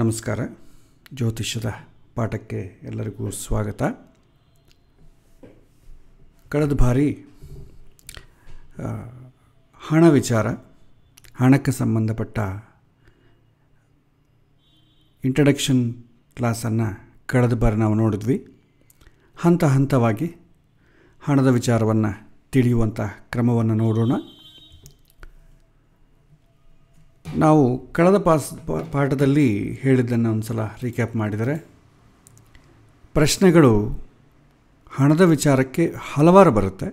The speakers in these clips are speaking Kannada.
ನಮಸ್ಕಾರ ಜ್ಯೋತಿಷ್ಯದ ಪಾಠಕ್ಕೆ ಎಲ್ಲರಿಗೂ ಸ್ವಾಗತ ಕಳೆದ ಬಾರಿ ಹಣ ವಿಚಾರ ಹಣಕ್ಕೆ ಸಂಬಂಧಪಟ್ಟ ಇಂಟ್ರಡಕ್ಷನ್ ಕ್ಲಾಸನ್ನು ಕಳೆದ ಬಾರಿ ನಾವು ನೋಡಿದ್ವಿ ಹಂತ ಹಂತವಾಗಿ ಹಣದ ವಿಚಾರವನ್ನು ತಿಳಿಯುವಂಥ ಕ್ರಮವನ್ನು ನೋಡೋಣ ನಾವು ಕಳೆದ ಪಾಸ್ ಪಾಠದಲ್ಲಿ ಹೇಳಿದ್ದನ್ನು ಒಂದು ಸಲ ರೀಕ್ಯಾಪ್ ಮಾಡಿದರೆ ಪ್ರಶ್ನೆಗಳು ಹಣದ ವಿಚಾರಕ್ಕೆ ಹಲವಾರು ಬರುತ್ತೆ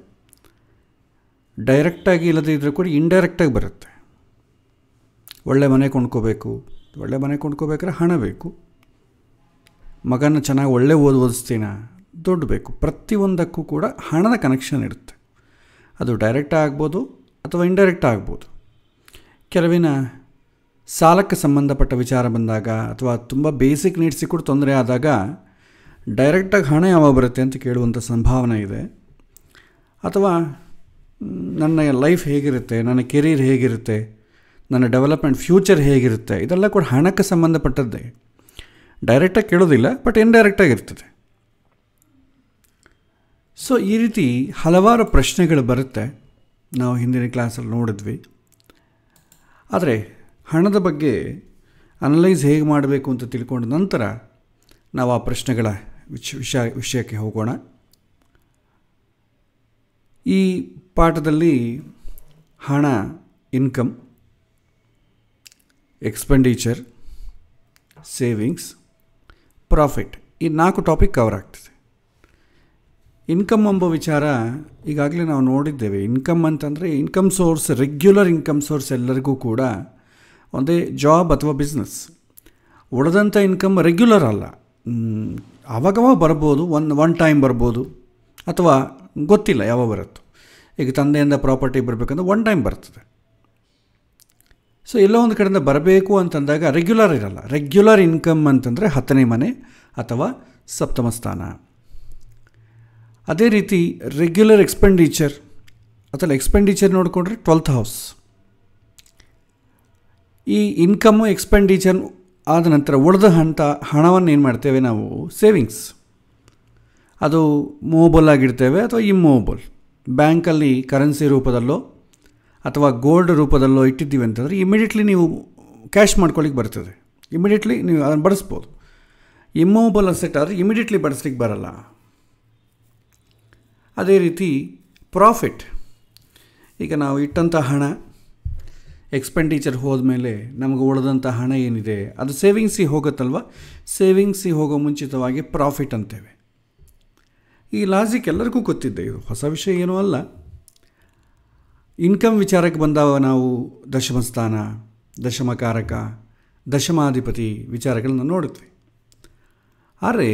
ಡೈರೆಕ್ಟಾಗಿ ಇಲ್ಲದೇ ಇದ್ದರೂ ಕೂಡ ಇಂಡೈರೆಕ್ಟಾಗಿ ಬರುತ್ತೆ ಒಳ್ಳೆ ಮನೆ ಕೊಂಡ್ಕೋಬೇಕು ಒಳ್ಳೆ ಮನೆ ಕೊಂಡ್ಕೋಬೇಕಾದ್ರೆ ಹಣ ಬೇಕು ಮಗನ ಚೆನ್ನಾಗಿ ಒಳ್ಳೆ ಓದು ಓದಿಸ್ತೀನ ದುಡ್ಡು ಬೇಕು ಪ್ರತಿಯೊಂದಕ್ಕೂ ಕೂಡ ಹಣದ ಕನೆಕ್ಷನ್ ಇರುತ್ತೆ ಅದು ಡೈರೆಕ್ಟ್ ಆಗ್ಬೋದು ಅಥವಾ ಇಂಡೈರೆಕ್ಟ್ ಆಗ್ಬೋದು ಕೆಲವಿನ ಸಾಲಕ್ಕೆ ಸಂಬಂಧಪಟ್ಟ ವಿಚಾರ ಬಂದಾಗ ಅಥವಾ ತುಂಬ ಬೇಸಿಕ್ ನೀಡ್ಸಿ ಕೂಡ ತೊಂದರೆ ಆದಾಗ ಡೈರೆಕ್ಟಾಗಿ ಹಣ ಯಾವಾಗ ಬರುತ್ತೆ ಅಂತ ಕೇಳುವಂಥ ಸಂಭಾವನೆ ಇದೆ ಅಥವಾ ನನ್ನ ಲೈಫ್ ಹೇಗಿರುತ್ತೆ ನನ್ನ ಕೆರಿಯರ್ ಹೇಗಿರುತ್ತೆ ನನ್ನ ಡೆವಲಪ್ಮೆಂಟ್ ಫ್ಯೂಚರ್ ಹೇಗಿರುತ್ತೆ ಇದೆಲ್ಲ ಕೂಡ ಹಣಕ್ಕೆ ಸಂಬಂಧಪಟ್ಟದ್ದೇ ಡೈರೆಕ್ಟಾಗಿ ಕೇಳೋದಿಲ್ಲ ಬಟ್ ಇನ್ಡೈರೆಕ್ಟಾಗಿರ್ತದೆ ಸೊ ಈ ರೀತಿ ಹಲವಾರು ಪ್ರಶ್ನೆಗಳು ಬರುತ್ತೆ ನಾವು ಹಿಂದಿನ ಕ್ಲಾಸಲ್ಲಿ ನೋಡಿದ್ವಿ ಆದರೆ ಹಣದ ಬಗ್ಗೆ ಅನಲೈಸ್ ಹೇಗೆ ಮಾಡಬೇಕು ಅಂತ ತಿಳ್ಕೊಂಡ ನಂತರ ನಾವು ಆ ಪ್ರಶ್ನೆಗಳ ವಿಷ ವಿಷಯ ವಿಷಯಕ್ಕೆ ಹೋಗೋಣ ಈ ಪಾಠದಲ್ಲಿ ಹಣ ಇನ್ಕಮ್ ಎಕ್ಸ್ಪೆಂಡಿಚರ್ ಸೇವಿಂಗ್ಸ್ ಪ್ರಾಫಿಟ್ ಈ ನಾಲ್ಕು ಟಾಪಿಕ್ ಕವರ್ ಆಗ್ತದೆ ಇನ್ಕಮ್ ಎಂಬ ವಿಚಾರ ಈಗಾಗಲೇ ನಾವು ನೋಡಿದ್ದೇವೆ ಇನ್ಕಮ್ ಅಂತಂದರೆ income source regular income source ಎಲ್ಲರಿಗೂ ಕೂಡ ಒಂದೇ ಜಾಬ್ ಅಥವಾ ಬಿಸ್ನೆಸ್ ಒಡೆದಂಥ ಇನ್ಕಮ್ ರೆಗ್ಯುಲರ್ ಅಲ್ಲ ಆವಾಗವಾಗ ಬರ್ಬೋದು ಒನ್ ಒನ್ ಟೈಮ್ ಬರ್ಬೋದು ಅಥವಾ ಗೊತ್ತಿಲ್ಲ ಯಾವಾಗ ಬರುತ್ತೋ ಈಗ ತಂದೆಯಿಂದ ಪ್ರಾಪರ್ಟಿ ಬರಬೇಕಂದ್ರೆ ಒನ್ ಟೈಮ್ ಬರ್ತದೆ ಸೊ ಎಲ್ಲೋ ಒಂದು ಕಡೆಯಿಂದ ಬರಬೇಕು ಅಂತಂದಾಗ ರೆಗ್ಯುಲರ್ ಇರಲ್ಲ ರೆಗ್ಯುಲರ್ ಇನ್ಕಮ್ ಅಂತಂದರೆ ಹತ್ತನೇ ಮನೆ ಅಥವಾ ಸಪ್ತಮ ಸ್ಥಾನ ಅದೇ ರೀತಿ ರೆಗ್ಯುಲರ್ ಎಕ್ಸ್ಪೆಂಡಿಚರ್ ಅಥವಾ ಎಕ್ಸ್ಪೆಂಡಿಚರ್ ನೋಡಿಕೊಂಡ್ರೆ ಟ್ವೆಲ್ತ್ ಹೌಸ್ ಈ ಇನ್ಕಮ್ ಎಕ್ಸ್ಪೆಂಡಿಚರ್ ಆದ ನಂತರ ಉಳಿದ ಹಂತ ಹಣವನ್ನು ಏನು ಮಾಡ್ತೇವೆ ನಾವು ಸೇವಿಂಗ್ಸ್ ಅದು ಮೂವಬಲ್ ಆಗಿಡ್ತೇವೆ ಅಥವಾ ಇಮ್ಮೂವಬಲ್ ಬ್ಯಾಂಕಲ್ಲಿ ಕರೆನ್ಸಿ ರೂಪದಲ್ಲೋ ಅಥವಾ ಗೋಲ್ಡ್ ರೂಪದಲ್ಲೋ ಇಟ್ಟಿದ್ದೀವಿ ಅಂತಂದರೆ ಇಮಿಡಿಯೇಟ್ಲಿ ನೀವು ಕ್ಯಾಶ್ ಮಾಡ್ಕೊಳ್ಳಿಕ್ಕೆ ಬರ್ತದೆ ಇಮಿಡಿಯೇಟ್ಲಿ ನೀವು ಅದನ್ನು ಬಡಿಸ್ಬೋದು ಇಮ್ಮೂವಬಲ್ ಅಸೆಟ್ ಆದರೆ ಇಮಿಡಿಯೇಟ್ಲಿ ಬಳಸ್ಲಿಕ್ಕೆ ಬರಲ್ಲ ಅದೇ ರೀತಿ ಪ್ರಾಫಿಟ್ ಈಗ ನಾವು ಇಟ್ಟಂಥ ಹಣ ಎಕ್ಸ್ಪೆಂಡಿಚರ್ ಮೇಲೆ ನಮಗೆ ಉಳಿದಂಥ ಹಣ ಏನಿದೆ ಅದು ಸೇವಿಂಗ್ಸಿಗೆ ಹೋಗುತ್ತಲ್ವ ಸೇವಿಂಗ್ಸಿಗೆ ಹೋಗೋ ಮುಂಚಿತವಾಗಿ ಪ್ರಾಫಿಟ್ ಅಂತೇವೆ ಈ ಲಾಜಿಕ್ ಎಲ್ಲರಿಗೂ ಗೊತ್ತಿದ್ದೆ ಇದು ಹೊಸ ವಿಷಯ ಏನೂ ಅಲ್ಲ ಇನ್ಕಮ್ ವಿಚಾರಕ್ಕೆ ಬಂದಾಗ ನಾವು ದಶಮಸ್ಥಾನ ದಶಮಕಾರಕ ದಶಮಾಧಿಪತಿ ವಿಚಾರಗಳನ್ನ ನೋಡುತ್ತೇವೆ ಆದರೆ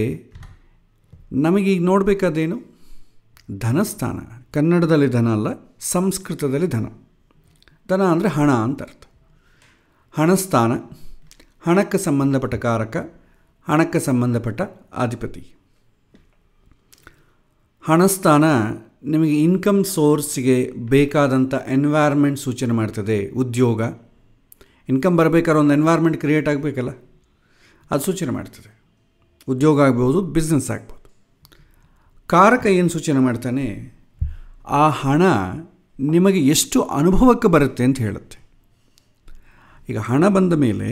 ನಮಗೀಗ ನೋಡಬೇಕಾದೇನು ಧನಸ್ಥಾನ ಕನ್ನಡದಲ್ಲಿ ಧನ ಅಲ್ಲ ಸಂಸ್ಕೃತದಲ್ಲಿ ಧನ ಧನ ಅಂದರೆ ಹಣ ಅಂತ ಅರ್ಥ ಹಣಸ್ಥಾನ ಹಣಕ್ಕೆ ಸಂಬಂಧಪಟ್ಟ ಕಾರಕ ಹಣಕ್ಕೆ ಸಂಬಂಧಪಟ್ಟ ಅಧಿಪತಿ ಹಣಸ್ಥಾನ ನಿಮಗೆ ಇನ್ಕಮ್ ಸೋರ್ಸಿಗೆ ಬೇಕಾದಂಥ ಎನ್ವೈರ್ಮೆಂಟ್ ಸೂಚನೆ ಮಾಡ್ತದೆ ಉದ್ಯೋಗ ಇನ್ಕಮ್ ಬರಬೇಕಾದ್ರೆ ಒಂದು ಎನ್ವೈರ್ಮೆಂಟ್ ಕ್ರಿಯೇಟ್ ಆಗಬೇಕಲ್ಲ ಅದು ಸೂಚನೆ ಮಾಡ್ತದೆ ಉದ್ಯೋಗ ಆಗ್ಬೋದು ಬಿಸ್ನೆಸ್ ಆಗ್ಬೋದು ಕಾರಕ ಏನು ಸೂಚನೆ ಮಾಡ್ತಾನೆ ಆ ಹಣ ನಿಮಗೆ ಎಷ್ಟು ಅನುಭವಕ್ಕೆ ಬರುತ್ತೆ ಅಂತ ಹೇಳುತ್ತೆ ಈಗ ಹಣ ಬಂದ ಮೇಲೆ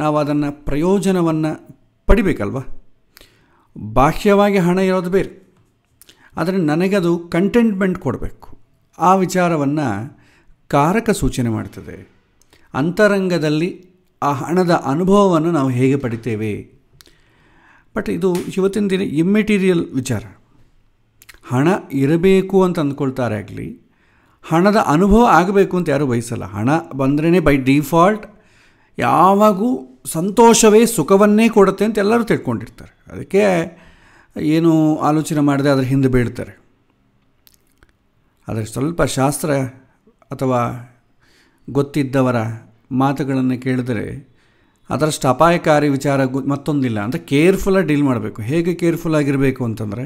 ನಾವು ಅದನ್ನು ಪ್ರಯೋಜನವನ್ನು ಪಡಿಬೇಕಲ್ವ ಬಾಹ್ಯವಾಗಿ ಹಣ ಇರೋದು ಬೇರೆ ಆದರೆ ನನಗದು ಕಂಟೆಂಟ್ಮೆಂಟ್ ಕೊಡಬೇಕು ಆ ವಿಚಾರವನ್ನು ಕಾರಕ ಸೂಚನೆ ಮಾಡ್ತದೆ ಅಂತರಂಗದಲ್ಲಿ ಆ ಹಣದ ಅನುಭವವನ್ನು ನಾವು ಹೇಗೆ ಪಡಿತೇವೆ ಬಟ್ ಇದು ಇವತ್ತಿನ ದಿನ ಇಮ್ಮೆಟೀರಿಯಲ್ ವಿಚಾರ ಹಣ ಇರಬೇಕು ಅಂತ ಅಂದ್ಕೊಳ್ತಾರೆ ಆಗಲಿ ಹಣದ ಅನುಭವ ಆಗಬೇಕು ಅಂತ ಯಾರೂ ಬಯಸಲ್ಲ ಹಣ ಬಂದ್ರೇ ಬೈ ಡಿಫಾಲ್ಟ್ ಯಾವಾಗೂ ಸಂತೋಷವೇ ಸುಖವನ್ನೇ ಕೊಡುತ್ತೆ ಅಂತ ಎಲ್ಲರೂ ತಿಳ್ಕೊಂಡಿರ್ತಾರೆ ಅದಕ್ಕೆ ಏನು ಆಲೋಚನೆ ಮಾಡದೆ ಅದರ ಹಿಂದೆ ಬೀಳ್ತಾರೆ ಆದರೆ ಸ್ವಲ್ಪ ಶಾಸ್ತ್ರ ಅಥವಾ ಗೊತ್ತಿದ್ದವರ ಮಾತುಗಳನ್ನು ಕೇಳಿದರೆ ಅದರಷ್ಟು ಅಪಾಯಕಾರಿ ವಿಚಾರ ಮತ್ತೊಂದಿಲ್ಲ ಅಂತ ಕೇರ್ಫುಲ್ಲಾಗಿ ಡೀಲ್ ಮಾಡಬೇಕು ಹೇಗೆ ಕೇರ್ಫುಲ್ ಆಗಿರಬೇಕು ಅಂತಂದರೆ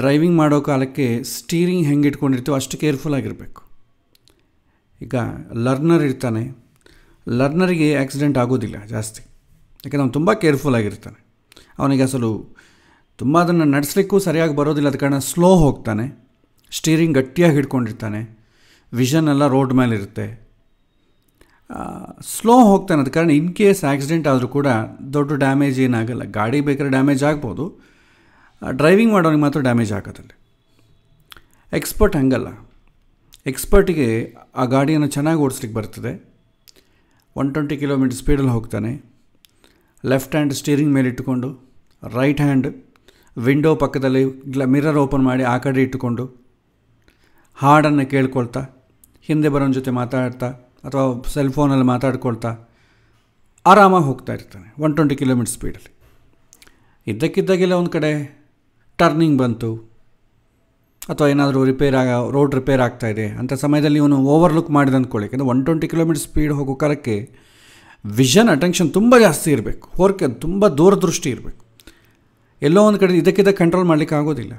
ಡ್ರೈವಿಂಗ್ ಮಾಡೋ ಕಾಲಕ್ಕೆ ಸ್ಟೀರಿಂಗ್ ಹೆಂಗೆ ಇಟ್ಕೊಂಡಿರ್ತೀವೋ ಅಷ್ಟು ಕೇರ್ಫುಲ್ ಆಗಿರಬೇಕು ಈಗ ಲರ್ನರ್ ಇರ್ತಾನೆ ಲರ್ನರಿಗೆ ಆಕ್ಸಿಡೆಂಟ್ ಆಗೋದಿಲ್ಲ ಜಾಸ್ತಿ ಯಾಕೆಂದರೆ ಅವ್ನು ತುಂಬ ಕೇರ್ಫುಲ್ ಆಗಿರ್ತಾನೆ ಅವನಿಗೆ ಅಸಲು ತುಂಬ ಅದನ್ನು ನಡೆಸಲಿಕ್ಕೂ ಸರಿಯಾಗಿ ಬರೋದಿಲ್ಲ ಅದ ಕಾರಣ ಸ್ಲೋ ಹೋಗ್ತಾನೆ ಸ್ಟೀರಿಂಗ್ ಗಟ್ಟಿಯಾಗಿ ಹಿಡ್ಕೊಂಡಿರ್ತಾನೆ ವಿಷನ್ ಎಲ್ಲ ರೋಡ್ ಮೇಲೆ ಇರುತ್ತೆ ಸ್ಲೋ ಹೋಗ್ತಾನೆ ಅದ ಕಾರಣ ಇನ್ ಕೇಸ್ ಆಕ್ಸಿಡೆಂಟ್ ಆದರೂ ಕೂಡ ದೊಡ್ಡ ಡ್ಯಾಮೇಜ್ ಏನಾಗಲ್ಲ ಗಾಡಿ ಬೇಕಾದ್ರೆ ಡ್ಯಾಮೇಜ್ ಆಗ್ಬೋದು ಡ್ರೈವಿಂಗ್ ಮಾಡೋನಿಗೆ ಮಾತ್ರ ಡ್ಯಾಮೇಜ್ ಆಗೋದಲ್ಲಿ ಎಕ್ಸ್ಪರ್ಟ್ ಹಂಗಲ್ಲ ಎಕ್ಸ್ಪರ್ಟಿಗೆ ಆ ಗಾಡಿಯನ್ನು ಚೆನ್ನಾಗಿ ಓಡಿಸ್ಲಿಕ್ಕೆ ಬರ್ತದೆ ಒನ್ ಟ್ವೆಂಟಿ ಕಿಲೋಮೀಟರ್ ಸ್ಪೀಡಲ್ಲಿ ಹೋಗ್ತಾನೆ ಲೆಫ್ಟ್ ಹ್ಯಾಂಡ್ ಸ್ಟೀರಿಂಗ್ ಮೇಲೆ ಇಟ್ಟುಕೊಂಡು ರೈಟ್ ಹ್ಯಾಂಡ್ ವಿಂಡೋ ಪಕ್ಕದಲ್ಲಿ ಗ್ಲ ಮಿರರ್ ಓಪನ್ ಮಾಡಿ ಆ ಕಡೆ ಇಟ್ಟುಕೊಂಡು ಹಾಡನ್ನು ಕೇಳ್ಕೊಳ್ತಾ ಹಿಂದೆ ಬರೋನ ಜೊತೆ ಮಾತಾಡ್ತಾ ಅಥವಾ ಸೆಲ್ ಫೋನಲ್ಲಿ ಮಾತಾಡ್ಕೊಳ್ತಾ ಆರಾಮಾಗಿ ಹೋಗ್ತಾ ಇರ್ತಾನೆ ಒನ್ ಟ್ವೆಂಟಿ ಕಿಲೋಮೀಟರ್ ಸ್ಪೀಡಲ್ಲಿ ಇದ್ದಕ್ಕಿದ್ದಾಗೆಲ್ಲ ಒಂದು ಕಡೆ ಟರ್ನಿಂಗ್ ಬಂತು ಅಥವಾ ಏನಾದರೂ ರಿಪೇರ್ ಆಗ ರೋಡ್ ರಿಪೇರ್ ಆಗ್ತಾಯಿದೆ ಅಂಥ ಸಮಯದಲ್ಲಿ ಇವನು ಓವರ್ಲುಕ್ ಮಾಡಿದೆ ಅಂದ್ಕೊಳ್ಳಿ ಯಾಕಂದರೆ ಒನ್ ಟ್ವೆಂಟಿ ಕಿಲೋಮೀಟರ್ ಸ್ಪೀಡ್ ಹೋಗೋ ಕರಕ್ಕೆ ವಿಷನ್ ಅಟೆನ್ಷನ್ ತುಂಬ ಜಾಸ್ತಿ ಇರಬೇಕು ಹೋರ್ಕೆ ತುಂಬ ದೂರದೃಷ್ಟಿ ಇರಬೇಕು ಎಲ್ಲೋ ಒಂದು ಕಡೆ ಇದಕ್ಕಿದ್ದ ಕಂಟ್ರೋಲ್ ಮಾಡಲಿಕ್ಕೆ ಆಗೋದಿಲ್ಲ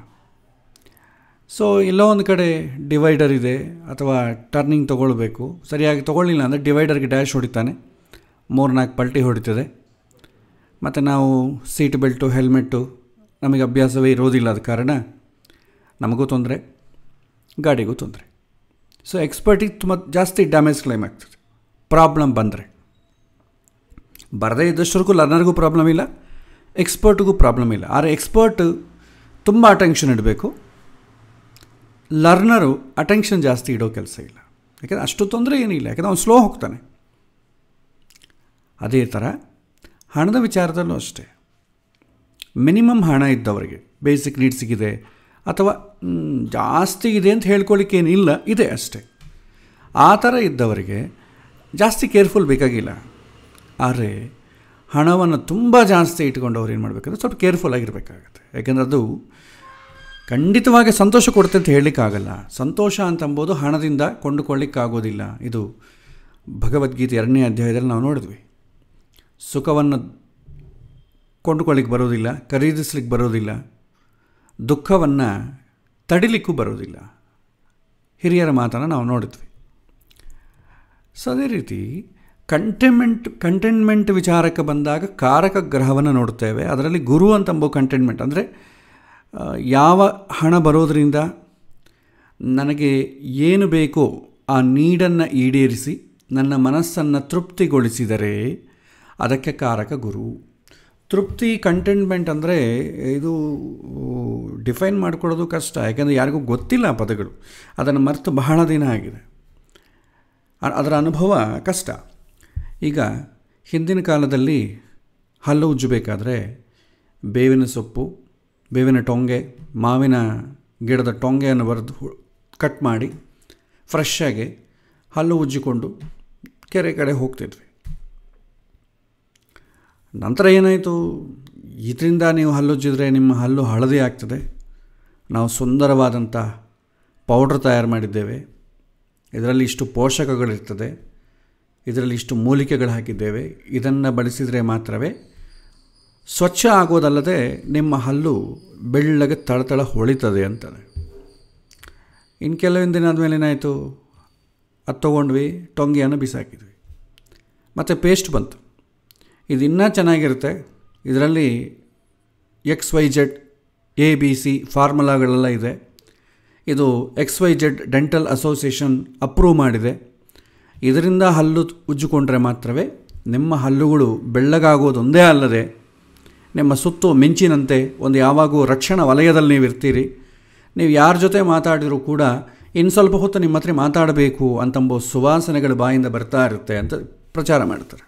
ಸೊ ಎಲ್ಲೋ ಒಂದು ಕಡೆ ಡಿವೈಡರ್ ಇದೆ ಅಥವಾ ಟರ್ನಿಂಗ್ ತೊಗೊಳ್ಬೇಕು ಸರಿಯಾಗಿ ತೊಗೊಳ್ಳಿಲ್ಲ ಅಂದರೆ ಡಿವೈಡರ್ಗೆ ಡ್ಯಾಶ್ ಹೊಡಿತಾನೆ ನಾಲ್ಕು ಪಲ್ಟಿ ಹೊಡಿತದೆ ಮತ್ತು ನಾವು ಸೀಟ್ ಬೆಲ್ಟು ಹೆಲ್ಮೆಟ್ಟು ನಮಗೆ ಅಭ್ಯಾಸವೇ ಇರೋದಿಲ್ಲ ಆದ ಕಾರಣ ನಮಗೂ ತೊಂದರೆ ಗಾಡಿಗೂ ತೊಂದರೆ ಸೊ ಎಕ್ಸ್ಪರ್ಟಿಗೆ ತುಂಬ ಜಾಸ್ತಿ ಡ್ಯಾಮೇಜ್ ಕ್ಲೈಮ್ ಆಗ್ತದೆ ಪ್ರಾಬ್ಲಮ್ ಬಂದರೆ ಬರದೇ ಇದ್ದಷ್ಟರಿಗೂ ಲರ್ನರ್ಗೂ ಪ್ರಾಬ್ಲಮ್ ಇಲ್ಲ ಎಕ್ಸ್ಪರ್ಟ್ಗೂ ಪ್ರಾಬ್ಲಮ್ ಇಲ್ಲ ಆದರೆ ಎಕ್ಸ್ಪರ್ಟ್ ತುಂಬ ಅಟೆನ್ಷನ್ ಇಡಬೇಕು ಲರ್ನರು ಅಟೆನ್ಷನ್ ಜಾಸ್ತಿ ಇಡೋ ಕೆಲಸ ಇಲ್ಲ ಯಾಕೆಂದರೆ ಅಷ್ಟು ತೊಂದರೆ ಏನಿಲ್ಲ ಯಾಕಂದರೆ ಅವ್ನು ಸ್ಲೋ ಹೋಗ್ತಾನೆ ಅದೇ ಥರ ಹಣದ ವಿಚಾರದಲ್ಲೂ ಅಷ್ಟೇ ಮಿನಿಮಮ್ ಹಣ ಇದ್ದವರಿಗೆ ಬೇಸಿಕ್ ನೀಡ್ಸಿಗಿದೆ ಅಥವಾ ಜಾಸ್ತಿ ಇದೆ ಅಂತ ಏನಿಲ್ಲ ಇದೆ ಅಷ್ಟೇ ಆ ಥರ ಇದ್ದವರಿಗೆ ಜಾಸ್ತಿ ಕೇರ್ಫುಲ್ ಬೇಕಾಗಿಲ್ಲ ಆದರೆ ಹಣವನ್ನು ತುಂಬ ಜಾಸ್ತಿ ಅವ್ರು ಏನು ಮಾಡಬೇಕಂದ್ರೆ ಸ್ವಲ್ಪ ಕೇರ್ಫುಲ್ ಆಗಿರಬೇಕಾಗತ್ತೆ ಯಾಕೆಂದರೆ ಅದು ಖಂಡಿತವಾಗಿ ಸಂತೋಷ ಕೊಡುತ್ತೆ ಅಂತ ಹೇಳಲಿಕ್ಕಾಗಲ್ಲ ಸಂತೋಷ ಅಂತಂಬೋದು ಹಣದಿಂದ ಕೊಂಡುಕೊಳ್ಳಿಕ್ಕಾಗೋದಿಲ್ಲ ಇದು ಭಗವದ್ಗೀತೆ ಎರಡನೇ ಅಧ್ಯಾಯದಲ್ಲಿ ನಾವು ನೋಡಿದ್ವಿ ಸುಖವನ್ನು ಕೊಂಡುಕೊಳ್ಳಿಕ್ಕೆ ಬರೋದಿಲ್ಲ ಖರೀದಿಸ್ಲಿಕ್ಕೆ ಬರೋದಿಲ್ಲ ದುಃಖವನ್ನು ತಡಿಲಿಕ್ಕೂ ಬರೋದಿಲ್ಲ ಹಿರಿಯರ ಮಾತನ್ನು ನಾವು ನೋಡಿದ್ವಿ ಸೊ ಅದೇ ರೀತಿ ಕಂಟೈನ್ಮೆಂಟ್ ಕಂಟೈನ್ಮೆಂಟ್ ವಿಚಾರಕ್ಕೆ ಬಂದಾಗ ಕಾರಕ ಗ್ರಹವನ್ನು ನೋಡ್ತೇವೆ ಅದರಲ್ಲಿ ಗುರು ಅಂತಂಬೋ ಕಂಟೈನ್ಮೆಂಟ್ ಅಂದರೆ ಯಾವ ಹಣ ಬರೋದರಿಂದ ನನಗೆ ಏನು ಬೇಕೋ ಆ ನೀಡನ್ನು ಈಡೇರಿಸಿ ನನ್ನ ಮನಸ್ಸನ್ನು ತೃಪ್ತಿಗೊಳಿಸಿದರೆ ಅದಕ್ಕೆ ಕಾರಕ ಗುರು ತೃಪ್ತಿ ಕಂಟೆಂಟ್ಮೆಂಟ್ ಅಂದರೆ ಇದು ಡಿಫೈನ್ ಮಾಡ್ಕೊಳ್ಳೋದು ಕಷ್ಟ ಯಾಕೆಂದರೆ ಯಾರಿಗೂ ಗೊತ್ತಿಲ್ಲ ಆ ಪದಗಳು ಅದನ್ನು ಮರೆತು ಬಹಳ ದಿನ ಆಗಿದೆ ಅದರ ಅನುಭವ ಕಷ್ಟ ಈಗ ಹಿಂದಿನ ಕಾಲದಲ್ಲಿ ಹಲ್ಲು ಉಜ್ಜಬೇಕಾದ್ರೆ ಬೇವಿನ ಸೊಪ್ಪು ಬೇವಿನ ಟೊಂಗೆ ಮಾವಿನ ಗಿಡದ ಟೊಂಗೆಯನ್ನು ಬರೆದು ಕಟ್ ಮಾಡಿ ಫ್ರೆಶ್ಶಾಗಿ ಹಲ್ಲು ಉಜ್ಜಿಕೊಂಡು ಕೆರೆ ಕಡೆ ಹೋಗ್ತಿದ್ವಿ ನಂತರ ಏನಾಯಿತು ಇದರಿಂದ ನೀವು ಹಲ್ಲುಜ್ಜಿದ್ರೆ ನಿಮ್ಮ ಹಲ್ಲು ಹಳದಿ ಆಗ್ತದೆ ನಾವು ಸುಂದರವಾದಂಥ ಪೌಡ್ರ್ ತಯಾರು ಮಾಡಿದ್ದೇವೆ ಇದರಲ್ಲಿ ಇಷ್ಟು ಪೋಷಕಗಳಿರ್ತದೆ ಇದರಲ್ಲಿ ಇಷ್ಟು ಮೂಲಿಕೆಗಳು ಹಾಕಿದ್ದೇವೆ ಇದನ್ನು ಬಳಸಿದರೆ ಮಾತ್ರವೇ ಸ್ವಚ್ಛ ಆಗೋದಲ್ಲದೆ ನಿಮ್ಮ ಹಲ್ಲು ಬೆಳ್ಳಗೆ ತಳತಳ ಹೊಳಿತದೆ ಅಂತಾರೆ ಇನ್ನು ಕೆಲವೊಂದು ದಿನ ಆದಮೇಲೆ ಏನಾಯಿತು ಅದು ತೊಗೊಂಡ್ವಿ ಟೊಂಗಿಯನ್ನು ಬಿಸಾಕಿದ್ವಿ ಮತ್ತು ಪೇಸ್ಟ್ ಬಂತು ಇದು ಇನ್ನೂ ಚೆನ್ನಾಗಿರುತ್ತೆ ಇದರಲ್ಲಿ X Y Z A B C ಫಾರ್ಮುಲಾಗಳೆಲ್ಲ ಇದೆ ಇದು X Y Z dental association approve ಮಾಡಿದೆ ಇದರಿಂದ ಹಲ್ಲು ಉಜ್ಜಿಕೊಂಡ್ರೆ ಮಾತ್ರವೇ ನಿಮ್ಮ ಹಲ್ಲುಗಳು ಬೆಳ್ಳಗಾಗೋದೊಂದೇ ಅಲ್ಲದೆ ನಿಮ್ಮ ಸುತ್ತು ಮಿಂಚಿನಂತೆ ಒಂದು ಯಾವಾಗೂ ರಕ್ಷಣಾ ವಲಯದಲ್ಲಿ ನೀವು ಇರ್ತೀರಿ ನೀವು ಯಾರ ಜೊತೆ ಮಾತಾಡಿದರೂ ಕೂಡ ಇನ್ನು ಸ್ವಲ್ಪ ಹೊತ್ತು ನಿಮ್ಮ ಹತ್ರ ಮಾತಾಡಬೇಕು ಅಂತಂಬೋ ಸುವಾಸನೆಗಳು ಬಾಯಿಂದ ಬರ್ತಾ ಇರುತ್ತೆ ಅಂತ ಪ್ರಚಾರ ಮಾಡ್ತಾರೆ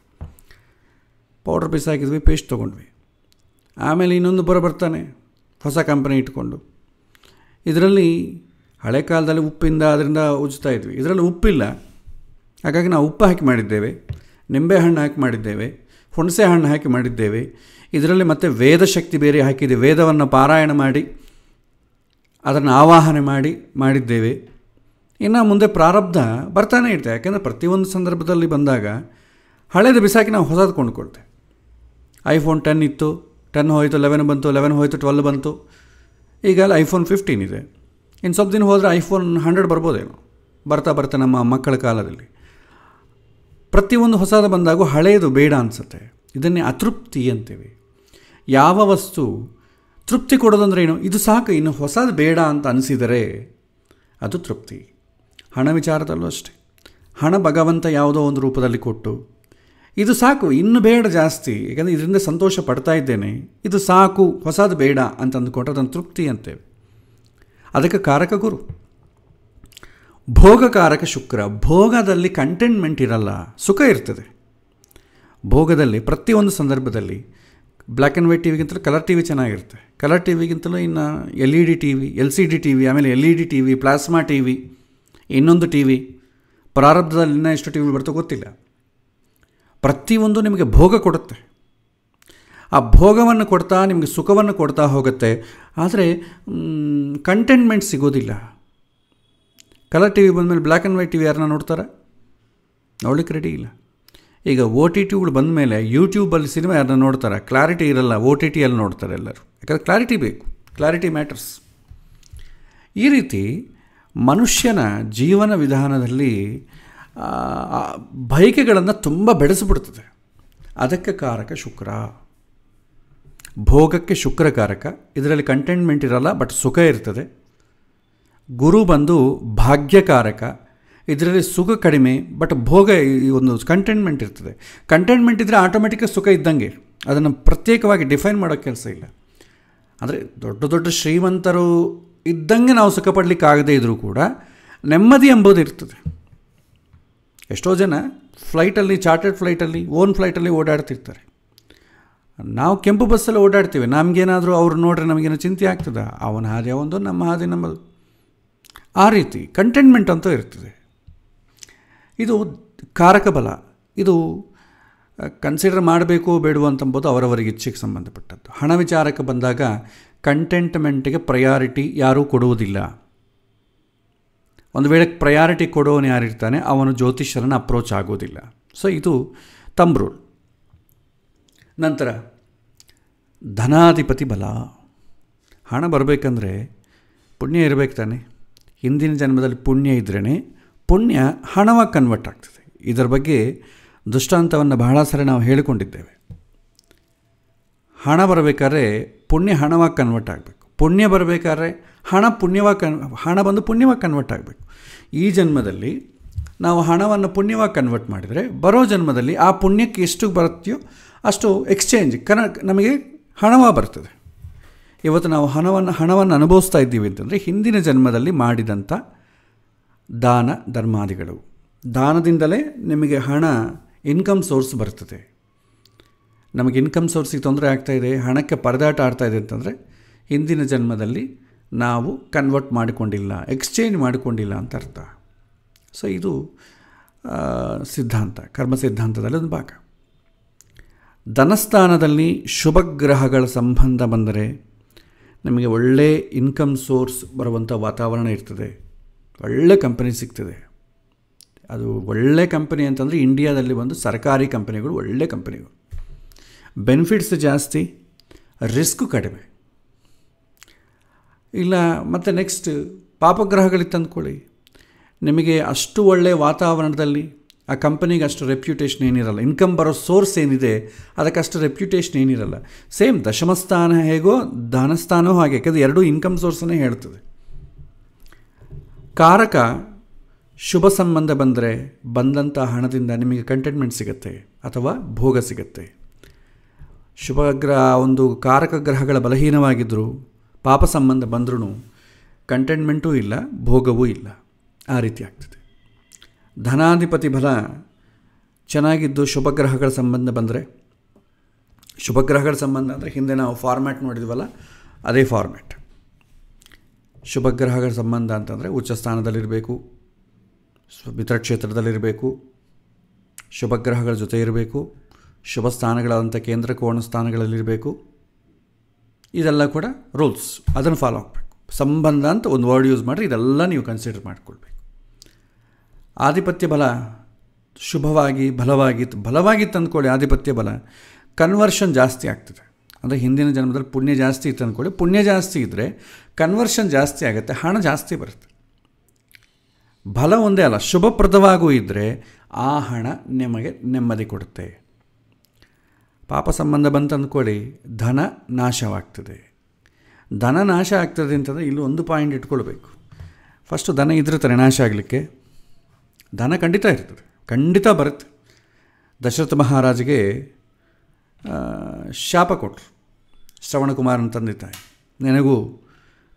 ಪೌಡ್ರ್ ಬಿಸಾಕಿದ್ವಿ ಪೇಸ್ಟ್ ತೊಗೊಂಡ್ವಿ ಆಮೇಲೆ ಇನ್ನೊಂದು ಬರ ಬರ್ತಾನೆ ಹೊಸ ಕಂಪನಿ ಇಟ್ಕೊಂಡು ಇದರಲ್ಲಿ ಹಳೆ ಕಾಲದಲ್ಲಿ ಉಪ್ಪಿಂದ ಅದರಿಂದ ಉಜ್ತಾ ಇದ್ವಿ ಇದರಲ್ಲಿ ಉಪ್ಪಿಲ್ಲ ಹಾಗಾಗಿ ನಾವು ಉಪ್ಪು ಹಾಕಿ ಮಾಡಿದ್ದೇವೆ ನಿಂಬೆ ಹಣ್ಣು ಹಾಕಿ ಮಾಡಿದ್ದೇವೆ ಹುಣಸೆ ಹಣ್ಣು ಹಾಕಿ ಮಾಡಿದ್ದೇವೆ ಇದರಲ್ಲಿ ಮತ್ತೆ ವೇದ ಶಕ್ತಿ ಬೇರೆ ಹಾಕಿದೆ ವೇದವನ್ನು ಪಾರಾಯಣ ಮಾಡಿ ಅದನ್ನು ಆವಾಹನೆ ಮಾಡಿ ಮಾಡಿದ್ದೇವೆ ಇನ್ನು ಮುಂದೆ ಪ್ರಾರಬ್ಧ ಬರ್ತಾನೆ ಇರ್ತೇವೆ ಯಾಕೆಂದರೆ ಪ್ರತಿಯೊಂದು ಸಂದರ್ಭದಲ್ಲಿ ಬಂದಾಗ ಹಳೆಯದು ಬಿಸಾಕಿ ನಾವು ಹೊಸದು ಕೊಂಡುಕೊಳ್ತೆ ಐಫೋನ್ ಟೆನ್ ಇತ್ತು ಟೆನ್ ಹೋಯಿತು ಲೆವೆನ್ ಬಂತು ಲೆವೆನ್ ಹೋಯಿತು ಟ್ವೆಲ್ ಬಂತು ಈಗ ಅಲ್ಲಿ ಐಫೋನ್ ಫಿಫ್ಟೀನ್ ಇದೆ ಇನ್ನು ಸ್ವಲ್ಪ ದಿನ ಹೋದರೆ ಐಫೋನ್ ಹಂಡ್ರೆಡ್ ಬರ್ಬೋದೇನೋ ಬರ್ತಾ ಬರ್ತಾ ನಮ್ಮ ಮಕ್ಕಳ ಕಾಲದಲ್ಲಿ ಪ್ರತಿಯೊಂದು ಹೊಸದು ಬಂದಾಗೂ ಹಳೆಯದು ಬೇಡ ಅನಿಸುತ್ತೆ ಇದನ್ನೇ ಅತೃಪ್ತಿ ಅಂತೀವಿ ಯಾವ ವಸ್ತು ತೃಪ್ತಿ ಕೊಡೋದಂದ್ರೆ ಏನು ಇದು ಸಾಕು ಇನ್ನು ಹೊಸದು ಬೇಡ ಅಂತ ಅನಿಸಿದರೆ ಅದು ತೃಪ್ತಿ ಹಣ ವಿಚಾರದಲ್ಲೂ ಅಷ್ಟೆ ಹಣ ಭಗವಂತ ಯಾವುದೋ ಒಂದು ರೂಪದಲ್ಲಿ ಕೊಟ್ಟು ಇದು ಸಾಕು ಇನ್ನು ಬೇಡ ಜಾಸ್ತಿ ಯಾಕಂದರೆ ಇದರಿಂದ ಸಂತೋಷ ಪಡ್ತಾ ಇದ್ದೇನೆ ಇದು ಸಾಕು ಹೊಸದು ಬೇಡ ಅಂತ ಅಂದುಕೊಂಡ್ರೆ ಅದನ್ನು ತೃಪ್ತಿ ಅಂತೇವೆ ಅದಕ್ಕೆ ಕಾರಕ ಗುರು ಭೋಗಕಾರಕ ಶುಕ್ರ ಭೋಗದಲ್ಲಿ ಕಂಟೆಂಟ್ಮೆಂಟ್ ಇರಲ್ಲ ಸುಖ ಇರ್ತದೆ ಭೋಗದಲ್ಲಿ ಪ್ರತಿಯೊಂದು ಸಂದರ್ಭದಲ್ಲಿ ಬ್ಲ್ಯಾಕ್ ಆ್ಯಂಡ್ ವೈಟ್ ಟಿವಿಗಿಂತಲೂ ಕಲರ್ ಟಿ ವಿ ಚೆನ್ನಾಗಿರುತ್ತೆ ಕಲರ್ ಟಿ ವಿಗಿಂತಲೂ ಇನ್ನು L E D T V L C D T V ಆಮೇಲೆ L E D T V plasma T V ಇನ್ನೊಂದು ಟಿ ವಿ ಪ್ರಾರಬ್ಧದಲ್ಲಿ ಇನ್ನೂ ಎಷ್ಟು ಟಿ ವಿ ಬರ್ತೋ ಗೊತ್ತಿಲ್ಲ ಪ್ರತಿಯೊಂದು ನಿಮಗೆ ಭೋಗ ಕೊಡುತ್ತೆ ಆ ಭೋಗವನ್ನು ಕೊಡ್ತಾ ನಿಮಗೆ ಸುಖವನ್ನು ಕೊಡ್ತಾ ಹೋಗುತ್ತೆ ಆದರೆ ಕಂಟೆಂಟ್ಮೆಂಟ್ ಸಿಗೋದಿಲ್ಲ ಕಲರ್ ಟಿ ವಿ ಬಂದಮೇಲೆ black and white T V ಯಾರನ್ನ ನೋಡ್ತಾರೆ ನೋಡ್ಲಿಕ್ಕೆ ರೆಡಿ ಇಲ್ಲ ಈಗ ಓ ಟಿ ಟಿಗಳು ಬಂದ ಮೇಲೆ ಯೂಟ್ಯೂಬಲ್ಲಿ ಸಿನಿಮಾ ಯಾರನ್ನ ನೋಡ್ತಾರೆ ಕ್ಲಾರಿಟಿ ಇರಲ್ಲ ಓ ಟಿ ಟಿಯಲ್ಲಿ ನೋಡ್ತಾರೆ ಎಲ್ಲರೂ ಯಾಕಂದರೆ ಕ್ಲಾರಿಟಿ ಬೇಕು ಕ್ಲಾರಿಟಿ ಮ್ಯಾಟರ್ಸ್ ಈ ರೀತಿ ಮನುಷ್ಯನ ಜೀವನ ವಿಧಾನದಲ್ಲಿ ಬಯಕೆಗಳನ್ನು ತುಂಬ ಬೆಳೆಸಿಬಿಡ್ತದೆ ಅದಕ್ಕೆ ಕಾರಕ ಶುಕ್ರ ಭೋಗಕ್ಕೆ ಶುಕ್ರಕಾರಕ ಇದರಲ್ಲಿ ಕಂಟೈನ್ಮೆಂಟ್ ಇರಲ್ಲ ಬಟ್ ಸುಖ ಇರ್ತದೆ ಗುರು ಬಂದು ಭಾಗ್ಯಕಾರಕ ಇದರಲ್ಲಿ ಸುಖ ಕಡಿಮೆ ಬಟ್ ಭೋಗ ಈ ಒಂದು ಕಂಟೈನ್ಮೆಂಟ್ ಇರ್ತದೆ ಕಂಟೈನ್ಮೆಂಟ್ ಇದ್ದರೆ ಆಟೋಮೆಟಿಕಾಗಿ ಸುಖ ಇದ್ದಂಗೆ ಅದನ್ನು ಪ್ರತ್ಯೇಕವಾಗಿ ಡಿಫೈನ್ ಮಾಡೋ ಕೆಲಸ ಇಲ್ಲ ಅಂದರೆ ದೊಡ್ಡ ದೊಡ್ಡ ಶ್ರೀಮಂತರು ಇದ್ದಂಗೆ ನಾವು ಸುಖ ಪಡಲಿಕ್ಕಾಗದೇ ಇದ್ದರೂ ಕೂಡ ನೆಮ್ಮದಿ ಎಂಬುದು ಇರ್ತದೆ ಎಷ್ಟೋ ಜನ ಫ್ಲೈಟಲ್ಲಿ ಚಾರ್ಟೆಡ್ ಫ್ಲೈಟಲ್ಲಿ ಓನ್ ಫ್ಲೈಟಲ್ಲಿ ಓಡಾಡ್ತಿರ್ತಾರೆ ನಾವು ಕೆಂಪು ಬಸ್ಸಲ್ಲಿ ಓಡಾಡ್ತೀವಿ ನಮಗೇನಾದರೂ ಅವ್ರು ನೋಡ್ರೆ ನಮಗೇನೋ ಚಿಂತೆ ಆಗ್ತದೆ ಅವನ ಹಾದಿ ಒಂದು ನಮ್ಮ ಹಾದಿ ನಮ್ಮದು ಆ ರೀತಿ ಕಂಟೈನ್ಮೆಂಟ್ ಅಂತ ಇರ್ತದೆ ಇದು ಕಾರಕ ಬಲ ಇದು ಕನ್ಸಿಡರ್ ಮಾಡಬೇಕು ಬೇಡವು ಅಂತಂಬೋದು ಅವರವರಿಗೆ ಇಚ್ಛೆಗೆ ಸಂಬಂಧಪಟ್ಟದ್ದು ಹಣ ವಿಚಾರಕ್ಕೆ ಬಂದಾಗ ಕಂಟೆಂಟ್ಮೆಂಟಿಗೆ ಪ್ರಯಾರಿಟಿ ಯಾರೂ ಕೊಡುವುದಿಲ್ಲ ಒಂದು ವೇಳೆ ಪ್ರಯಾರಿಟಿ ಕೊಡೋನು ಯಾರಿರ್ತಾನೆ ಅವನು ಜ್ಯೋತಿಷ್ಯರನ್ನು ಅಪ್ರೋಚ್ ಆಗೋದಿಲ್ಲ ಸೊ ಇದು ತಂಬ್ರೂಲ್ ನಂತರ ಧನಾಧಿಪತಿ ಬಲ ಹಣ ಬರಬೇಕಂದ್ರೆ ಪುಣ್ಯ ಇರಬೇಕು ತಾನೆ ಹಿಂದಿನ ಜನ್ಮದಲ್ಲಿ ಪುಣ್ಯ ಇದ್ರೇ ಪುಣ್ಯ ಹಣವಾಗಿ ಕನ್ವರ್ಟ್ ಆಗ್ತದೆ ಇದರ ಬಗ್ಗೆ ದೃಷ್ಟಾಂತವನ್ನು ಬಹಳ ಸರಿ ನಾವು ಹೇಳಿಕೊಂಡಿದ್ದೇವೆ ಹಣ ಬರಬೇಕಾದ್ರೆ ಪುಣ್ಯ ಹಣವಾಗಿ ಕನ್ವರ್ಟ್ ಆಗಬೇಕು ಪುಣ್ಯ ಬರಬೇಕಾದ್ರೆ ಹಣ ಪುಣ್ಯವಾಗಿ ಕನ್ ಹಣ ಬಂದು ಪುಣ್ಯವಾಗಿ ಕನ್ವರ್ಟ್ ಆಗಬೇಕು ಈ ಜನ್ಮದಲ್ಲಿ ನಾವು ಹಣವನ್ನು ಪುಣ್ಯವಾಗಿ ಕನ್ವರ್ಟ್ ಮಾಡಿದರೆ ಬರೋ ಜನ್ಮದಲ್ಲಿ ಆ ಪುಣ್ಯಕ್ಕೆ ಎಷ್ಟು ಬರುತ್ತೆಯೋ ಅಷ್ಟು ಎಕ್ಸ್ಚೇಂಜ್ ಕನ ನಮಗೆ ಹಣವ ಬರ್ತದೆ ಇವತ್ತು ನಾವು ಹಣವನ್ನು ಹಣವನ್ನು ಅನುಭವಿಸ್ತಾ ಇದ್ದೀವಿ ಅಂತಂದರೆ ಹಿಂದಿನ ಜನ್ಮದಲ್ಲಿ ಮಾಡಿದಂಥ ದಾನ ಧರ್ಮಾದಿಗಳು ದಾನದಿಂದಲೇ ನಿಮಗೆ ಹಣ ಇನ್ಕಮ್ ಸೋರ್ಸ್ ಬರ್ತದೆ ನಮಗೆ ಇನ್ಕಮ್ ಸೋರ್ಸಿಗೆ ತೊಂದರೆ ಆಗ್ತಾಯಿದೆ ಹಣಕ್ಕೆ ಪರದಾಟ ಆಡ್ತಾಯಿದೆ ಅಂತಂದರೆ ಹಿಂದಿನ ಜನ್ಮದಲ್ಲಿ ನಾವು ಕನ್ವರ್ಟ್ ಮಾಡಿಕೊಂಡಿಲ್ಲ ಎಕ್ಸ್ಚೇಂಜ್ ಮಾಡಿಕೊಂಡಿಲ್ಲ ಅಂತ ಅರ್ಥ ಸೊ ಇದು ಸಿದ್ಧಾಂತ ಕರ್ಮ ಸಿದ್ಧಾಂತದಲ್ಲಿ ಒಂದು ಭಾಗ ಧನಸ್ಥಾನದಲ್ಲಿ ಶುಭ ಗ್ರಹಗಳ ಸಂಬಂಧ ಬಂದರೆ ನಮಗೆ ಒಳ್ಳೆ ಇನ್ಕಮ್ ಸೋರ್ಸ್ ಬರುವಂಥ ವಾತಾವರಣ ಇರ್ತದೆ ಒಳ್ಳೆ ಕಂಪನಿ ಸಿಗ್ತದೆ ಅದು ಒಳ್ಳೆ ಕಂಪನಿ ಅಂತಂದರೆ ಇಂಡಿಯಾದಲ್ಲಿ ಒಂದು ಸರ್ಕಾರಿ ಕಂಪನಿಗಳು ಒಳ್ಳೆ ಕಂಪನಿಗಳು ಬೆನಿಫಿಟ್ಸ್ ಜಾಸ್ತಿ ರಿಸ್ಕ್ ಕಡಿಮೆ ಇಲ್ಲ ಮತ್ತು ನೆಕ್ಸ್ಟ್ ಪಾಪಗ್ರಹಗಳಿಗೆ ತಂದುಕೊಳ್ಳಿ ನಿಮಗೆ ಅಷ್ಟು ಒಳ್ಳೆಯ ವಾತಾವರಣದಲ್ಲಿ ಆ ಕಂಪನಿಗೆ ಅಷ್ಟು ರೆಪ್ಯುಟೇಷನ್ ಏನಿರಲ್ಲ ಇನ್ಕಮ್ ಬರೋ ಸೋರ್ಸ್ ಏನಿದೆ ಅದಕ್ಕೆ ಅಷ್ಟು ರೆಪ್ಯುಟೇಷನ್ ಏನಿರಲ್ಲ ಸೇಮ್ ದಶಮಸ್ಥಾನ ಹೇಗೋ ಧನಸ್ಥಾನವೂ ಹಾಗೆ ಯಾಕಂದರೆ ಎರಡೂ ಇನ್ಕಮ್ ಸೋರ್ಸನ್ನೇ ಹೇಳ್ತದೆ ಕಾರಕ ಶುಭ ಸಂಬಂಧ ಬಂದರೆ ಬಂದಂಥ ಹಣದಿಂದ ನಿಮಗೆ ಕಂಟೆಂಟ್ಮೆಂಟ್ ಸಿಗುತ್ತೆ ಅಥವಾ ಭೋಗ ಸಿಗುತ್ತೆ ಶುಭ ಗ್ರಹ ಒಂದು ಕಾರಕ ಗ್ರಹಗಳ ಬಲಹೀನವಾಗಿದ್ದರು ಪಾಪ ಸಂಬಂಧ ಬಂದ್ರೂ ಕಂಟೈನ್ಮೆಂಟೂ ಇಲ್ಲ ಭೋಗವೂ ಇಲ್ಲ ಆ ರೀತಿ ಆಗ್ತದೆ ಧನಾಧಿಪತಿ ಬಲ ಚೆನ್ನಾಗಿದ್ದು ಶುಭಗ್ರಹಗಳ ಸಂಬಂಧ ಬಂದರೆ ಶುಭಗ್ರಹಗಳ ಸಂಬಂಧ ಅಂದರೆ ಹಿಂದೆ ನಾವು ಫಾರ್ಮ್ಯಾಟ್ ನೋಡಿದ್ವಲ್ಲ ಅದೇ ಫಾರ್ಮ್ಯಾಟ್ ಶುಭಗ್ರಹಗಳ ಸಂಬಂಧ ಅಂತಂದರೆ ಉಚ್ಚ ಸ್ಥಾನದಲ್ಲಿರಬೇಕು ಮಿತ್ರಕ್ಷೇತ್ರದಲ್ಲಿರಬೇಕು ಶುಭಗ್ರಹಗಳ ಜೊತೆ ಇರಬೇಕು ಶುಭ ಸ್ಥಾನಗಳಾದಂಥ ಕೇಂದ್ರ ಕೋಣ ಸ್ಥಾನಗಳಲ್ಲಿರಬೇಕು ಇದೆಲ್ಲ ಕೂಡ ರೂಲ್ಸ್ ಅದನ್ನು ಫಾಲೋ ಆಗಬೇಕು ಸಂಬಂಧ ಅಂತ ಒಂದು ವರ್ಡ್ ಯೂಸ್ ಮಾಡಿರಿ ಇದೆಲ್ಲ ನೀವು ಕನ್ಸಿಡರ್ ಮಾಡಿಕೊಳ್ಬೇಕು ಆಧಿಪತ್ಯ ಬಲ ಶುಭವಾಗಿ ಬಲವಾಗಿ ಬಲವಾಗಿ ತಂದುಕೊಳ್ಳಿ ಆಧಿಪತ್ಯ ಬಲ ಕನ್ವರ್ಷನ್ ಜಾಸ್ತಿ ಆಗ್ತದೆ ಅಂದರೆ ಹಿಂದಿನ ಜನ್ಮದಲ್ಲಿ ಪುಣ್ಯ ಜಾಸ್ತಿ ಇತ್ತು ಅಂದ್ಕೊಳ್ಳಿ ಪುಣ್ಯ ಜಾಸ್ತಿ ಇದ್ದರೆ ಕನ್ವರ್ಷನ್ ಜಾಸ್ತಿ ಆಗುತ್ತೆ ಹಣ ಜಾಸ್ತಿ ಬರುತ್ತೆ ಬಲ ಒಂದೇ ಅಲ್ಲ ಶುಭಪ್ರದವಾಗೂ ಇದ್ದರೆ ಆ ಹಣ ನಿಮಗೆ ನೆಮ್ಮದಿ ಕೊಡುತ್ತೆ ಪಾಪ ಸಂಬಂಧ ಬಂತ ಅಂದ್ಕೊಳ್ಳಿ ಧನ ನಾಶವಾಗ್ತದೆ ಧನ ನಾಶ ಆಗ್ತದೆ ಅಂತಂದರೆ ಇಲ್ಲಿ ಒಂದು ಪಾಯಿಂಟ್ ಇಟ್ಕೊಳ್ಬೇಕು ಫಸ್ಟು ದನ ಇದ್ರೆ ತಾನೆ ನಾಶ ಆಗಲಿಕ್ಕೆ ದನ ಖಂಡಿತ ಇರ್ತದೆ ಖಂಡಿತ ಬರುತ್ತೆ ದಶರಥ ಮಹಾರಾಜಿಗೆ ಶಾಪ ಕೊಟ್ಟರು ಶ್ರವಣಕುಮಾರನ ತಂದೆ ತಾಯಿ ನನಗೂ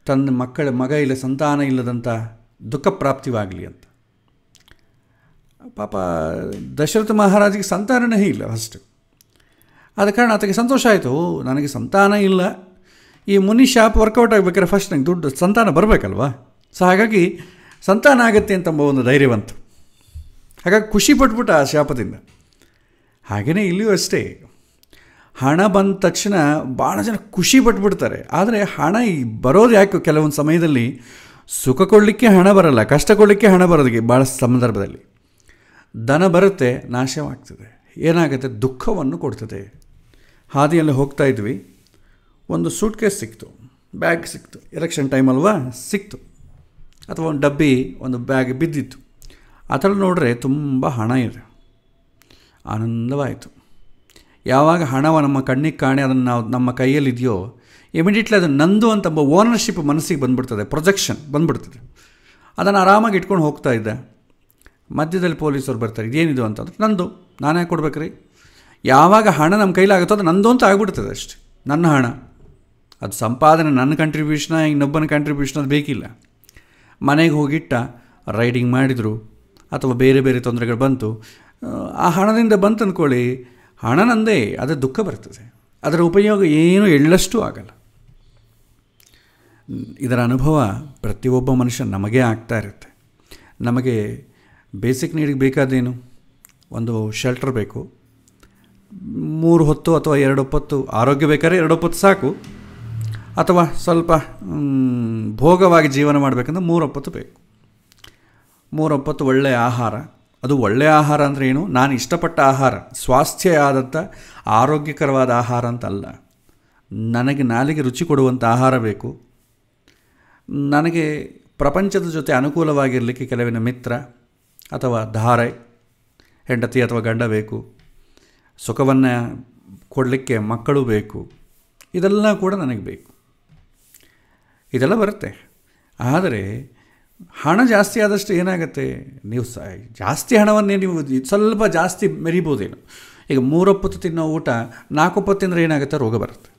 ತನ್ನ ಮಕ್ಕಳ ಮಗ ಇಲ್ಲ ಸಂತಾನ ಇಲ್ಲದಂಥ ದುಃಖ ಪ್ರಾಪ್ತಿವಾಗಲಿ ಅಂತ ಪಾಪ ದಶರಥ ಮಹಾರಾಜಿಗೆ ಸಂತಾನನೇ ಇಲ್ಲ ಫಸ್ಟು ಆದ ಕಾರಣ ಆತಗೆ ಸಂತೋಷ ಆಯಿತು ನನಗೆ ಸಂತಾನ ಇಲ್ಲ ಈ ಮುನಿ ಶಾಪ್ ವರ್ಕೌಟ್ ಆಗಬೇಕಾದ್ರೆ ಫಸ್ಟ್ ನಂಗೆ ದುಡ್ಡು ಸಂತಾನ ಬರಬೇಕಲ್ವಾ ಸೊ ಹಾಗಾಗಿ ಸಂತಾನ ಆಗತ್ತೆ ಅಂತಂಬ ಒಂದು ಧೈರ್ಯವಂತು ಹಾಗಾಗಿ ಖುಷಿ ಪಟ್ಬಿಟ್ಟ ಆ ಶಾಪದಿಂದ ಹಾಗೆಯೇ ಇಲ್ಲಿಯೂ ಅಷ್ಟೇ ಹಣ ಬಂದ ತಕ್ಷಣ ಭಾಳ ಜನ ಖುಷಿ ಪಟ್ಬಿಡ್ತಾರೆ ಆದರೆ ಹಣ ಈ ಬರೋದು ಯಾಕೆ ಕೆಲವೊಂದು ಸಮಯದಲ್ಲಿ ಸುಖ ಕೊಡಲಿಕ್ಕೆ ಹಣ ಬರಲ್ಲ ಕಷ್ಟ ಕೊಡಲಿಕ್ಕೆ ಹಣ ಬರೋದಕ್ಕೆ ಭಾಳ ಸಂದರ್ಭದಲ್ಲಿ ದನ ಬರುತ್ತೆ ನಾಶವಾಗ್ತದೆ ಏನಾಗುತ್ತೆ ದುಃಖವನ್ನು ಕೊಡ್ತದೆ ಹಾದಿಯಲ್ಲಿ ಹೋಗ್ತಾ ಇದ್ವಿ ಒಂದು ಸೂಟ್ ಕೇಸ್ ಸಿಕ್ತು ಬ್ಯಾಗ್ ಸಿಕ್ತು ಎಲೆಕ್ಷನ್ ಟೈಮ್ ಅಲ್ವಾ ಸಿಕ್ತು ಅಥವಾ ಒಂದು ಡಬ್ಬಿ ಒಂದು ಬ್ಯಾಗ್ ಬಿದ್ದಿತ್ತು ಅದರಲ್ಲಿ ನೋಡ್ರೆ ತುಂಬ ಹಣ ಇದೆ ಆನಂದವಾಯಿತು ಯಾವಾಗ ಹಣವ ನಮ್ಮ ಕಣ್ಣಿಗೆ ಕಾಣೆ ಅದನ್ನು ನಾವು ನಮ್ಮ ಕೈಯಲ್ಲಿದೆಯೋ ಇಮಿಡಿಯೇಟ್ಲಿ ಅದು ನಂದು ಅಂತ ಓನರ್ಶಿಪ್ ಮನಸ್ಸಿಗೆ ಬಂದ್ಬಿಡ್ತದೆ ಪ್ರೊಜೆಕ್ಷನ್ ಬಂದ್ಬಿಡ್ತದೆ ಅದನ್ನು ಆರಾಮಾಗಿ ಇಟ್ಕೊಂಡು ಹೋಗ್ತಾ ಇದ್ದೆ ಮಧ್ಯದಲ್ಲಿ ಪೊಲೀಸರು ಬರ್ತಾರೆ ಇದೇನಿದು ಅಂತಂದ್ರೆ ನಂದು ನಾನೇ ಕೊಡ್ಬೇಕ್ರಿ ಯಾವಾಗ ಹಣ ನಮ್ಮ ಕೈಲಾಗುತ್ತೋ ಅದು ನಂದು ಅಂತ ಆಗ್ಬಿಡ್ತದೆ ಅಷ್ಟೆ ನನ್ನ ಹಣ ಅದು ಸಂಪಾದನೆ ನನ್ನ ಕಂಟ್ರಿಬ್ಯೂಷನ ಇನ್ನೊಬ್ಬನ ಕಂಟ್ರಿಬ್ಯೂಷನ್ ಅದು ಬೇಕಿಲ್ಲ ಮನೆಗೆ ಹೋಗಿಟ್ಟ ರೈಡಿಂಗ್ ಮಾಡಿದರು ಅಥವಾ ಬೇರೆ ಬೇರೆ ತೊಂದರೆಗಳು ಬಂತು ಆ ಹಣದಿಂದ ಬಂತು ಅಂದ್ಕೊಳ್ಳಿ ಹಣ ನಂದೇ ಅದು ದುಃಖ ಬರ್ತದೆ ಅದರ ಉಪಯೋಗ ಏನೂ ಎಳ್ಳಷ್ಟು ಆಗಲ್ಲ ಇದರ ಅನುಭವ ಪ್ರತಿಯೊಬ್ಬ ಮನುಷ್ಯ ನಮಗೆ ಆಗ್ತಾ ಇರುತ್ತೆ ನಮಗೆ ಬೇಸಿಕ್ ನೀಡಿಗೆ ಬೇಕಾದೇನು ಒಂದು ಶೆಲ್ಟರ್ ಬೇಕು ಮೂರು ಹೊತ್ತು ಅಥವಾ ಎರಡು ಹೊತ್ತು ಆರೋಗ್ಯ ಬೇಕಾದ್ರೆ ಎರಡು ಹೊತ್ತು ಸಾಕು ಅಥವಾ ಸ್ವಲ್ಪ ಭೋಗವಾಗಿ ಜೀವನ ಮಾಡಬೇಕಂದ್ರೆ ಮೂರೊಪ್ಪತ್ತು ಬೇಕು ಮೂರೊಪ್ಪತ್ತು ಒಳ್ಳೆಯ ಆಹಾರ ಅದು ಒಳ್ಳೆಯ ಆಹಾರ ಅಂದರೆ ಏನು ನಾನು ಇಷ್ಟಪಟ್ಟ ಆಹಾರ ಸ್ವಾಸ್ಥ್ಯ ಆದಂಥ ಆರೋಗ್ಯಕರವಾದ ಆಹಾರ ಅಂತ ಅಲ್ಲ ನನಗೆ ನಾಲಿಗೆ ರುಚಿ ಕೊಡುವಂಥ ಆಹಾರ ಬೇಕು ನನಗೆ ಪ್ರಪಂಚದ ಜೊತೆ ಅನುಕೂಲವಾಗಿರಲಿಕ್ಕೆ ಕೆಲವಿನ ಮಿತ್ರ ಅಥವಾ ಧಾರೆ ಹೆಂಡತಿ ಅಥವಾ ಗಂಡ ಬೇಕು ಸುಖವನ್ನು ಕೊಡಲಿಕ್ಕೆ ಮಕ್ಕಳು ಬೇಕು ಇದೆಲ್ಲ ಕೂಡ ನನಗೆ ಬೇಕು ಇದೆಲ್ಲ ಬರುತ್ತೆ ಆದರೆ ಹಣ ಜಾಸ್ತಿ ಆದಷ್ಟು ಏನಾಗುತ್ತೆ ನೀವು ಸ ಜಾಸ್ತಿ ಹಣವನ್ನೇ ನೀವು ಸ್ವಲ್ಪ ಜಾಸ್ತಿ ಮೆರಿಬೋದೇನು ಈಗ ಮೂರೊಪ್ಪತ್ತು ತಿನ್ನೋ ಊಟ ನಾಲ್ಕೊಪ್ಪತ್ತು ತಿಂದರೆ ಏನಾಗುತ್ತೆ ರೋಗ ಬರುತ್ತೆ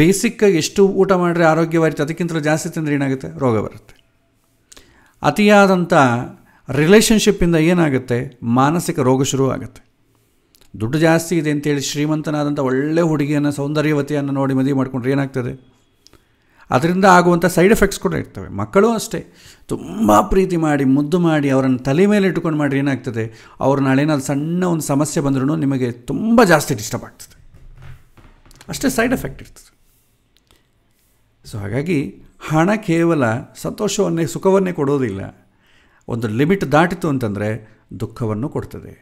ಬೇಸಿಕ್ಕಾಗಿ ಎಷ್ಟು ಊಟ ಮಾಡಿದ್ರೆ ಆರೋಗ್ಯವಾಗಿತ್ತು ಅದಕ್ಕಿಂತಲೂ ಜಾಸ್ತಿ ತಿಂದರೆ ಏನಾಗುತ್ತೆ ರೋಗ ಬರುತ್ತೆ ಅತಿಯಾದಂಥ ರಿಲೇಷನ್ಶಿಪ್ಪಿಂದ ಏನಾಗುತ್ತೆ ಮಾನಸಿಕ ರೋಗ ಶುರು ಆಗುತ್ತೆ ದುಡ್ಡು ಜಾಸ್ತಿ ಇದೆ ಅಂತೇಳಿ ಶ್ರೀಮಂತನಾದಂಥ ಒಳ್ಳೆ ಹುಡುಗಿಯನ್ನು ಸೌಂದರ್ಯವತಿಯನ್ನು ನೋಡಿ ಮದುವೆ ಮಾಡಿಕೊಂಡ್ರೆ ಏನಾಗ್ತದೆ ಅದರಿಂದ ಆಗುವಂಥ ಸೈಡ್ ಎಫೆಕ್ಟ್ಸ್ ಕೂಡ ಇರ್ತವೆ ಮಕ್ಕಳು ಅಷ್ಟೇ ತುಂಬ ಪ್ರೀತಿ ಮಾಡಿ ಮುದ್ದು ಮಾಡಿ ಅವರನ್ನು ತಲೆ ಮೇಲೆ ಇಟ್ಟುಕೊಂಡು ಮಾಡಿ ಏನಾಗ್ತದೆ ಅವ್ರು ನಾಳೇನಾದ್ರು ಸಣ್ಣ ಒಂದು ಸಮಸ್ಯೆ ಬಂದರೂ ನಿಮಗೆ ತುಂಬ ಜಾಸ್ತಿ ಡಿಸ್ಟರ್ಬ್ ಆಗ್ತದೆ ಅಷ್ಟೇ ಸೈಡ್ ಎಫೆಕ್ಟ್ ಇರ್ತದೆ ಸೊ ಹಾಗಾಗಿ ಹಣ ಕೇವಲ ಸಂತೋಷವನ್ನೇ ಸುಖವನ್ನೇ ಕೊಡೋದಿಲ್ಲ ಒಂದು ಲಿಮಿಟ್ ದಾಟಿತು ಅಂತಂದರೆ ದುಃಖವನ್ನು ಕೊಡ್ತದೆ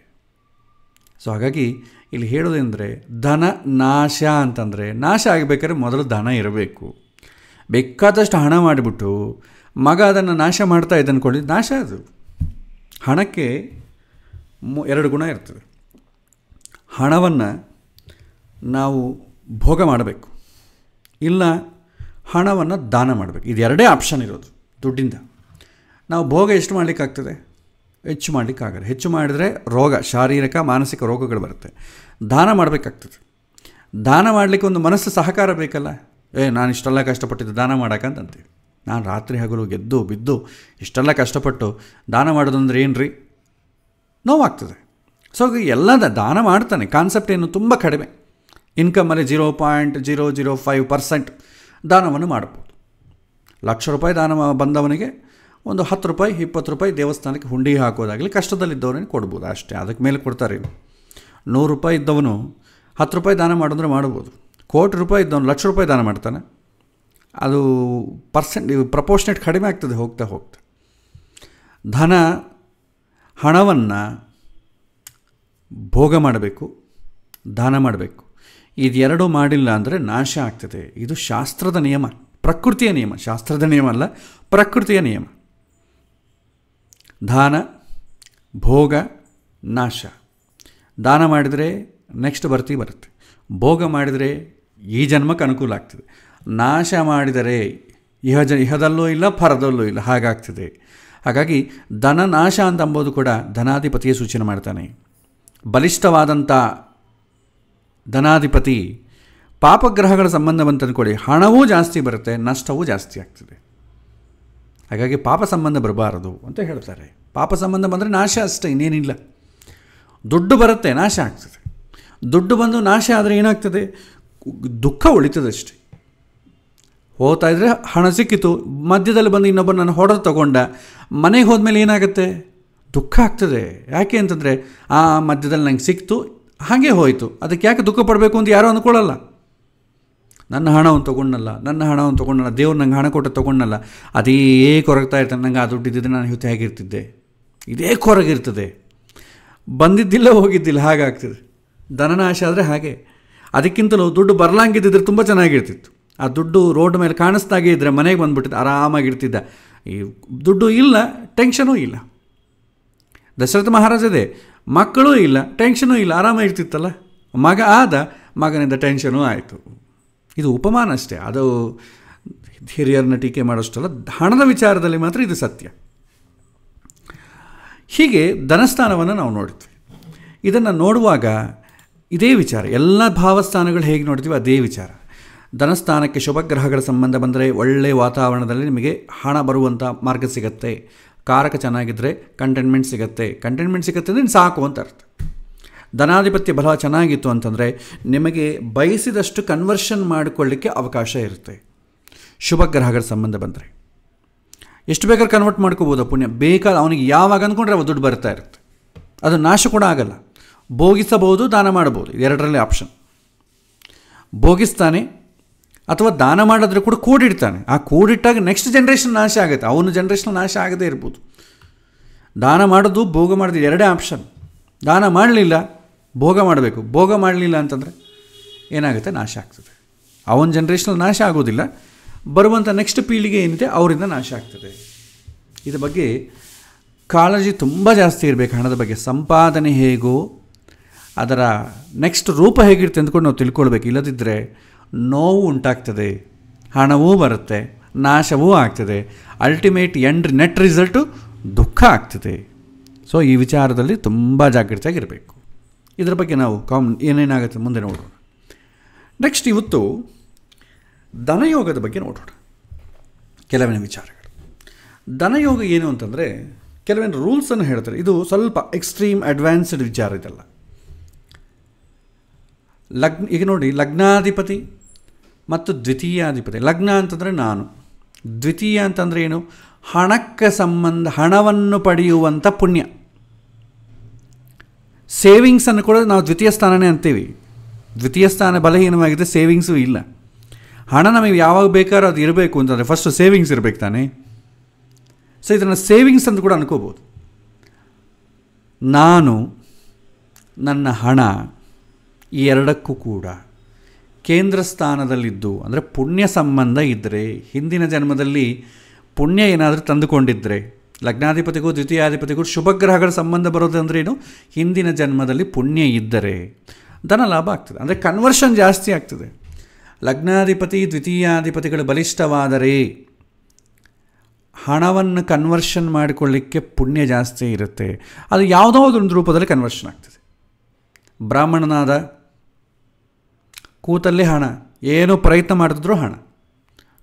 ಸೊ ಹಾಗಾಗಿ ಇಲ್ಲಿ ಹೇಳೋದೆಂದರೆ ಧನ ನಾಶ ಅಂತಂದರೆ ನಾಶ ಆಗಬೇಕಾದ್ರೆ ಮೊದಲು ಧನ ಇರಬೇಕು ಬೇಕಾದಷ್ಟು ಹಣ ಮಾಡಿಬಿಟ್ಟು ಮಗ ಅದನ್ನು ನಾಶ ಮಾಡ್ತಾ ಇದ್ದನ್ಕೊಳ್ಳಿ ನಾಶ ಅದು ಹಣಕ್ಕೆ ಎರಡು ಗುಣ ಇರ್ತದೆ ಹಣವನ್ನು ನಾವು ಭೋಗ ಮಾಡಬೇಕು ಇಲ್ಲ ಹಣವನ್ನು ದಾನ ಮಾಡಬೇಕು ಇದೆರಡೇ ಆಪ್ಷನ್ ಇರೋದು ದುಡ್ಡಿಂದ ನಾವು ಭೋಗ ಎಷ್ಟು ಮಾಡಲಿಕ್ಕಾಗ್ತದೆ ಹೆಚ್ಚು ಮಾಡಲಿಕ್ಕಾಗಲ್ಲ ಹೆಚ್ಚು ಮಾಡಿದರೆ ರೋಗ ಶಾರೀರಿಕ ಮಾನಸಿಕ ರೋಗಗಳು ಬರುತ್ತೆ ದಾನ ಮಾಡಬೇಕಾಗ್ತದೆ ದಾನ ಮಾಡಲಿಕ್ಕೆ ಒಂದು ಮನಸ್ಸು ಸಹಕಾರ ಬೇಕಲ್ಲ ಏ ನಾನು ಇಷ್ಟೆಲ್ಲ ಕಷ್ಟಪಟ್ಟಿದ್ದು ದಾನ ಮಾಡೋಕ್ಕಂತಂತೀವಿ ನಾನು ರಾತ್ರಿ ಹಗಲು ಗೆದ್ದು ಬಿದ್ದು ಇಷ್ಟೆಲ್ಲ ಕಷ್ಟಪಟ್ಟು ದಾನ ಮಾಡೋದಂದ್ರೆ ಏನು ರೀ ನೋವಾಗ್ತದೆ ಸೊ ಎಲ್ಲ ದಾನ ಮಾಡ್ತಾನೆ ಕಾನ್ಸೆಪ್ಟ್ ಏನು ತುಂಬ ಕಡಿಮೆ ಇನ್ಕಮಲ್ಲಿ zero point zero zero five percent ದಾನವನ್ನು ಮಾಡ್ಬೋದು ಲಕ್ಷ ರೂಪಾಯಿ ದಾನ ಬಂದವನಿಗೆ ಒಂದು ಹತ್ತು ರೂಪಾಯಿ ಇಪ್ಪತ್ತು ರೂಪಾಯಿ ದೇವಸ್ಥಾನಕ್ಕೆ ಹುಂಡಿ ಹಾಕೋದಾಗಲಿ ಕಷ್ಟದಲ್ಲಿದ್ದವನಿಗೆ ಕೊಡ್ಬೋದು ಅಷ್ಟೇ ಅದಕ್ಕೆ ಮೇಲೆ ಕೊಡ್ತಾರೆ ನೂರು ರೂಪಾಯಿ ಇದ್ದವನು ಹತ್ತು ರೂಪಾಯಿ ದಾನ ಮಾಡಿದ್ರೆ ಮಾಡ್ಬೋದು ಕೋಟಿ ರೂಪಾಯಿ ಇದ್ದವನು ಲಕ್ಷ ರೂಪಾಯಿ ದಾನ ಮಾಡ್ತಾನೆ ಅದು ಪರ್ಸೆಂಟ್ ಪ್ರಪೋರ್ಷನೇಟ್ ಕಡಿಮೆ ಆಗ್ತದೆ ಹೋಗ್ತಾ ಹೋಗ್ತಾ ಧನ ಹಣವನ್ನು ಭೋಗ ಮಾಡಬೇಕು ದಾನ ಮಾಡಬೇಕು ಇದೆರಡು ಮಾಡಿಲ್ಲ ಅಂದರೆ ನಾಶ ಆಗ್ತದೆ ಇದು ಶಾಸ್ತ್ರದ ನಿಯಮ ಪ್ರಕೃತಿಯ ನಿಯಮ ಶಾಸ್ತ್ರದ ನಿಯಮ ಅಲ್ಲ ಪ್ರಕೃತಿಯ ನಿಯಮ ದಾನ ಭೋಗ ನಾಶ ದಾನ ಮಾಡಿದರೆ ನೆಕ್ಸ್ಟ್ ಬರ್ತಿ ಬರುತ್ತೆ ಭೋಗ ಮಾಡಿದರೆ ಈ ಜನ್ಮಕ್ಕೆ ಅನುಕೂಲ ಆಗ್ತದೆ ನಾಶ ಮಾಡಿದರೆ ಇಹ ಜ ಇಹದಲ್ಲೂ ಇಲ್ಲ ಫರದಲ್ಲೂ ಇಲ್ಲ ಹಾಗಾಗ್ತದೆ ಹಾಗಾಗಿ ಧನ ನಾಶ ಅಂತ ಅಂಬೋದು ಕೂಡ ಧನಾಧಿಪತಿಯ ಸೂಚನೆ ಮಾಡ್ತಾನೆ ಬಲಿಷ್ಠವಾದಂಥ ಧನಾಧಿಪತಿ ಪಾಪಗ್ರಹಗಳ ಸಂಬಂಧವಂತ ಕೊಡಿ ಹಣವೂ ಜಾಸ್ತಿ ಬರುತ್ತೆ ನಷ್ಟವೂ ಜಾಸ್ತಿ ಆಗ್ತದೆ ಹಾಗಾಗಿ ಪಾಪ ಸಂಬಂಧ ಬರಬಾರದು ಅಂತ ಹೇಳ್ತಾರೆ ಪಾಪ ಸಂಬಂಧ ಬಂದರೆ ನಾಶ ಅಷ್ಟೇ ಇನ್ನೇನಿಲ್ಲ ದುಡ್ಡು ಬರುತ್ತೆ ನಾಶ ಆಗ್ತದೆ ದುಡ್ಡು ಬಂದು ನಾಶ ಆದರೆ ಏನಾಗ್ತದೆ ದುಃಖ ಉಳಿತದಷ್ಟೇ ಹೋಗ್ತಾ ಇದ್ದರೆ ಹಣ ಸಿಕ್ಕಿತು ಮಧ್ಯದಲ್ಲಿ ಬಂದು ಇನ್ನೊಬ್ಬ ನಾನು ಹೊಡೆದು ತಗೊಂಡ ಮನೆಗೆ ಹೋದ್ಮೇಲೆ ಏನಾಗುತ್ತೆ ದುಃಖ ಆಗ್ತದೆ ಯಾಕೆ ಅಂತಂದರೆ ಆ ಮಧ್ಯದಲ್ಲಿ ನಂಗೆ ಸಿಕ್ತು ಹಾಗೆ ಹೋಯಿತು ಅದಕ್ಕೆ ಯಾಕೆ ದುಃಖ ಪಡಬೇಕು ಅಂತ ಯಾರೂ ಅಂದ್ಕೊಳ್ಳಲ್ಲ ನನ್ನ ಹಣವನ್ನು ತೊಗೊಂಡಲ್ಲ ನನ್ನ ಹಣವನ್ನು ತೊಗೊಂಡಲ್ಲ ದೇವ್ರು ನಂಗೆ ಹಣ ಕೊಟ್ಟು ತೊಗೊಂಡಲ್ಲ ಅದೇ ಕೊರಗ್ತಾ ಇರ್ತಾನೆ ನಂಗೆ ಆ ದುಡ್ಡಿದ್ದರೆ ನಾನು ಯುತಿ ಆಗಿರ್ತಿದ್ದೆ ಇದೇ ಕೊರಗಿರ್ತದೆ ಬಂದಿದ್ದಿಲ್ಲ ಹೋಗಿದ್ದಿಲ್ಲ ಹಾಗಾಗ್ತದೆ ಧನನಾಶ ಆದರೆ ಹಾಗೆ ಅದಕ್ಕಿಂತಲೂ ದುಡ್ಡು ಬರಲಾಂಗಿದ್ದಿದ್ರೆ ತುಂಬ ಚೆನ್ನಾಗಿರ್ತಿತ್ತು ಆ ದುಡ್ಡು ರೋಡ್ ಮೇಲೆ ಕಾಣಿಸ್ದಾಗೆ ಇದ್ದರೆ ಮನೆಗೆ ಬಂದುಬಿಟ್ಟಿದ್ದು ಆರಾಮಾಗಿರ್ತಿದ್ದ ಈ ದುಡ್ಡು ಇಲ್ಲ ಟೆನ್ಷನೂ ಇಲ್ಲ ದಶರಥ ಮಹಾರಾಜದೇ ಮಕ್ಕಳೂ ಇಲ್ಲ ಟೆನ್ಷನೂ ಇಲ್ಲ ಆರಾಮಾಗಿರ್ತಿತ್ತಲ್ಲ ಮಗ ಆದ ಮಗನಿಂದ ಟೆನ್ಷನೂ ಆಯಿತು ಇದು ಉಪಮಾನ ಅಷ್ಟೇ ಅದು ಹಿರಿಯರನ್ನ ಟೀಕೆ ಮಾಡೋಷ್ಟಲ್ಲ ಹಣದ ವಿಚಾರದಲ್ಲಿ ಮಾತ್ರ ಇದು ಸತ್ಯ ಹೀಗೆ ಧನಸ್ಥಾನವನ್ನು ನಾವು ನೋಡ್ತೀವಿ ಇದನ್ನು ನೋಡುವಾಗ ಇದೇ ವಿಚಾರ ಎಲ್ಲ ಭಾವಸ್ಥಾನಗಳು ಹೇಗೆ ನೋಡ್ತೀವಿ ಅದೇ ವಿಚಾರ ಧನಸ್ಥಾನಕ್ಕೆ ಶುಭಗ್ರಹಗಳ ಸಂಬಂಧ ಬಂದರೆ ಒಳ್ಳೆಯ ವಾತಾವರಣದಲ್ಲಿ ನಿಮಗೆ ಹಣ ಬರುವಂಥ ಮಾರ್ಗ ಸಿಗತ್ತೆ ಕಾರಕ ಚೆನ್ನಾಗಿದ್ದರೆ ಕಂಟೈನ್ಮೆಂಟ್ ಸಿಗತ್ತೆ ಕಂಟೈನ್ಮೆಂಟ್ ಸಿಗತ್ತೆ ಅಂದರೆ ಸಾಕು ಅಂತ ಅರ್ಥ ಧನಾಧಿಪತ್ಯ ಬಲ ಚೆನ್ನಾಗಿತ್ತು ಅಂತಂದರೆ ನಿಮಗೆ ಬಯಸಿದಷ್ಟು ಕನ್ವರ್ಷನ್ ಮಾಡಿಕೊಳ್ಳಿಕ್ಕೆ ಅವಕಾಶ ಇರುತ್ತೆ ಶುಭ ಗ್ರಹಗಳ ಸಂಬಂಧ ಬಂದರೆ ಎಷ್ಟು ಬೇಕಾದ್ರೂ ಕನ್ವರ್ಟ್ ಮಾಡ್ಕೋಬೋದು ಪುಣ್ಯ ಬೇಕಾದ ಅವನಿಗೆ ಯಾವಾಗ ಅಂದ್ಕೊಂಡ್ರೆ ಅವ ದುಡ್ಡು ಬರ್ತಾ ಇರುತ್ತೆ ಅದು ನಾಶ ಕೂಡ ಆಗಲ್ಲ ಭೋಗಿಸಬಹುದು ದಾನ ಮಾಡ್ಬೋದು ಎರಡರಲ್ಲಿ ಆಪ್ಷನ್ ಭೋಗಿಸ್ತಾನೆ ಅಥವಾ ದಾನ ಮಾಡಿದ್ರೆ ಕೂಡ ಕೂಡಿಡ್ತಾನೆ ಆ ಕೂಡಿಟ್ಟಾಗ ನೆಕ್ಸ್ಟ್ ಜನ್ರೇಷನ್ ನಾಶ ಆಗುತ್ತೆ ಅವನ ಜನ್ರೇಷನ್ ನಾಶ ಆಗದೇ ಇರ್ಬೋದು ದಾನ ಮಾಡೋದು ಭೋಗ ಮಾಡೋದು ಎರಡೇ ಆಪ್ಷನ್ ದಾನ ಮಾಡಲಿಲ್ಲ ಭೋಗ ಮಾಡಬೇಕು ಭೋಗ ಮಾಡಲಿಲ್ಲ ಅಂತಂದರೆ ಏನಾಗುತ್ತೆ ನಾಶ ಆಗ್ತದೆ ಆ ಒಂದು ಜನ್ರೇಷನಲ್ಲಿ ನಾಶ ಆಗೋದಿಲ್ಲ ಬರುವಂಥ ನೆಕ್ಸ್ಟ್ ಪೀಳಿಗೆ ಏನಿದೆ ಅವರಿಂದ ನಾಶ ಆಗ್ತದೆ ಇದ್ರ ಬಗ್ಗೆ ಕಾಳಜಿ ತುಂಬ ಜಾಸ್ತಿ ಇರಬೇಕು ಹಣದ ಬಗ್ಗೆ ಸಂಪಾದನೆ ಹೇಗೋ ಅದರ ನೆಕ್ಸ್ಟ್ ರೂಪ ಹೇಗಿರುತ್ತೆ ಅಂದ್ಕೊಂಡು ನಾವು ತಿಳ್ಕೊಳ್ಬೇಕು ಇಲ್ಲದಿದ್ದರೆ ನೋವು ಉಂಟಾಗ್ತದೆ ಹಣವೂ ಬರುತ್ತೆ ನಾಶವೂ ಆಗ್ತದೆ ಅಲ್ಟಿಮೇಟ್ ಎಂಡ್ ನೆಟ್ ರಿಸಲ್ಟು ದುಃಖ ಆಗ್ತದೆ ಸೊ ಈ ವಿಚಾರದಲ್ಲಿ ತುಂಬ ಜಾಗೃತಿಯಾಗಿರಬೇಕು ಇದರ ಬಗ್ಗೆ ನಾವು ಕಾಮನ್ ಏನೇನಾಗುತ್ತೆ ಮುಂದೆ ನೋಡೋಣ ನೆಕ್ಸ್ಟ್ ಇವತ್ತು ಧನಯೋಗದ ಬಗ್ಗೆ ನೋಡೋಣ ಕೆಲವಿನ ವಿಚಾರಗಳು ಧನಯೋಗ ಏನು ಅಂತಂದರೆ ಕೆಲವಿನ ರೂಲ್ಸನ್ನು ಹೇಳ್ತಾರೆ ಇದು ಸ್ವಲ್ಪ ಎಕ್ಸ್ಟ್ರೀಮ್ ಅಡ್ವಾನ್ಸ್ಡ್ ವಿಚಾರ ಇದೆಲ್ಲ ಲಗ್ನ ಈಗ ನೋಡಿ ಲಗ್ನಾಧಿಪತಿ ಮತ್ತು ದ್ವಿತೀಯಾಧಿಪತಿ ಲಗ್ನ ಅಂತಂದರೆ ನಾನು ದ್ವಿತೀಯ ಅಂತಂದರೆ ಏನು ಹಣಕ್ಕೆ ಸಂಬಂಧ ಹಣವನ್ನು ಪಡೆಯುವಂಥ ಪುಣ್ಯ ಸೇವಿಂಗ್ಸನ್ನು ಕೂಡ ನಾವು ದ್ವಿತೀಯ ಸ್ಥಾನನೇ ಅಂತೀವಿ ದ್ವಿತೀಯ ಸ್ಥಾನ ಬಲಹೀನವಾಗಿದೆ ಸೇವಿಂಗ್ಸು ಇಲ್ಲ ಹಣ ನಮಗೆ ಯಾವಾಗ ಬೇಕಾದ್ರೂ ಅದು ಇರಬೇಕು ಅಂತಂದರೆ ಫಸ್ಟು ಸೇವಿಂಗ್ಸ್ ಇರಬೇಕು ತಾನೇ ಸೊ ಇದನ್ನು ಸೇವಿಂಗ್ಸ್ ಅಂತ ಕೂಡ ಅನ್ಕೋಬೋದು ನಾನು ನನ್ನ ಹಣ ಈ ಎರಡಕ್ಕೂ ಕೂಡ ಕೇಂದ್ರ ಸ್ಥಾನದಲ್ಲಿದ್ದು ಅಂದರೆ ಪುಣ್ಯ ಸಂಬಂಧ ಇದ್ದರೆ ಹಿಂದಿನ ಜನ್ಮದಲ್ಲಿ ಪುಣ್ಯ ಏನಾದರೂ ತಂದುಕೊಂಡಿದ್ದರೆ ಲಗ್ನಾಧಿಪತಿಗೂ ದ್ವಿತೀಯಾಧಿಪತಿಗೂ ಶುಭಗ್ರಹಗಳ ಸಂಬಂಧ ಬರೋದಂದ್ರೇನು ಹಿಂದಿನ ಜನ್ಮದಲ್ಲಿ ಪುಣ್ಯ ಇದ್ದರೆ ಧನ ಲಾಭ ಆಗ್ತದೆ ಅಂದರೆ ಕನ್ವರ್ಷನ್ ಜಾಸ್ತಿ ಆಗ್ತದೆ ಲಗ್ನಾಧಿಪತಿ ದ್ವಿತೀಯಾಧಿಪತಿಗಳು ಬಲಿಷ್ಠವಾದರೆ ಹಣವನ್ನು ಕನ್ವರ್ಷನ್ ಮಾಡಿಕೊಳ್ಳಿಕ್ಕೆ ಪುಣ್ಯ ಜಾಸ್ತಿ ಇರುತ್ತೆ ಅದು ಯಾವುದೋ ಒಂದು ರೂಪದಲ್ಲಿ ಕನ್ವರ್ಷನ್ ಆಗ್ತದೆ ಬ್ರಾಹ್ಮಣನಾದ ಕೂತಲ್ಲಿ ಹಣ ಏನು ಪ್ರಯತ್ನ ಮಾಡಿದ್ರು ಹಣ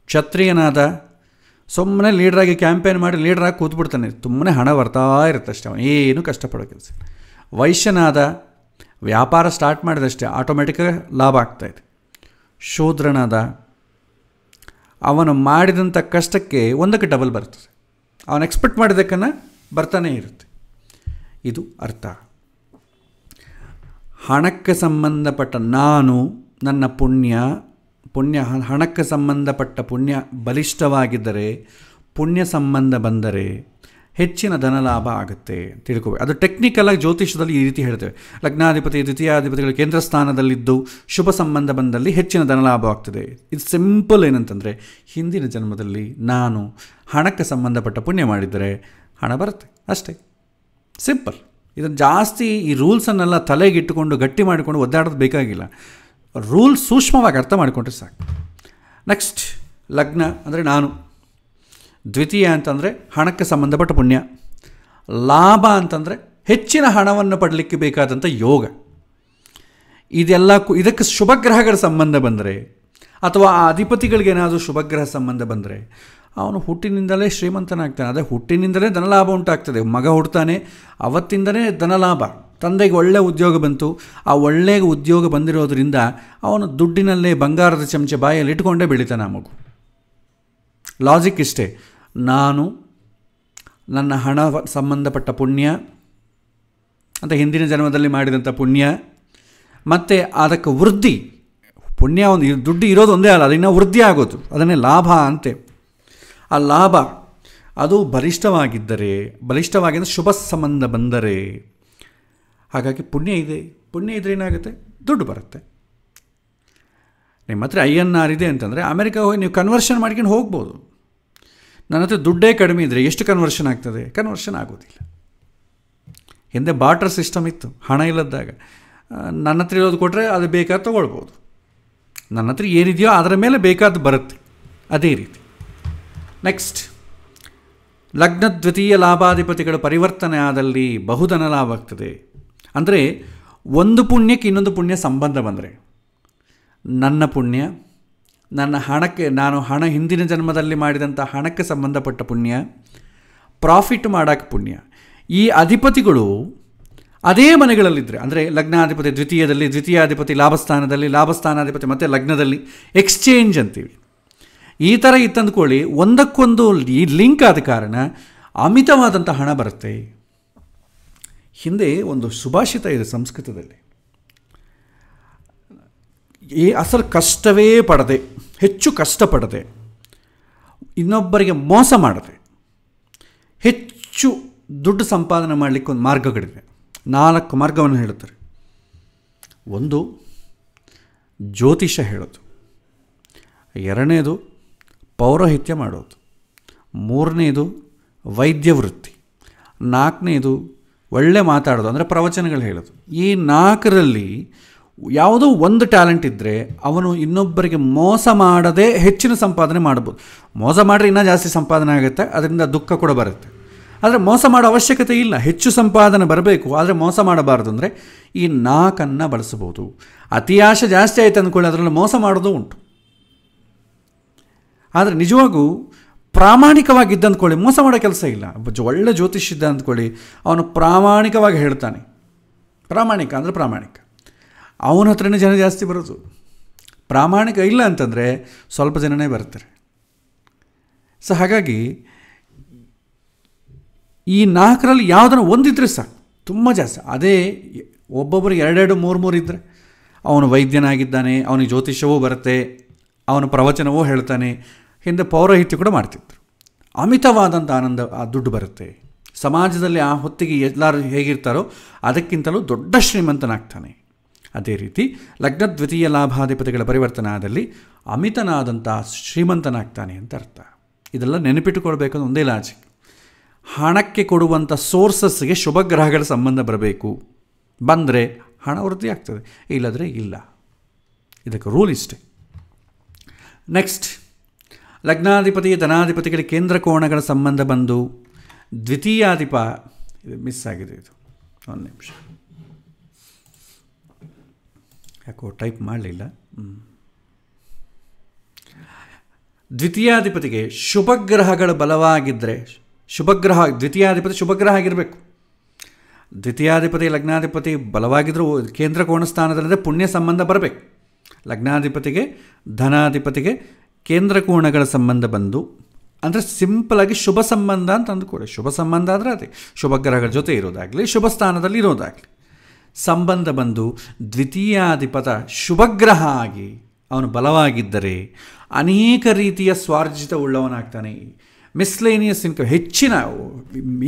ಕ್ಷತ್ರಿಯನಾದ ಸುಮ್ಮನೆ ಲೀಡ್ರಾಗಿ ಕ್ಯಾಂಪೇನ್ ಮಾಡಿ ಲೀಡ್ರಾಗಿ ಕೂತ್ಬಿಡ್ತಾನೆ ತುಂಬನೇ ಹಣ ಬರ್ತಾ ಇರುತ್ತೆ ಅಷ್ಟೇ ಅವನು ಏನು ಕಷ್ಟಪಡೋ ಕೆಲಸ ವೈಶ್ಯನಾದ ವ್ಯಾಪಾರ ಸ್ಟಾರ್ಟ್ ಮಾಡಿದಷ್ಟೇ ಆಟೋಮೆಟಿಕ್ಕಾಗಿ ಲಾಭ ಆಗ್ತಾಯಿದೆ ಶೂದ್ರನಾದ ಅವನು ಮಾಡಿದಂಥ ಕಷ್ಟಕ್ಕೆ ಒಂದಕ್ಕೆ ಡಬಲ್ ಬರ್ತದೆ ಅವನು ಎಕ್ಸ್ಪೆಕ್ಟ್ ಮಾಡಿದ್ದಕ್ಕನ್ನು ಬರ್ತಾನೆ ಇರುತ್ತೆ ಇದು ಅರ್ಥ ಹಣಕ್ಕೆ ಸಂಬಂಧಪಟ್ಟ ನಾನು ನನ್ನ ಪುಣ್ಯ ಪುಣ್ಯ ಹಣಕ್ಕೆ ಸಂಬಂಧಪಟ್ಟ ಪುಣ್ಯ ಬಲಿಷ್ಠವಾಗಿದ್ದರೆ ಪುಣ್ಯ ಸಂಬಂಧ ಬಂದರೆ ಹೆಚ್ಚಿನ ಧನಲಾಭ ಆಗುತ್ತೆ ತಿಳ್ಕೋಬೇಕು ಅದು ಟೆಕ್ನಿಕಲಾಗಿ ಜ್ಯೋತಿಷದಲ್ಲಿ ಈ ರೀತಿ ಹೇಳ್ತೇವೆ ಲಗ್ನಾಧಿಪತಿ ದ್ವಿತೀಯಾಧಿಪತಿಗಳು ಕೇಂದ್ರ ಸ್ಥಾನದಲ್ಲಿದ್ದು ಶುಭ ಸಂಬಂಧ ಬಂದಲ್ಲಿ ಹೆಚ್ಚಿನ ಧನಲಾಭ ಆಗ್ತದೆ ಇದು ಸಿಂಪಲ್ ಏನಂತಂದರೆ ಹಿಂದಿನ ಜನ್ಮದಲ್ಲಿ ನಾನು ಹಣಕ್ಕೆ ಸಂಬಂಧಪಟ್ಟ ಪುಣ್ಯ ಮಾಡಿದರೆ ಹಣ ಬರುತ್ತೆ ಅಷ್ಟೇ ಸಿಂಪಲ್ ಇದನ್ನು ಜಾಸ್ತಿ ಈ ರೂಲ್ಸನ್ನೆಲ್ಲ ತಲೆಗಿಟ್ಟುಕೊಂಡು ಗಟ್ಟಿ ಮಾಡಿಕೊಂಡು ಒದ್ದಾಡೋದು ಬೇಕಾಗಿಲ್ಲ ರೂಲ್ ಸೂಕ್ಷ್ಮವಾಗಿ ಅರ್ಥ ಮಾಡಿಕೊಂಡ್ರೆ ಸಾಕು ನೆಕ್ಸ್ಟ್ ಲಗ್ನ ಅಂದರೆ ನಾನು ದ್ವಿತೀಯ ಅಂತಂದರೆ ಹಣಕ್ಕೆ ಸಂಬಂಧಪಟ್ಟ ಪುಣ್ಯ ಲಾಭ ಅಂತಂದರೆ ಹೆಚ್ಚಿನ ಹಣವನ್ನು ಪಡಲಿಕ್ಕೆ ಬೇಕಾದಂಥ ಯೋಗ ಇದೆಲ್ಲ ಇದಕ್ಕೆ ಶುಭಗ್ರಹಗಳ ಸಂಬಂಧ ಬಂದರೆ ಅಥವಾ ಆ ಅಧಿಪತಿಗಳಿಗೇನಾದರೂ ಶುಭಗ್ರಹ ಸಂಬಂಧ ಬಂದರೆ ಅವನು ಹುಟ್ಟಿನಿಂದಲೇ ಶ್ರೀಮಂತನಾಗ್ತಾನೆ ಅದೇ ಹುಟ್ಟಿನಿಂದಲೇ ಧನಲಾಭ ಉಂಟಾಗ್ತದೆ ಮಗ ಹುಡ್ತಾನೆ ಅವತ್ತಿಂದಲೇ ಧನಲಾಭ ತಂದೆಗೆ ಒಳ್ಳೆ ಉದ್ಯೋಗ ಬಂತು ಆ ಒಳ್ಳೆಯ ಉದ್ಯೋಗ ಬಂದಿರೋದರಿಂದ ಅವನು ದುಡ್ಡಿನಲ್ಲೇ ಬಂಗಾರದ ಚಮಚ ಬಾಯಲ್ಲಿ ಇಟ್ಕೊಂಡೇ ಬೆಳಿತಾನೆ ಮಗು ಲಾಜಿಕ್ ಇಷ್ಟೇ ನಾನು ನನ್ನ ಹಣ ಸಂಬಂಧಪಟ್ಟ ಪುಣ್ಯ ಅಂತ ಹಿಂದಿನ ಜನ್ಮದಲ್ಲಿ ಮಾಡಿದಂಥ ಪುಣ್ಯ ಮತ್ತು ಅದಕ್ಕೆ ವೃದ್ಧಿ ಪುಣ್ಯ ಒಂದು ದುಡ್ಡು ಇರೋದು ಒಂದೇ ಅಲ್ಲ ಅದನ್ನು ವೃದ್ಧಿ ಆಗೋದು ಅದನ್ನೇ ಲಾಭ ಅಂತೆ ಆ ಲಾಭ ಅದು ಬಲಿಷ್ಠವಾಗಿದ್ದರೆ ಬಲಿಷ್ಠವಾಗಿದ್ದರೆ ಶುಭ ಸಂಬಂಧ ಬಂದರೆ ಹಾಗಾಗಿ ಪುಣ್ಯ ಇದೆ ಪುಣ್ಯ ಇದ್ರೆ ಏನಾಗುತ್ತೆ ದುಡ್ಡು ಬರುತ್ತೆ ನಿಮ್ಮ ಹತ್ರ ಐ ಎನ್ ಆರ್ ಇದೆ ಅಂತಂದರೆ ಅಮೆರಿಕ ಹೋಗಿ ನೀವು ಕನ್ವರ್ಷನ್ ಮಾಡ್ಕೊಂಡು ಹೋಗ್ಬೋದು ನನ್ನ ಹತ್ರ ದುಡ್ಡೇ ಕಡಿಮೆ ಇದ್ದರೆ ಎಷ್ಟು ಕನ್ವರ್ಷನ್ ಆಗ್ತದೆ ಕನ್ವರ್ಷನ್ ಆಗೋದಿಲ್ಲ ಹಿಂದೆ ಬಾಟರ್ ಸಿಸ್ಟಮ್ ಇತ್ತು ಹಣ ಇಲ್ಲದಾಗ ನನ್ನ ಹತ್ರ ಇರೋದು ಕೊಟ್ಟರೆ ಅದು ಬೇಕಾದ ತೊಗೊಳ್ಬೋದು ನನ್ನ ಹತ್ರ ಏನಿದೆಯೋ ಅದರ ಮೇಲೆ ಬೇಕಾದ್ದು ಬರುತ್ತೆ ಅದೇ ರೀತಿ ನೆಕ್ಸ್ಟ್ ಲಗ್ನ ದ್ವಿತೀಯ ಲಾಭಾಧಿಪತಿಗಳ ಪರಿವರ್ತನೆ ಆದಲ್ಲಿ ಬಹುಧನ ಲಾಭ ಆಗ್ತದೆ ಅಂದರೆ ಒಂದು ಪುಣ್ಯಕ್ಕೆ ಇನ್ನೊಂದು ಪುಣ್ಯ ಸಂಬಂಧ ಬಂದರೆ ನನ್ನ ಪುಣ್ಯ ನನ್ನ ಹಣಕ್ಕೆ ನಾನು ಹಣ ಹಿಂದಿನ ಜನ್ಮದಲ್ಲಿ ಮಾಡಿದಂಥ ಹಣಕ್ಕೆ ಸಂಬಂಧಪಟ್ಟ ಪುಣ್ಯ ಪ್ರಾಫಿಟ್ ಮಾಡೋಕ್ಕೆ ಪುಣ್ಯ ಈ ಅಧಿಪತಿಗಳು ಅದೇ ಮನೆಗಳಲ್ಲಿದ್ದರೆ ಅಂದರೆ ಲಗ್ನಾಧಿಪತಿ ದ್ವಿತೀಯದಲ್ಲಿ ದ್ವಿತೀಯಾಧಿಪತಿ ಲಾಭಸ್ಥಾನದಲ್ಲಿ ಲಾಭಸ್ಥಾನಾಧಿಪತಿ ಮತ್ತು ಲಗ್ನದಲ್ಲಿ ಎಕ್ಸ್ಚೇಂಜ್ ಅಂತೀವಿ ಈ ಥರ ಇತ್ತಂದುಕೊಳ್ಳಿ ಒಂದಕ್ಕೊಂದು ಈ ಲಿಂಕ್ ಆದ ಕಾರಣ ಅಮಿತವಾದಂಥ ಹಣ ಬರುತ್ತೆ ಹಿಂದೆ ಒಂದು ಸುಭಾಷಿತ ಇದೆ ಸಂಸ್ಕೃತದಲ್ಲಿ ಏ ಅಸರ್ ಕಷ್ಟವೇ ಪಡದೆ ಹೆಚ್ಚು ಕಷ್ಟಪಡದೆ ಇನ್ನೊಬ್ಬರಿಗೆ ಮೋಸ ಮಾಡದೆ ಹೆಚ್ಚು ದುಡ್ಡು ಸಂಪಾದನೆ ಮಾಡಲಿಕ್ಕೆ ಒಂದು ಮಾರ್ಗಗಳಿವೆ ನಾಲ್ಕು ಮಾರ್ಗವನ್ನು ಹೇಳುತ್ತಾರೆ ಒಂದು ಜ್ಯೋತಿಷ ಹೇಳೋದು ಎರಡನೇದು ಪೌರೋಹಿತ್ಯ ಮಾಡೋದು ಮೂರನೇದು ವೈದ್ಯ ವೃತ್ತಿ ನಾಲ್ಕನೇದು ಒಳ್ಳೆ ಮಾತಾಡೋದು ಅಂದರೆ ಪ್ರವಚನಗಳು ಹೇಳೋದು ಈ ನಾಲ್ಕರಲ್ಲಿ ಯಾವುದೋ ಒಂದು ಟ್ಯಾಲೆಂಟ್ ಇದ್ದರೆ ಅವನು ಇನ್ನೊಬ್ಬರಿಗೆ ಮೋಸ ಮಾಡದೆ ಹೆಚ್ಚಿನ ಸಂಪಾದನೆ ಮಾಡ್ಬೋದು ಮೋಸ ಮಾಡಿದ್ರೆ ಇನ್ನೂ ಜಾಸ್ತಿ ಸಂಪಾದನೆ ಆಗುತ್ತೆ ಅದರಿಂದ ದುಃಖ ಕೂಡ ಬರುತ್ತೆ ಆದರೆ ಮೋಸ ಮಾಡೋ ಅವಶ್ಯಕತೆ ಇಲ್ಲ ಹೆಚ್ಚು ಸಂಪಾದನೆ ಬರಬೇಕು ಆದರೆ ಮೋಸ ಮಾಡಬಾರ್ದು ಅಂದರೆ ಈ ನಾಲ್ಕನ್ನು ಬಳಸ್ಬೋದು ಅತಿ ಆಶೆ ಜಾಸ್ತಿ ಆಯಿತು ಅಂದ್ಕೊಳ್ಳಿ ಅದರಲ್ಲಿ ಮೋಸ ಮಾಡೋದು ಉಂಟು ಆದರೆ ನಿಜವಾಗೂ ಪ್ರಾಮಾಣಿಕವಾಗಿದ್ದ ಅಂದ್ಕೊಳ್ಳಿ ಮೋಸ ಮಾಡೋ ಕೆಲಸ ಇಲ್ಲ ಒಳ್ಳೆ ಇದ್ದ ಅಂದ್ಕೊಳ್ಳಿ ಅವನು ಪ್ರಾಮಾಣಿಕವಾಗಿ ಹೇಳ್ತಾನೆ ಪ್ರಾಮಾಣಿಕ ಅಂದರೆ ಪ್ರಾಮಾಣಿಕ ಅವನ ಹತ್ರನೇ ಜನ ಜಾಸ್ತಿ ಬರೋದು ಪ್ರಾಮಾಣಿಕ ಇಲ್ಲ ಅಂತಂದರೆ ಸ್ವಲ್ಪ ಜನನೇ ಬರ್ತಾರೆ ಸೊ ಹಾಗಾಗಿ ಈ ನಾಲ್ಕರಲ್ಲಿ ಯಾವುದನ್ನು ಒಂದಿದ್ರೆ ಸಾಕು ತುಂಬ ಜಾಸ್ತಿ ಅದೇ ಒಬ್ಬೊಬ್ಬರು ಎರಡೆರಡು ಮೂರು ಮೂರು ಇದ್ದರೆ ಅವನು ವೈದ್ಯನಾಗಿದ್ದಾನೆ ಅವನಿಗೆ ಜ್ಯೋತಿಷ್ಯವೂ ಬರುತ್ತೆ ಅವನ ಪ್ರವಚನವೂ ಹೇಳ್ತಾನೆ ಹಿಂದೆ ಪೌರೋಹಿತ್ಯ ಕೂಡ ಮಾಡ್ತಿದ್ರು ಅಮಿತವಾದಂಥ ಆನಂದ ಆ ದುಡ್ಡು ಬರುತ್ತೆ ಸಮಾಜದಲ್ಲಿ ಆ ಹೊತ್ತಿಗೆ ಎಲ್ಲರೂ ಹೇಗಿರ್ತಾರೋ ಅದಕ್ಕಿಂತಲೂ ದೊಡ್ಡ ಶ್ರೀಮಂತನಾಗ್ತಾನೆ ಅದೇ ರೀತಿ ಲಗ್ನ ದ್ವಿತೀಯ ಲಾಭಾಧಿಪತಿಗಳ ಪರಿವರ್ತನಾದಲ್ಲಿ ಅಮಿತನಾದಂಥ ಶ್ರೀಮಂತನಾಗ್ತಾನೆ ಅಂತ ಅರ್ಥ ಇದೆಲ್ಲ ನೆನಪಿಟ್ಟುಕೊಳ್ಬೇಕು ಒಂದೇ ಲಾಜಿಕ್ ಹಣಕ್ಕೆ ಕೊಡುವಂಥ ಸೋರ್ಸಸ್ಗೆ ಶುಭ ಗ್ರಹಗಳ ಸಂಬಂಧ ಬರಬೇಕು ಬಂದರೆ ಹಣ ವೃದ್ಧಿ ಆಗ್ತದೆ ಇಲ್ಲದ್ರೆ ಇಲ್ಲ ಇದಕ್ಕೆ ರೂಲ್ ಇಷ್ಟೇ ನೆಕ್ಸ್ಟ್ ಲಗ್ನಾಧಿಪತಿ ಧನಾಧಿಪತಿಗಳ ಕೇಂದ್ರ ಕೋಣಗಳ ಸಂಬಂಧ ಬಂದು ದ್ವಿತೀಯಾಧಿಪ ಇದು ಮಿಸ್ ಆಗಿದೆ ಇದು ಒಂದು ನಿಮಿಷ ಯಾಕೋ ಟೈಪ್ ಮಾಡಲಿಲ್ಲ ದ್ವಿತೀಯಾಧಿಪತಿಗೆ ಶುಭಗ್ರಹಗಳು ಬಲವಾಗಿದ್ದರೆ ಶುಭಗ್ರಹ ದ್ವಿತೀಯಾಧಿಪತಿ ಶುಭಗ್ರಹ ಆಗಿರಬೇಕು ದ್ವಿತೀಯಾಧಿಪತಿ ಲಗ್ನಾಧಿಪತಿ ಬಲವಾಗಿದ್ದರೂ ಕೇಂದ್ರ ಕೋಣ ಸ್ಥಾನದಲ್ಲದೆ ಪುಣ್ಯ ಸಂಬಂಧ ಬರಬೇಕು ಲಗ್ನಾಧಿಪತಿಗೆ ಧನಾಧಿಪತಿಗೆ ಕೇಂದ್ರ ಕೋಣಗಳ ಸಂಬಂಧ ಬಂದು ಅಂದರೆ ಸಿಂಪಲಾಗಿ ಶುಭ ಸಂಬಂಧ ಅಂತ ಅಂದುಕೊಳ್ಳಿ ಶುಭ ಸಂಬಂಧ ಆದರೆ ಅದೇ ಶುಭ ಗ್ರಹಗಳ ಜೊತೆ ಇರೋದಾಗಲಿ ಶುಭ ಸ್ಥಾನದಲ್ಲಿ ಇರೋದಾಗಲಿ ಸಂಬಂಧ ಬಂದು ದ್ವಿತೀಯಾಧಿಪತ ಶುಭಗ್ರಹ ಆಗಿ ಅವನು ಬಲವಾಗಿದ್ದರೆ ಅನೇಕ ರೀತಿಯ ಸ್ವಾರ್ಜಿತ ಉಳ್ಳವನಾಗ್ತಾನೆ ಮಿಸ್ಲೇನಿಯಸ್ ಇನ್ಕಮ್ ಹೆಚ್ಚಿನ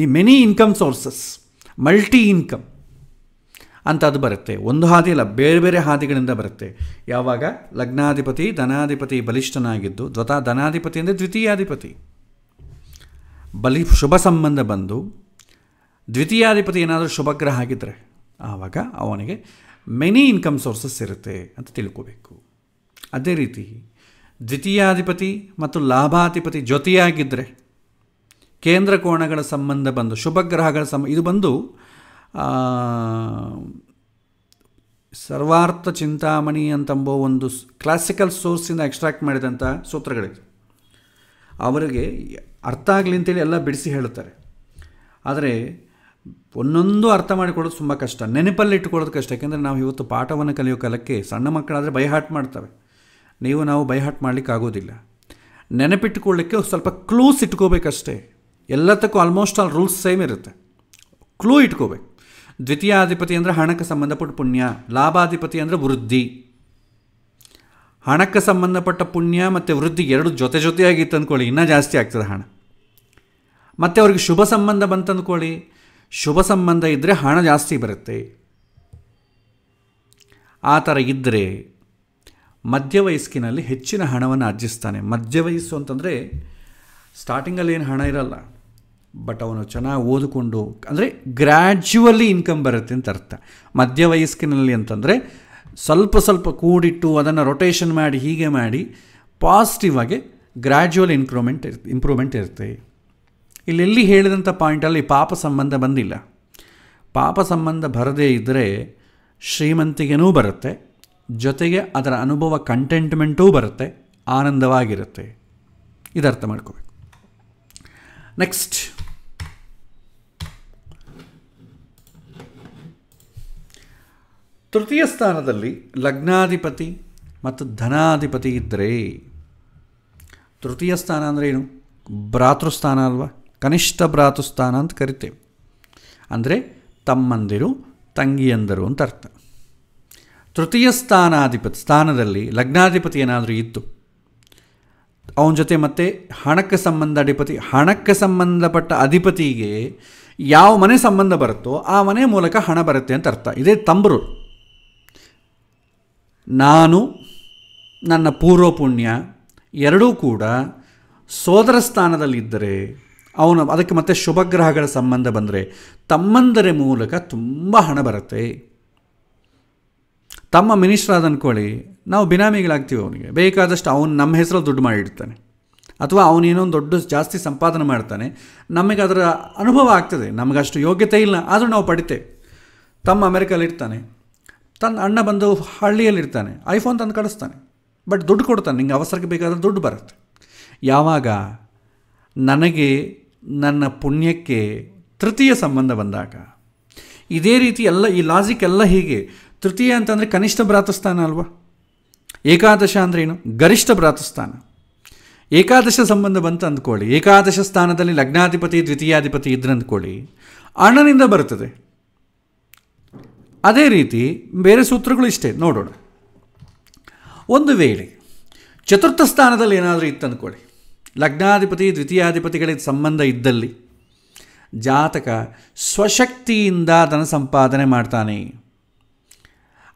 ಈ many income sources multi income ಅಂತ ಅದು ಬರುತ್ತೆ ಒಂದು ಹಾದಿ ಅಲ್ಲ ಬೇರೆ ಬೇರೆ ಹಾದಿಗಳಿಂದ ಬರುತ್ತೆ ಯಾವಾಗ ಲಗ್ನಾಧಿಪತಿ ಧನಾಧಿಪತಿ ಬಲಿಷ್ಠನಾಗಿದ್ದು ದ್ವತ ಧನಾಧಿಪತಿ ಅಂದರೆ ದ್ವಿತೀಯಾಧಿಪತಿ ಬಲಿ ಶುಭ ಸಂಬಂಧ ಬಂದು ದ್ವಿತೀಯಾಧಿಪತಿ ಏನಾದರೂ ಶುಭಗ್ರಹ ಆಗಿದ್ದರೆ ಆವಾಗ ಅವನಿಗೆ ಮೆನಿ ಇನ್ಕಮ್ ಸೋರ್ಸಸ್ ಇರುತ್ತೆ ಅಂತ ತಿಳ್ಕೋಬೇಕು ಅದೇ ರೀತಿ ದ್ವಿತೀಯಾಧಿಪತಿ ಮತ್ತು ಲಾಭಾಧಿಪತಿ ಜೊತೆಯಾಗಿದ್ದರೆ ಕೇಂದ್ರ ಕೋಣಗಳ ಸಂಬಂಧ ಬಂದು ಶುಭಗ್ರಹಗಳ ಸಂ ಇದು ಬಂದು ಸರ್ವಾರ್ಥ ಚಿಂತಾಮಣಿ ಅಂತಂಬೋ ಒಂದು ಕ್ಲಾಸಿಕಲ್ ಸೋರ್ಸಿಂದ ಎಕ್ಸ್ಟ್ರಾಕ್ಟ್ ಮಾಡಿದಂಥ ಸೂತ್ರಗಳಿದೆ ಅವರಿಗೆ ಅರ್ಥ ಆಗಲಿ ಅಂತೇಳಿ ಎಲ್ಲ ಬಿಡಿಸಿ ಹೇಳುತ್ತಾರೆ ಆದರೆ ಒಂದೊಂದು ಅರ್ಥ ಮಾಡಿಕೊಳ್ಳೋದು ತುಂಬ ಕಷ್ಟ ನೆನಪಲ್ಲಿ ಇಟ್ಟುಕೊಳ್ಳೋದು ಕಷ್ಟ ಯಾಕೆಂದರೆ ನಾವು ಇವತ್ತು ಪಾಠವನ್ನು ಕಲಿಯೋ ಕಾಲಕ್ಕೆ ಸಣ್ಣ ಮಕ್ಕಳಾದರೆ ಬೈಹಾಟ್ ಮಾಡ್ತವೆ ನೀವು ನಾವು ಬೈಹಾಟ್ ಮಾಡಲಿಕ್ಕಾಗೋದಿಲ್ಲ ನೆನಪಿಟ್ಟುಕೊಳ್ಳಿಕ್ಕೆ ಸ್ವಲ್ಪ ಕ್ಲೂಸ್ ಇಟ್ಕೋಬೇಕಷ್ಟೇ ಎಲ್ಲದಕ್ಕೂ ಆಲ್ಮೋಸ್ಟ್ ಆಲ್ ರೂಲ್ಸ್ ಸೇಮ್ ಇರುತ್ತೆ ಕ್ಲೂ ಇಟ್ಕೋಬೇಕು ದ್ವಿತೀಯಾಧಿಪತಿ ಅಂದರೆ ಹಣಕ್ಕೆ ಸಂಬಂಧಪಟ್ಟ ಪುಣ್ಯ ಲಾಭಾಧಿಪತಿ ಅಂದರೆ ವೃದ್ಧಿ ಹಣಕ್ಕೆ ಸಂಬಂಧಪಟ್ಟ ಪುಣ್ಯ ಮತ್ತು ವೃದ್ಧಿ ಎರಡು ಜೊತೆ ಜೊತೆಯಾಗಿತ್ತು ಅಂದ್ಕೊಳ್ಳಿ ಇನ್ನೂ ಜಾಸ್ತಿ ಆಗ್ತದೆ ಹಣ ಮತ್ತು ಅವ್ರಿಗೆ ಶುಭ ಸಂಬಂಧ ಬಂತಂದ್ಕೊಳ್ಳಿ ಶುಭ ಸಂಬಂಧ ಇದ್ದರೆ ಹಣ ಜಾಸ್ತಿ ಬರುತ್ತೆ ಆ ಥರ ಇದ್ದರೆ ಮಧ್ಯವಯಸ್ಕಿನಲ್ಲಿ ಹೆಚ್ಚಿನ ಹಣವನ್ನು ಅರ್ಜಿಸ್ತಾನೆ ಮಧ್ಯವಯಸ್ಸು ಅಂತಂದರೆ ಸ್ಟಾರ್ಟಿಂಗಲ್ಲಿ ಏನು ಹಣ ಇರಲ್ಲ ಬಟ್ ಅವನು ಚೆನ್ನಾಗಿ ಓದಿಕೊಂಡು ಅಂದರೆ ಗ್ರ್ಯಾಜುವಲಿ ಇನ್ಕಮ್ ಬರುತ್ತೆ ಅಂತ ಅರ್ಥ ಮಧ್ಯ ವಯಸ್ಕಿನಲ್ಲಿ ಅಂತಂದರೆ ಸ್ವಲ್ಪ ಸ್ವಲ್ಪ ಕೂಡಿಟ್ಟು ಅದನ್ನು ರೊಟೇಷನ್ ಮಾಡಿ ಹೀಗೆ ಮಾಡಿ ಪಾಸಿಟಿವ್ ಆಗಿ ಗ್ರ್ಯಾಜುವಲ್ ಇನ್ಕ್ರೂಮೆಂಟ್ ಇರ್ ಇಂಪ್ರೂವ್ಮೆಂಟ್ ಇರುತ್ತೆ ಇಲ್ಲೆಲ್ಲಿ ಹೇಳಿದಂಥ ಪಾಯಿಂಟಲ್ಲಿ ಪಾಪ ಸಂಬಂಧ ಬಂದಿಲ್ಲ ಪಾಪ ಸಂಬಂಧ ಬರದೇ ಇದ್ದರೆ ಶ್ರೀಮಂತಿಗೆನೂ ಬರುತ್ತೆ ಜೊತೆಗೆ ಅದರ ಅನುಭವ ಕಂಟೆಂಟ್ಮೆಂಟೂ ಬರುತ್ತೆ ಆನಂದವಾಗಿರುತ್ತೆ ಇದರ್ಥ ಮಾಡ್ಕೋಬೇಕು ನೆಕ್ಸ್ಟ್ ತೃತೀಯ ಸ್ಥಾನದಲ್ಲಿ ಲಗ್ನಾಧಿಪತಿ ಮತ್ತು ಧನಾಧಿಪತಿ ಇದ್ದರೆ ತೃತೀಯ ಸ್ಥಾನ ಅಂದರೆ ಏನು ಭ್ರಾತೃಸ್ಥಾನ ಅಲ್ವಾ ಕನಿಷ್ಠ ಭ್ರಾತೃಸ್ಥಾನ ಅಂತ ಕರಿತೇವೆ ಅಂದರೆ ತಮ್ಮಂದಿರು ತಂಗಿಯಂದರು ಅಂತ ಅರ್ಥ ತೃತೀಯ ಸ್ಥಾನಾಧಿಪತಿ ಸ್ಥಾನದಲ್ಲಿ ಲಗ್ನಾಧಿಪತಿ ಏನಾದರೂ ಇತ್ತು ಅವನ ಜೊತೆ ಮತ್ತೆ ಹಣಕ್ಕೆ ಸಂಬಂಧ ಅಧಿಪತಿ ಹಣಕ್ಕೆ ಸಂಬಂಧಪಟ್ಟ ಅಧಿಪತಿಗೆ ಯಾವ ಮನೆ ಸಂಬಂಧ ಬರುತ್ತೋ ಆ ಮನೆ ಮೂಲಕ ಹಣ ಬರುತ್ತೆ ಅಂತ ಅರ್ಥ ಇದೇ ತಂಬ್ರೂರು ನಾನು ನನ್ನ ಪೂರ್ವಪುಣ್ಯ ಎರಡೂ ಕೂಡ ಸೋದರ ಸ್ಥಾನದಲ್ಲಿದ್ದರೆ ಅವನು ಅದಕ್ಕೆ ಮತ್ತೆ ಶುಭಗ್ರಹಗಳ ಸಂಬಂಧ ಬಂದರೆ ತಮ್ಮಂದರ ಮೂಲಕ ತುಂಬ ಹಣ ಬರುತ್ತೆ ತಮ್ಮ ಮಿನಿಸ್ಟರ್ ಆದ ಅಂದ್ಕೊಳ್ಳಿ ನಾವು ಬಿನಾಮಿಗಳಾಗ್ತೀವಿ ಅವನಿಗೆ ಬೇಕಾದಷ್ಟು ಅವನು ನಮ್ಮ ಹೆಸರಲ್ಲಿ ದುಡ್ಡು ಮಾಡಿಡ್ತಾನೆ ಅಥವಾ ಅವನೇನೊಂದು ದೊಡ್ಡ ಜಾಸ್ತಿ ಸಂಪಾದನೆ ಮಾಡ್ತಾನೆ ನಮಗೆ ಅದರ ಅನುಭವ ಆಗ್ತದೆ ನಮಗಷ್ಟು ಯೋಗ್ಯತೆ ಇಲ್ಲ ಆದರೂ ನಾವು ಪಡಿತೇವೆ ತಮ್ಮ ಅಮೆರಿಕಲ್ಲಿ ಇರ್ತಾನೆ ತನ್ನ ಅಣ್ಣ ಬಂದು ಹಳ್ಳಿಯಲ್ಲಿರ್ತಾನೆ ಐಫೋನ್ ತಂದು ಕಳಿಸ್ತಾನೆ ಬಟ್ ದುಡ್ಡು ಕೊಡ್ತಾನೆ ನಿಂಗೆ ಅವಸರಕ್ಕೆ ಬೇಕಾದ್ರೆ ದುಡ್ಡು ಬರುತ್ತೆ ಯಾವಾಗ ನನಗೆ ನನ್ನ ಪುಣ್ಯಕ್ಕೆ ತೃತೀಯ ಸಂಬಂಧ ಬಂದಾಗ ಇದೇ ರೀತಿ ಎಲ್ಲ ಈ ಲಾಜಿಕ್ ಎಲ್ಲ ಹೀಗೆ ತೃತೀಯ ಅಂತಂದರೆ ಕನಿಷ್ಠ ಭ್ರಾತಸ್ಥಾನ ಅಲ್ವಾ ಏಕಾದಶ ಏನು ಗರಿಷ್ಠ ಭ್ರಾತಸ್ಥಾನ ಏಕಾದಶ ಸಂಬಂಧ ಬಂತು ಅಂದ್ಕೊಳ್ಳಿ ಏಕಾದಶ ಸ್ಥಾನದಲ್ಲಿ ಲಗ್ನಾಧಿಪತಿ ದ್ವಿತೀಯಾಧಿಪತಿ ಇದ್ರೆ ಅಂದ್ಕೊಳ್ಳಿ ಅಣ್ಣನಿಂದ ಬರುತ್ತದೆ ಅದೇ ರೀತಿ ಬೇರೆ ಸೂತ್ರಗಳು ಇಷ್ಟೇ ನೋಡೋಣ ಒಂದು ವೇಳೆ ಚತುರ್ಥ ಸ್ಥಾನದಲ್ಲಿ ಏನಾದರೂ ಇತ್ತು ಅಂದ್ಕೊಳ್ಳಿ ಲಗ್ನಾಧಿಪತಿ ದ್ವಿತೀಯಾಧಿಪತಿಗಳಿಗೆ ಸಂಬಂಧ ಇದ್ದಲ್ಲಿ ಜಾತಕ ಸ್ವಶಕ್ತಿಯಿಂದ ಧನ ಸಂಪಾದನೆ ಮಾಡ್ತಾನೆ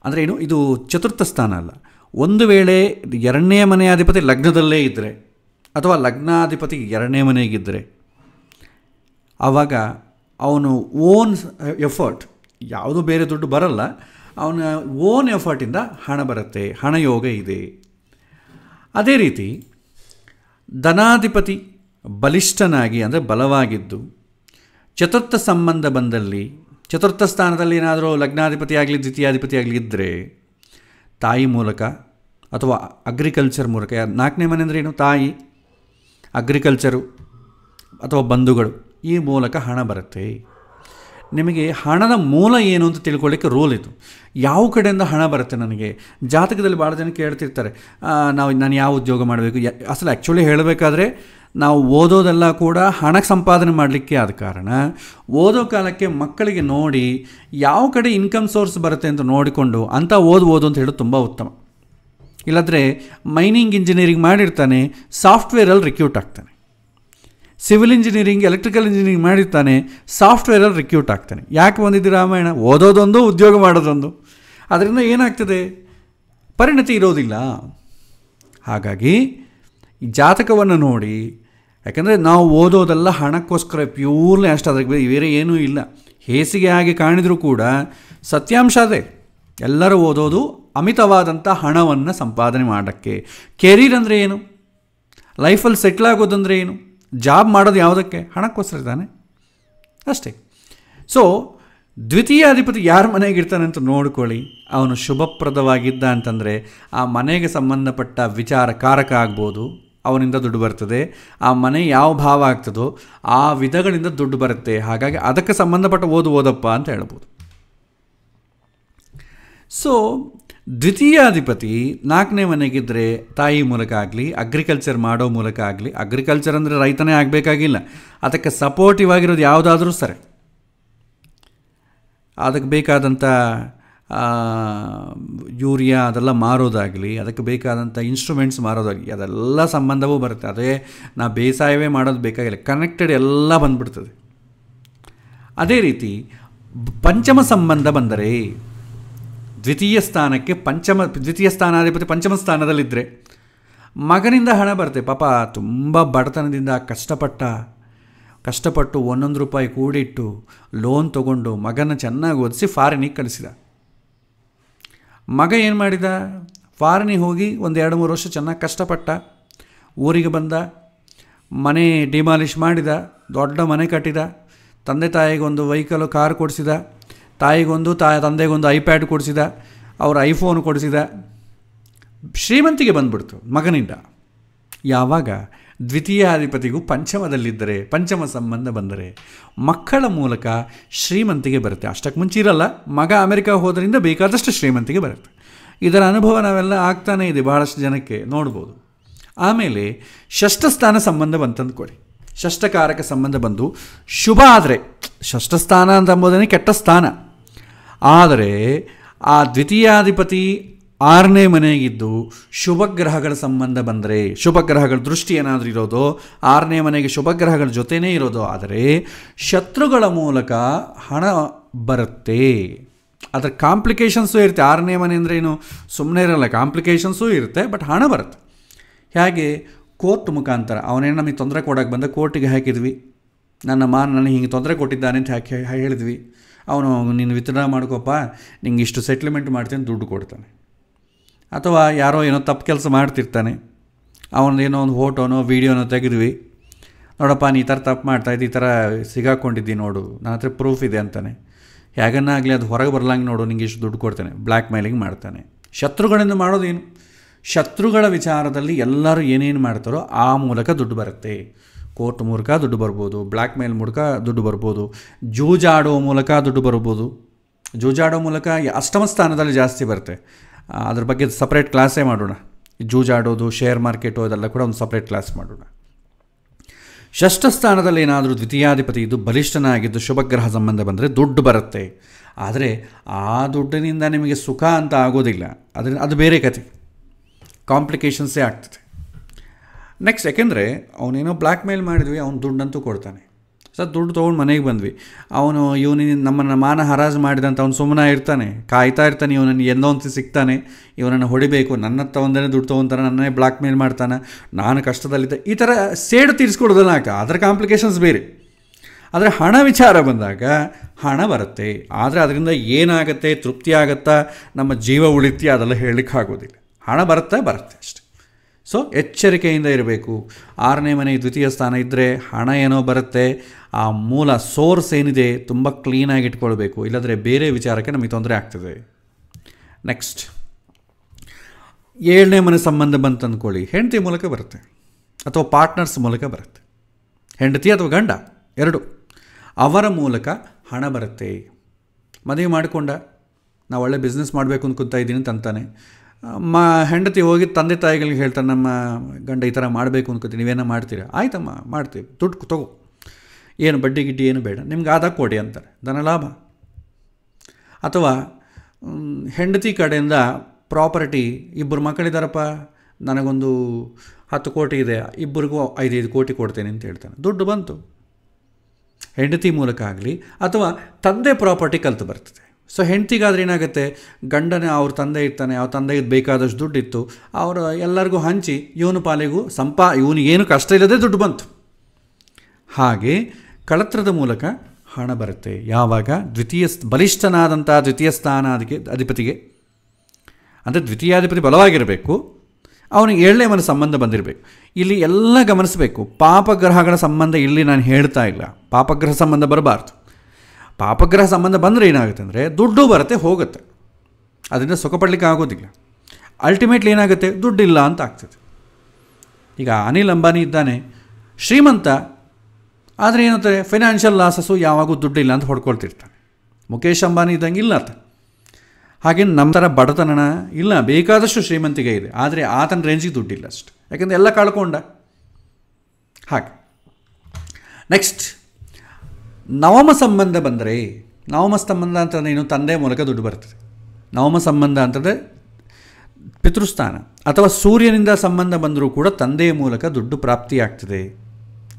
ಅಂದರೆ ಏನು ಇದು ಚತುರ್ಥ ಸ್ಥಾನ ಅಲ್ಲ ಒಂದು ವೇಳೆ ಎರಡನೇ ಮನೆಯಾಧಿಪತಿ ಲಗ್ನದಲ್ಲೇ ಇದ್ದರೆ ಅಥವಾ ಲಗ್ನಾಧಿಪತಿ ಎರಡನೇ ಮನೆಗಿದ್ದರೆ ಆವಾಗ ಅವನು ಓನ್ ಎಫರ್ಟ್ ಯಾವುದೂ ಬೇರೆ ದುಡ್ಡು ಬರಲ್ಲ ಅವನ ಓನ್ ಎಫರ್ಟಿಂದ ಹಣ ಬರುತ್ತೆ ಹಣ ಯೋಗ ಇದೆ ಅದೇ ರೀತಿ ಧನಾಧಿಪತಿ ಬಲಿಷ್ಠನಾಗಿ ಅಂದರೆ ಬಲವಾಗಿದ್ದು ಚತುರ್ಥ ಸಂಬಂಧ ಬಂದಲ್ಲಿ ಚತುರ್ಥ ಸ್ಥಾನದಲ್ಲಿ ಏನಾದರೂ ಲಗ್ನಾಧಿಪತಿ ಆಗಲಿ ದ್ವಿತೀಯಾಧಿಪತಿ ಆಗಲಿ ಇದ್ದರೆ ತಾಯಿ ಮೂಲಕ ಅಥವಾ ಅಗ್ರಿಕಲ್ಚರ್ ಮೂಲಕ ನಾಲ್ಕನೇ ಮನೆ ಅಂದರೆ ಏನು ತಾಯಿ ಅಗ್ರಿಕಲ್ಚರು ಅಥವಾ ಬಂಧುಗಳು ಈ ಮೂಲಕ ಹಣ ಬರುತ್ತೆ ನಿಮಗೆ ಹಣದ ಮೂಲ ಏನು ಅಂತ ತಿಳ್ಕೊಳ್ಳಿಕ್ಕೆ ರೂಲ್ ಇದು ಯಾವ ಕಡೆಯಿಂದ ಹಣ ಬರುತ್ತೆ ನನಗೆ ಜಾತಕದಲ್ಲಿ ಭಾಳ ಜನ ಕೇಳ್ತಿರ್ತಾರೆ ನಾವು ನಾನು ಯಾವ ಉದ್ಯೋಗ ಮಾಡಬೇಕು ಅಸಲು ಆ್ಯಕ್ಚುಲಿ ಹೇಳಬೇಕಾದ್ರೆ ನಾವು ಓದೋದೆಲ್ಲ ಕೂಡ ಹಣ ಸಂಪಾದನೆ ಮಾಡಲಿಕ್ಕೆ ಆದ ಕಾರಣ ಓದೋ ಕಾಲಕ್ಕೆ ಮಕ್ಕಳಿಗೆ ನೋಡಿ ಯಾವ ಕಡೆ ಇನ್ಕಮ್ ಸೋರ್ಸ್ ಬರುತ್ತೆ ಅಂತ ನೋಡಿಕೊಂಡು ಅಂತ ಓದು ಅಂತ ಹೇಳೋದು ತುಂಬ ಉತ್ತಮ ಇಲ್ಲಾಂದರೆ ಮೈನಿಂಗ್ ಇಂಜಿನಿಯರಿಂಗ್ ಮಾಡಿರ್ತಾನೆ ಸಾಫ್ಟ್ವೇರಲ್ಲಿ ರಿಕ್ಯೂಟ್ ಆಗ್ತಾನೆ ಸಿವಿಲ್ ಇಂಜಿನಿಯರಿಂಗ್ ಎಲೆಕ್ಟ್ರಿಕಲ್ ಇಂಜಿನಿಯರಿಂಗ್ ಮಾಡಿರ್ತಾನೆ ಸಾಫ್ಟ್ವೇರಲ್ಲಿ ರಿಕ್ಯೂಟ್ ಆಗ್ತಾನೆ ಯಾಕೆ ಬಂದಿದ್ದು ರಾಮಾಯಣ ಓದೋದೊಂದು ಉದ್ಯೋಗ ಮಾಡೋದೊಂದು ಅದರಿಂದ ಏನಾಗ್ತದೆ ಪರಿಣತಿ ಇರೋದಿಲ್ಲ ಹಾಗಾಗಿ ಜಾತಕವನ್ನು ನೋಡಿ ಯಾಕಂದರೆ ನಾವು ಓದೋದೆಲ್ಲ ಹಣಕ್ಕೋಸ್ಕರ ಪ್ಯೂರ್ಲಿ ಅಷ್ಟು ಅದಕ್ಕೆ ಬೇರೆ ಏನೂ ಇಲ್ಲ ಹೇಸಿಗೆ ಆಗಿ ಕಾಣಿದರೂ ಕೂಡ ಸತ್ಯಾಂಶ ಅದೇ ಎಲ್ಲರೂ ಓದೋದು ಅಮಿತವಾದಂಥ ಹಣವನ್ನು ಸಂಪಾದನೆ ಮಾಡೋಕ್ಕೆ ಕೆರಿಯರ್ ಅಂದರೆ ಏನು ಲೈಫಲ್ಲಿ ಸೆಟ್ಲ್ ಆಗೋದಂದರೆ ಏನು ಜಾಬ್ ಮಾಡೋದು ಯಾವುದಕ್ಕೆ ಹಣಕ್ಕೋಸ್ಕರ ಇದ್ದಾನೆ ಅಷ್ಟೇ ಸೊ ದ್ವಿತೀಯ ಅಧಿಪತಿ ಯಾರ ಮನೆಗಿರ್ತಾನೆ ಅಂತ ನೋಡ್ಕೊಳ್ಳಿ ಅವನು ಶುಭಪ್ರದವಾಗಿದ್ದ ಅಂತಂದರೆ ಆ ಮನೆಗೆ ಸಂಬಂಧಪಟ್ಟ ವಿಚಾರ ಕಾರಕ ಆಗ್ಬೋದು ಅವನಿಂದ ದುಡ್ಡು ಬರ್ತದೆ ಆ ಮನೆ ಯಾವ ಭಾವ ಆಗ್ತದೋ ಆ ವಿಧಗಳಿಂದ ದುಡ್ಡು ಬರುತ್ತೆ ಹಾಗಾಗಿ ಅದಕ್ಕೆ ಸಂಬಂಧಪಟ್ಟ ಓದು ಓದಪ್ಪ ಅಂತ ಹೇಳ್ಬೋದು ಸೊ ದ್ವಿತೀಯಾಧಿಪತಿ ನಾಲ್ಕನೇ ಮನೆಗಿದ್ದರೆ ತಾಯಿ ಮೂಲಕ ಆಗಲಿ ಅಗ್ರಿಕಲ್ಚರ್ ಮಾಡೋ ಮೂಲಕ ಆಗಲಿ ಅಗ್ರಿಕಲ್ಚರ್ ಅಂದರೆ ರೈತನೇ ಆಗಬೇಕಾಗಿಲ್ಲ ಅದಕ್ಕೆ ಸಪೋರ್ಟಿವ್ ಆಗಿರೋದು ಯಾವುದಾದ್ರೂ ಸರಿ ಅದಕ್ಕೆ ಬೇಕಾದಂಥ ಯೂರಿಯಾ ಅದೆಲ್ಲ ಮಾರೋದಾಗಲಿ ಅದಕ್ಕೆ ಬೇಕಾದಂಥ ಇನ್ಸ್ಟ್ರೂಮೆಂಟ್ಸ್ ಮಾರೋದಾಗಲಿ ಅದೆಲ್ಲ ಸಂಬಂಧವೂ ಬರುತ್ತೆ ಅದೇ ನಾ ಬೇಸಾಯವೇ ಮಾಡೋದು ಬೇಕಾಗಿಲ್ಲ ಕನೆಕ್ಟೆಡ್ ಎಲ್ಲ ಬಂದ್ಬಿಡ್ತದೆ ಅದೇ ರೀತಿ ಪಂಚಮ ಸಂಬಂಧ ಬಂದರೆ ದ್ವಿತೀಯ ಸ್ಥಾನಕ್ಕೆ ಪಂಚಮ ದ್ವಿತೀಯ ಸ್ಥಾನಾಧಿಪತಿ ಪಂಚಮ ಸ್ಥಾನದಲ್ಲಿದ್ದರೆ ಮಗನಿಂದ ಹಣ ಬರುತ್ತೆ ಪಾಪ ತುಂಬ ಬಡತನದಿಂದ ಕಷ್ಟಪಟ್ಟ ಕಷ್ಟಪಟ್ಟು ಒಂದೊಂದು ರೂಪಾಯಿ ಕೂಡಿಟ್ಟು ಲೋನ್ ತಗೊಂಡು ಮಗನ ಚೆನ್ನಾಗಿ ಓದಿಸಿ ಫಾರಿನಿಗೆ ಕಳಿಸಿದ ಮಗ ಏನು ಮಾಡಿದ ಫಾರಿನಿಗೆ ಹೋಗಿ ಒಂದು ಎರಡು ಮೂರು ವರ್ಷ ಚೆನ್ನಾಗಿ ಕಷ್ಟಪಟ್ಟ ಊರಿಗೆ ಬಂದ ಮನೆ ಡಿಮಾಲಿಷ್ ಮಾಡಿದ ದೊಡ್ಡ ಮನೆ ಕಟ್ಟಿದ ತಂದೆ ತಾಯಿಗೆ ಒಂದು ವೆಹಿಕಲು ಕಾರ್ ಕೊಡಿಸಿದ ತಾಯಿಗೊಂದು ತಾಯಿ ತಂದೆಗೊಂದು ಐಪ್ಯಾಡ್ ಕೊಡಿಸಿದ ಅವ್ರ ಐಫೋನ್ ಕೊಡಿಸಿದ ಶ್ರೀಮಂತಿಗೆ ಬಂದ್ಬಿಡ್ತು ಮಗನಿಂದ ಯಾವಾಗ ದ್ವಿತೀಯಾಧಿಪತಿಗೂ ಪಂಚಮದಲ್ಲಿದ್ದರೆ ಪಂಚಮ ಸಂಬಂಧ ಬಂದರೆ ಮಕ್ಕಳ ಮೂಲಕ ಶ್ರೀಮಂತಿಗೆ ಬರುತ್ತೆ ಅಷ್ಟಕ್ಕೆ ಮುಂಚೆ ಇರಲ್ಲ ಮಗ ಅಮೆರಿಕ ಹೋದ್ರಿಂದ ಬೇಕಾದಷ್ಟು ಶ್ರೀಮಂತಿಗೆ ಬರುತ್ತೆ ಇದರ ಅನುಭವ ನಾವೆಲ್ಲ ಆಗ್ತಾನೇ ಇದೆ ಬಹಳಷ್ಟು ಜನಕ್ಕೆ ನೋಡ್ಬೋದು ಆಮೇಲೆ ಷಷ್ಠ ಸ್ಥಾನ ಸಂಬಂಧ ಬಂತಂದು ಕೊಡಿ ಷಷ್ಠಕಾರಕ ಸಂಬಂಧ ಬಂದು ಶುಭ ಆದರೆ ಷಷ್ಠಸ್ಥಾನ ಅಂತ ಅಂಬೋದೇ ಕೆಟ್ಟ ಸ್ಥಾನ ಆದರೆ ಆ ದ್ವಿತೀಯಾಧಿಪತಿ ಆರನೇ ಮನೆಗಿದ್ದು ಶುಭ ಗ್ರಹಗಳ ಸಂಬಂಧ ಬಂದರೆ ಗ್ರಹಗಳ ದೃಷ್ಟಿ ಏನಾದರೂ ಇರೋದೋ ಆರನೇ ಮನೆಗೆ ಶುಭಗ್ರಹಗಳ ಜೊತೆಯೇ ಇರೋದು ಆದರೆ ಶತ್ರುಗಳ ಮೂಲಕ ಹಣ ಬರುತ್ತೆ ಅದರ ಕಾಂಪ್ಲಿಕೇಶನ್ಸು ಇರುತ್ತೆ ಆರನೇ ಮನೆ ಅಂದರೆ ಏನು ಸುಮ್ಮನೆ ಇರಲ್ಲ ಕಾಂಪ್ಲಿಕೇಶನ್ಸು ಇರುತ್ತೆ ಬಟ್ ಹಣ ಬರುತ್ತೆ ಹೇಗೆ ಕೋರ್ಟ್ ಮುಖಾಂತರ ಅವನೇನು ನಮಗೆ ತೊಂದರೆ ಕೊಡೋಕೆ ಬಂದ ಕೋರ್ಟಿಗೆ ಹಾಕಿದ್ವಿ ನನ್ನ ಮಾನ ನನಗೆ ಹಿಂಗೆ ತೊಂದರೆ ಕೊಟ್ಟಿದ್ದಾನೆ ಅಂತ ಹಾಕಿ ಹೇಳಿದ್ವಿ ಅವನು ನೀನು ವಿತ್ಡ್ರಾ ಮಾಡ್ಕೋಪ್ಪ ನಿಂಗೆ ಇಷ್ಟು ಸೆಟ್ಲ್ಮೆಂಟ್ ಮಾಡ್ತೀನಿ ದುಡ್ಡು ಕೊಡ್ತಾನೆ ಅಥವಾ ಯಾರೋ ಏನೋ ತಪ್ಪು ಕೆಲಸ ಮಾಡ್ತಿರ್ತಾನೆ ಅವನದೇನೋ ಒಂದು ಫೋಟೋನೋ ವೀಡಿಯೋನೋ ತೆಗೆದ್ವಿ ನೋಡಪ್ಪ ನೀ ಈ ಥರ ತಪ್ಪು ಮಾಡ್ತಾ ಇದ್ದು ಈ ಥರ ಸಿಗಾಕೊಂಡಿದ್ದೀನಿ ನೋಡು ನನ್ನ ಹತ್ರ ಪ್ರೂಫ್ ಇದೆ ಅಂತಾನೆ ಆಗಲಿ ಅದು ಹೊರಗೆ ಬರಲಂಗೆ ನೋಡು ನಿಂಗೆ ಇಷ್ಟು ದುಡ್ಡು ಕೊಡ್ತಾನೆ ಬ್ಲ್ಯಾಕ್ ಮೇಲಿಂಗ್ ಮಾಡ್ತಾನೆ ಶತ್ರುಗಳಿಂದ ಮಾಡೋದೇನು ಶತ್ರುಗಳ ವಿಚಾರದಲ್ಲಿ ಎಲ್ಲರೂ ಏನೇನು ಮಾಡ್ತಾರೋ ಆ ಮೂಲಕ ದುಡ್ಡು ಬರುತ್ತೆ ಕೋರ್ಟ್ ಮೂಲಕ ದುಡ್ಡು ಬರ್ಬೋದು ಬ್ಲ್ಯಾಕ್ ಮೇಲ್ ಮೂಲಕ ದುಡ್ಡು ಬರ್ಬೋದು ಜೂಜಾಡೋ ಮೂಲಕ ದುಡ್ಡು ಬರ್ಬೋದು ಜೂಜಾಡೋ ಮೂಲಕ ಅಷ್ಟಮ ಸ್ಥಾನದಲ್ಲಿ ಜಾಸ್ತಿ ಬರುತ್ತೆ ಅದ್ರ ಬಗ್ಗೆ ಸಪ್ರೇಟ್ ಕ್ಲಾಸೇ ಮಾಡೋಣ ಜೂಜಾಡೋದು ಶೇರ್ ಮಾರ್ಕೆಟು ಅದೆಲ್ಲ ಕೂಡ ಒಂದು ಸಪ್ರೇಟ್ ಕ್ಲಾಸ್ ಮಾಡೋಣ ಷಷ್ಠ ಸ್ಥಾನದಲ್ಲಿ ಏನಾದರೂ ದ್ವಿತೀಯಾಧಿಪತಿ ಇದು ಬಲಿಷ್ಠನಾಗಿದ್ದು ಶುಭಗ್ರಹ ಸಂಬಂಧ ಬಂದರೆ ದುಡ್ಡು ಬರುತ್ತೆ ಆದರೆ ಆ ದುಡ್ಡಿನಿಂದ ನಿಮಗೆ ಸುಖ ಅಂತ ಆಗೋದಿಲ್ಲ ಅದರಿಂದ ಅದು ಬೇರೆ ಕತೆ ಕಾಂಪ್ಲಿಕೇಶನ್ಸೇ ಆಗ್ತದೆ ನೆಕ್ಸ್ಟ್ ಯಾಕೆಂದರೆ ಅವನೇನೋ ಬ್ಲ್ಯಾಕ್ ಮೇಲ್ ಮಾಡಿದ್ವಿ ಅವ್ನು ದುಡ್ಡಂತೂ ಕೊಡ್ತಾನೆ ಸರ್ ದುಡ್ಡು ತೊಗೊಂಡು ಮನೆಗೆ ಬಂದ್ವಿ ಅವನು ಇವನು ನಮ್ಮನ್ನು ಮಾನ ಹರಾಜು ಮಾಡಿದಂತ ಅವ್ನು ಸುಮ್ಮನೆ ಇರ್ತಾನೆ ಕಾಯ್ತಾ ಇರ್ತಾನೆ ಇವನನ್ನು ಎಂದೋ ಅಂತ ಸಿಗ್ತಾನೆ ಇವನನ್ನು ಹೊಡಿಬೇಕು ನನ್ನ ಒಂದೇ ದುಡ್ಡು ತೊಗೊತಾನೆ ನನ್ನೇ ಬ್ಲ್ಯಾಕ್ ಮೇಲ್ ಮಾಡ್ತಾನೆ ನಾನು ಕಷ್ಟದಲ್ಲಿದ್ದೆ ಈ ಥರ ಸೇಡು ತೀರಿಸ್ಕೊಡೋದಲ್ಲ ಆಗ್ತದೆ ಅದರ ಕಾಂಪ್ಲಿಕೇಶನ್ಸ್ ಬೇರೆ ಆದರೆ ಹಣ ವಿಚಾರ ಬಂದಾಗ ಹಣ ಬರುತ್ತೆ ಆದರೆ ಅದರಿಂದ ಏನಾಗುತ್ತೆ ತೃಪ್ತಿ ಆಗುತ್ತಾ ನಮ್ಮ ಜೀವ ಉಳಿತಿ ಅದೆಲ್ಲ ಹೇಳಲಿಕ್ಕೆ ಆಗೋದಿಲ್ಲ ಹಣ ಬರುತ್ತಾ ಬರುತ್ತೆ ಅಷ್ಟೆ ಸೊ ಎಚ್ಚರಿಕೆಯಿಂದ ಇರಬೇಕು ಆರನೇ ಮನೆ ದ್ವಿತೀಯ ಸ್ಥಾನ ಇದ್ದರೆ ಹಣ ಏನೋ ಬರುತ್ತೆ ಆ ಮೂಲ ಸೋರ್ಸ್ ಏನಿದೆ ತುಂಬ ಕ್ಲೀನಾಗಿ ಇಟ್ಕೊಳ್ಬೇಕು ಇಲ್ಲದ್ರೆ ಬೇರೆ ವಿಚಾರಕ್ಕೆ ನಮಗೆ ತೊಂದರೆ ಆಗ್ತದೆ ನೆಕ್ಸ್ಟ್ ಏಳನೇ ಮನೆ ಸಂಬಂಧ ಬಂತು ಅಂದ್ಕೊಳ್ಳಿ ಹೆಂಡತಿ ಮೂಲಕ ಬರುತ್ತೆ ಅಥವಾ ಪಾರ್ಟ್ನರ್ಸ್ ಮೂಲಕ ಬರುತ್ತೆ ಹೆಂಡತಿ ಅಥವಾ ಗಂಡ ಎರಡು ಅವರ ಮೂಲಕ ಹಣ ಬರುತ್ತೆ ಮದುವೆ ಮಾಡಿಕೊಂಡ ನಾವು ಒಳ್ಳೆ ಬಿಸ್ನೆಸ್ ಮಾಡಬೇಕು ಅಂತ ಕೂತಾ ಇದ್ದೀನಿ ಅಂತಾನೆ ಮ ಹೆಂಡತಿ ಹೋಗಿ ತಂದೆ ತಾಯಿಗಳಿಗೆ ಹೇಳ್ತಾರೆ ನಮ್ಮ ಗಂಡ ಈ ಥರ ಮಾಡಬೇಕು ಅನ್ಕೋತೀನಿ ನೀವೇನೋ ಮಾಡ್ತೀರಾ ಆಯ್ತಮ್ಮ ಮಾಡ್ತೀವಿ ದುಡ್ಡು ತಗೋ ಏನು ಬಡ್ಡಿ ಗಿಡ್ಡಿ ಏನು ಬೇಡ ನಿಮ್ಗೆ ಆದ ಕೊಡಿ ಅಂತಾರೆ ಧನ ಲಾಭ ಅಥವಾ ಹೆಂಡತಿ ಕಡೆಯಿಂದ ಪ್ರಾಪರ್ಟಿ ಇಬ್ಬರು ಮಕ್ಕಳಿದ್ದಾರಪ್ಪ ನನಗೊಂದು ಹತ್ತು ಕೋಟಿ ಇದೆ ಇಬ್ಬರಿಗೂ ಐದೈದು ಕೋಟಿ ಕೊಡ್ತೇನೆ ಅಂತ ಹೇಳ್ತಾನೆ ದುಡ್ಡು ಬಂತು ಹೆಂಡತಿ ಮೂಲಕ ಆಗಲಿ ಅಥವಾ ತಂದೆ ಪ್ರಾಪರ್ಟಿ ಕಲಿತು ಬರ್ತದೆ ಸೊ ಹೆಂಡತಿಗಾದ್ರೆ ಏನಾಗುತ್ತೆ ಗಂಡನೇ ಅವ್ರ ತಂದೆ ಇರ್ತಾನೆ ಅವ್ರ ತಂದೆಗೆ ಬೇಕಾದಷ್ಟು ದುಡ್ಡಿತ್ತು ಅವರು ಎಲ್ಲರಿಗೂ ಹಂಚಿ ಇವನು ಪಾಲಿಗೂ ಸಂಪಾ ಇವನಿಗೇನು ಕಷ್ಟ ಇಲ್ಲದೆ ದುಡ್ಡು ಬಂತು ಹಾಗೆ ಕಳತ್ರದ ಮೂಲಕ ಹಣ ಬರುತ್ತೆ ಯಾವಾಗ ದ್ವಿತೀಯ ಬಲಿಷ್ಠನಾದಂಥ ದ್ವಿತೀಯ ಸ್ಥಾನ ಅದಕ್ಕೆ ಅಧಿಪತಿಗೆ ಅಂದರೆ ದ್ವಿತೀಯಾಧಿಪತಿ ಬಲವಾಗಿರಬೇಕು ಅವನಿಗೆ ಏಳನೇ ಮನ ಸಂಬಂಧ ಬಂದಿರಬೇಕು ಇಲ್ಲಿ ಎಲ್ಲ ಗಮನಿಸಬೇಕು ಪಾಪಗ್ರಹಗಳ ಸಂಬಂಧ ಇಲ್ಲಿ ನಾನು ಹೇಳ್ತಾ ಇಲ್ಲ ಪಾಪಗ್ರಹ ಸಂಬಂಧ ಬರಬಾರ್ದು ಪಾಪಗ್ರಹ ಸಂಬಂಧ ಬಂದರೆ ಏನಾಗುತ್ತೆ ಅಂದರೆ ದುಡ್ಡು ಬರುತ್ತೆ ಹೋಗುತ್ತೆ ಅದರಿಂದ ಪಡಲಿಕ್ಕೆ ಆಗೋದಿಲ್ಲ ಅಲ್ಟಿಮೇಟ್ಲಿ ಏನಾಗುತ್ತೆ ದುಡ್ಡಿಲ್ಲ ಅಂತ ಆಗ್ತದೆ ಈಗ ಅನಿಲ್ ಅಂಬಾನಿ ಇದ್ದಾನೆ ಶ್ರೀಮಂತ ಆದರೆ ಏನಂತಾರೆ ಫೈನಾನ್ಷಿಯಲ್ ಲಾಸಸ್ಸು ಯಾವಾಗೂ ದುಡ್ಡಿಲ್ಲ ಅಂತ ಹೊಡ್ಕೊಳ್ತಿರ್ತಾನೆ ಮುಖೇಶ್ ಅಂಬಾನಿ ಇದ್ದಂಗೆ ಇಲ್ಲ ಆತ ಹಾಗೆ ನಮ್ಮ ಥರ ಬಡತನನ ಇಲ್ಲ ಬೇಕಾದಷ್ಟು ಶ್ರೀಮಂತಿಗೆ ಇದೆ ಆದರೆ ಆತನ ರೇಂಜಿಗೆ ದುಡ್ಡಿಲ್ಲ ಅಷ್ಟು ಯಾಕೆಂದರೆ ಎಲ್ಲ ಕಳ್ಕೊಂಡ ಹಾಗೆ ನೆಕ್ಸ್ಟ್ ನವಮ ಸಂಬಂಧ ಬಂದರೆ ನವಮ ಸಂಬಂಧ ಅಂತಂದರೆ ಏನು ತಂದೆಯ ಮೂಲಕ ದುಡ್ಡು ಬರ್ತದೆ ನವಮ ಸಂಬಂಧ ಅಂತಂದರೆ ಪಿತೃಸ್ಥಾನ ಅಥವಾ ಸೂರ್ಯನಿಂದ ಸಂಬಂಧ ಬಂದರೂ ಕೂಡ ತಂದೆಯ ಮೂಲಕ ದುಡ್ಡು ಪ್ರಾಪ್ತಿಯಾಗ್ತದೆ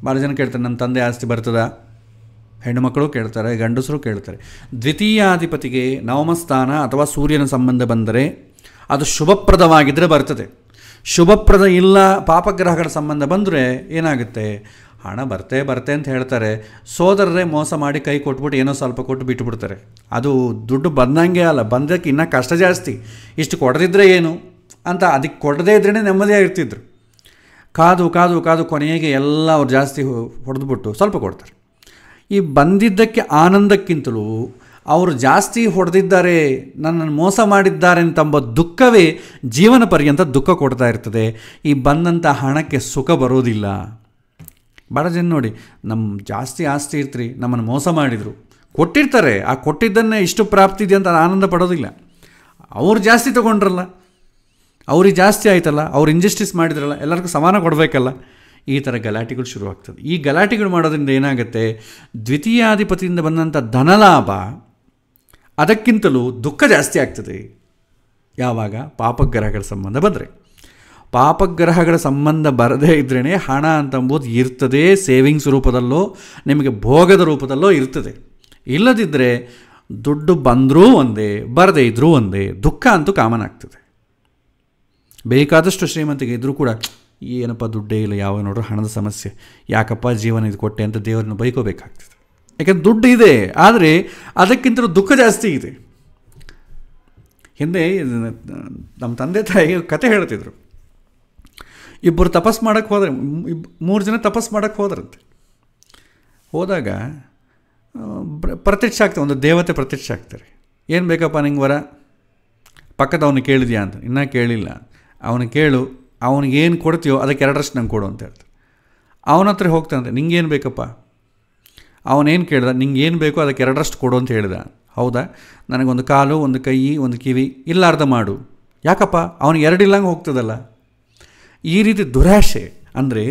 ಭಾಳ ಜನ ಕೇಳ್ತಾರೆ ನನ್ನ ತಂದೆ ಆಸ್ತಿ ಬರ್ತದಾ ಹೆಣ್ಣುಮಕ್ಕಳು ಕೇಳ್ತಾರೆ ಗಂಡಸರು ಕೇಳ್ತಾರೆ ದ್ವಿತೀಯಾಧಿಪತಿಗೆ ನವಮಸ್ಥಾನ ಅಥವಾ ಸೂರ್ಯನ ಸಂಬಂಧ ಬಂದರೆ ಅದು ಶುಭಪ್ರದವಾಗಿದ್ದರೆ ಬರ್ತದೆ ಶುಭಪ್ರದ ಇಲ್ಲ ಪಾಪಗ್ರಹಗಳ ಸಂಬಂಧ ಬಂದರೆ ಏನಾಗುತ್ತೆ ಹಣ ಬರ್ತೆ ಬರ್ತೆ ಅಂತ ಹೇಳ್ತಾರೆ ಸೋದರರೇ ಮೋಸ ಮಾಡಿ ಕೈ ಕೊಟ್ಬಿಟ್ಟು ಏನೋ ಸ್ವಲ್ಪ ಕೊಟ್ಟು ಬಿಟ್ಟುಬಿಡ್ತಾರೆ ಅದು ದುಡ್ಡು ಬಂದಂಗೆ ಅಲ್ಲ ಬಂದಕ್ಕೆ ಇನ್ನೂ ಕಷ್ಟ ಜಾಸ್ತಿ ಇಷ್ಟು ಕೊಡದಿದ್ದರೆ ಏನು ಅಂತ ಅದಕ್ಕೆ ಕೊಡದೇ ಇದ್ರೇ ನೆಮ್ಮದಿಯಾಗಿರ್ತಿದ್ರು ಕಾದು ಕಾದು ಕಾದು ಕೊನೆಗೆ ಎಲ್ಲ ಅವ್ರು ಜಾಸ್ತಿ ಹೊಡೆದ್ಬಿಟ್ಟು ಸ್ವಲ್ಪ ಕೊಡ್ತಾರೆ ಈ ಬಂದಿದ್ದಕ್ಕೆ ಆನಂದಕ್ಕಿಂತಲೂ ಅವರು ಜಾಸ್ತಿ ಹೊಡೆದಿದ್ದಾರೆ ನನ್ನನ್ನು ಮೋಸ ಮಾಡಿದ್ದಾರೆ ಅಂತಂಬ ದುಃಖವೇ ಜೀವನ ಪರ್ಯಂತ ದುಃಖ ಕೊಡ್ತಾ ಇರ್ತದೆ ಈ ಬಂದಂಥ ಹಣಕ್ಕೆ ಸುಖ ಬರೋದಿಲ್ಲ ಭಾಳ ಜನ ನೋಡಿ ನಮ್ಮ ಜಾಸ್ತಿ ಆಸ್ತಿ ಇರ್ತೀರಿ ನಮ್ಮನ್ನು ಮೋಸ ಮಾಡಿದರು ಕೊಟ್ಟಿರ್ತಾರೆ ಆ ಕೊಟ್ಟಿದ್ದನ್ನೇ ಇಷ್ಟು ಪ್ರಾಪ್ತಿ ಇದೆ ಅಂತ ಆನಂದ ಪಡೋದಿಲ್ಲ ಅವ್ರು ಜಾಸ್ತಿ ತೊಗೊಂಡ್ರಲ್ಲ ಅವ್ರಿಗೆ ಜಾಸ್ತಿ ಆಯ್ತಲ್ಲ ಅವ್ರು ಇಂಜಸ್ಟಿಸ್ ಮಾಡಿದ್ರಲ್ಲ ಎಲ್ಲರಿಗೂ ಸಮಾನ ಕೊಡಬೇಕಲ್ಲ ಈ ಥರ ಗಲಾಟೆಗಳು ಶುರುವಾಗ್ತದೆ ಈ ಗಲಾಟೆಗಳು ಮಾಡೋದ್ರಿಂದ ಏನಾಗುತ್ತೆ ದ್ವಿತೀಯಾಧಿಪತಿಯಿಂದ ಬಂದಂಥ ಧನಲಾಭ ಅದಕ್ಕಿಂತಲೂ ದುಃಖ ಜಾಸ್ತಿ ಆಗ್ತದೆ ಯಾವಾಗ ಪಾಪಗ್ರಹಗಳ ಸಂಬಂಧ ಬಂದರೆ ಪಾಪಗ್ರಹಗಳ ಸಂಬಂಧ ಬರದೇ ಇದ್ರೇ ಹಣ ಅಂತಂಬುದು ಇರ್ತದೆ ಸೇವಿಂಗ್ಸ್ ರೂಪದಲ್ಲೋ ನಿಮಗೆ ಭೋಗದ ರೂಪದಲ್ಲೋ ಇರ್ತದೆ ಇಲ್ಲದಿದ್ದರೆ ದುಡ್ಡು ಬಂದರೂ ಒಂದೇ ಬರದೇ ಇದ್ದರೂ ಒಂದೇ ದುಃಖ ಅಂತೂ ಕಾಮನ್ ಆಗ್ತದೆ ಬೇಕಾದಷ್ಟು ಶ್ರೀಮಂತಿಗೆ ಇದ್ದರೂ ಕೂಡ ಏನಪ್ಪ ದುಡ್ಡೇ ಇಲ್ಲ ಯಾವ ನೋಡ್ರೂ ಹಣದ ಸಮಸ್ಯೆ ಯಾಕಪ್ಪ ಜೀವನ ಇದು ಕೊಟ್ಟೆ ಅಂತ ದೇವರನ್ನು ಬೈಕೋಬೇಕಾಗ್ತದೆ ಯಾಕೆಂದ್ರೆ ದುಡ್ಡು ಇದೆ ಆದರೆ ಅದಕ್ಕಿಂತ ದುಃಖ ಜಾಸ್ತಿ ಇದೆ ಹಿಂದೆ ನಮ್ಮ ತಂದೆ ತಾಯಿ ಕತೆ ಹೇಳ್ತಿದ್ರು ಇಬ್ಬರು ತಪಸ್ ಮಾಡೋಕ್ಕೆ ಹೋದ್ರೆ ಮೂರು ಜನ ತಪಸ್ ಮಾಡೋಕ್ಕೆ ಹೋದ್ರಂತೆ ಹೋದಾಗ ಪ್ರತ್ಯಕ್ಷ ಆಗ್ತಾರೆ ಒಂದು ದೇವತೆ ಪ್ರತ್ಯಕ್ಷ ಆಗ್ತಾರೆ ಏನು ಬೇಕಪ್ಪ ನಿಂಗೆ ವರ ಪಕ್ಕದ ಅವನು ಕೇಳಿದ್ಯಾ ಅಂತ ಇನ್ನೂ ಕೇಳಿಲ್ಲ ಅವನು ಕೇಳು ಏನು ಕೊಡ್ತೀಯೋ ಅದಕ್ಕೆ ಎರಡರಷ್ಟು ನಂಗೆ ಕೊಡು ಅಂತ ಹೇಳ್ತಾರೆ ಅವನ ಹತ್ರ ಹೋಗ್ತಾನಂತೆ ನಿಂಗೇನು ಬೇಕಪ್ಪ ಅವನೇನು ಕೇಳ್ದ ನಿಂಗೆ ಏನು ಬೇಕೋ ಅದಕ್ಕೆ ಎರಡರಷ್ಟು ಕೊಡು ಅಂತ ಹೇಳಿದ ಹೌದಾ ನನಗೊಂದು ಕಾಲು ಒಂದು ಕೈ ಒಂದು ಕಿವಿ ಇಲ್ಲಾರ್ದ ಮಾಡು ಯಾಕಪ್ಪ ಅವನಿಗೆ ಎರಡಿಲ್ಲಂಗೆ ಹೋಗ್ತದಲ್ಲ ಈ ರೀತಿ ದುರಾಶೆ ಅಂದರೆ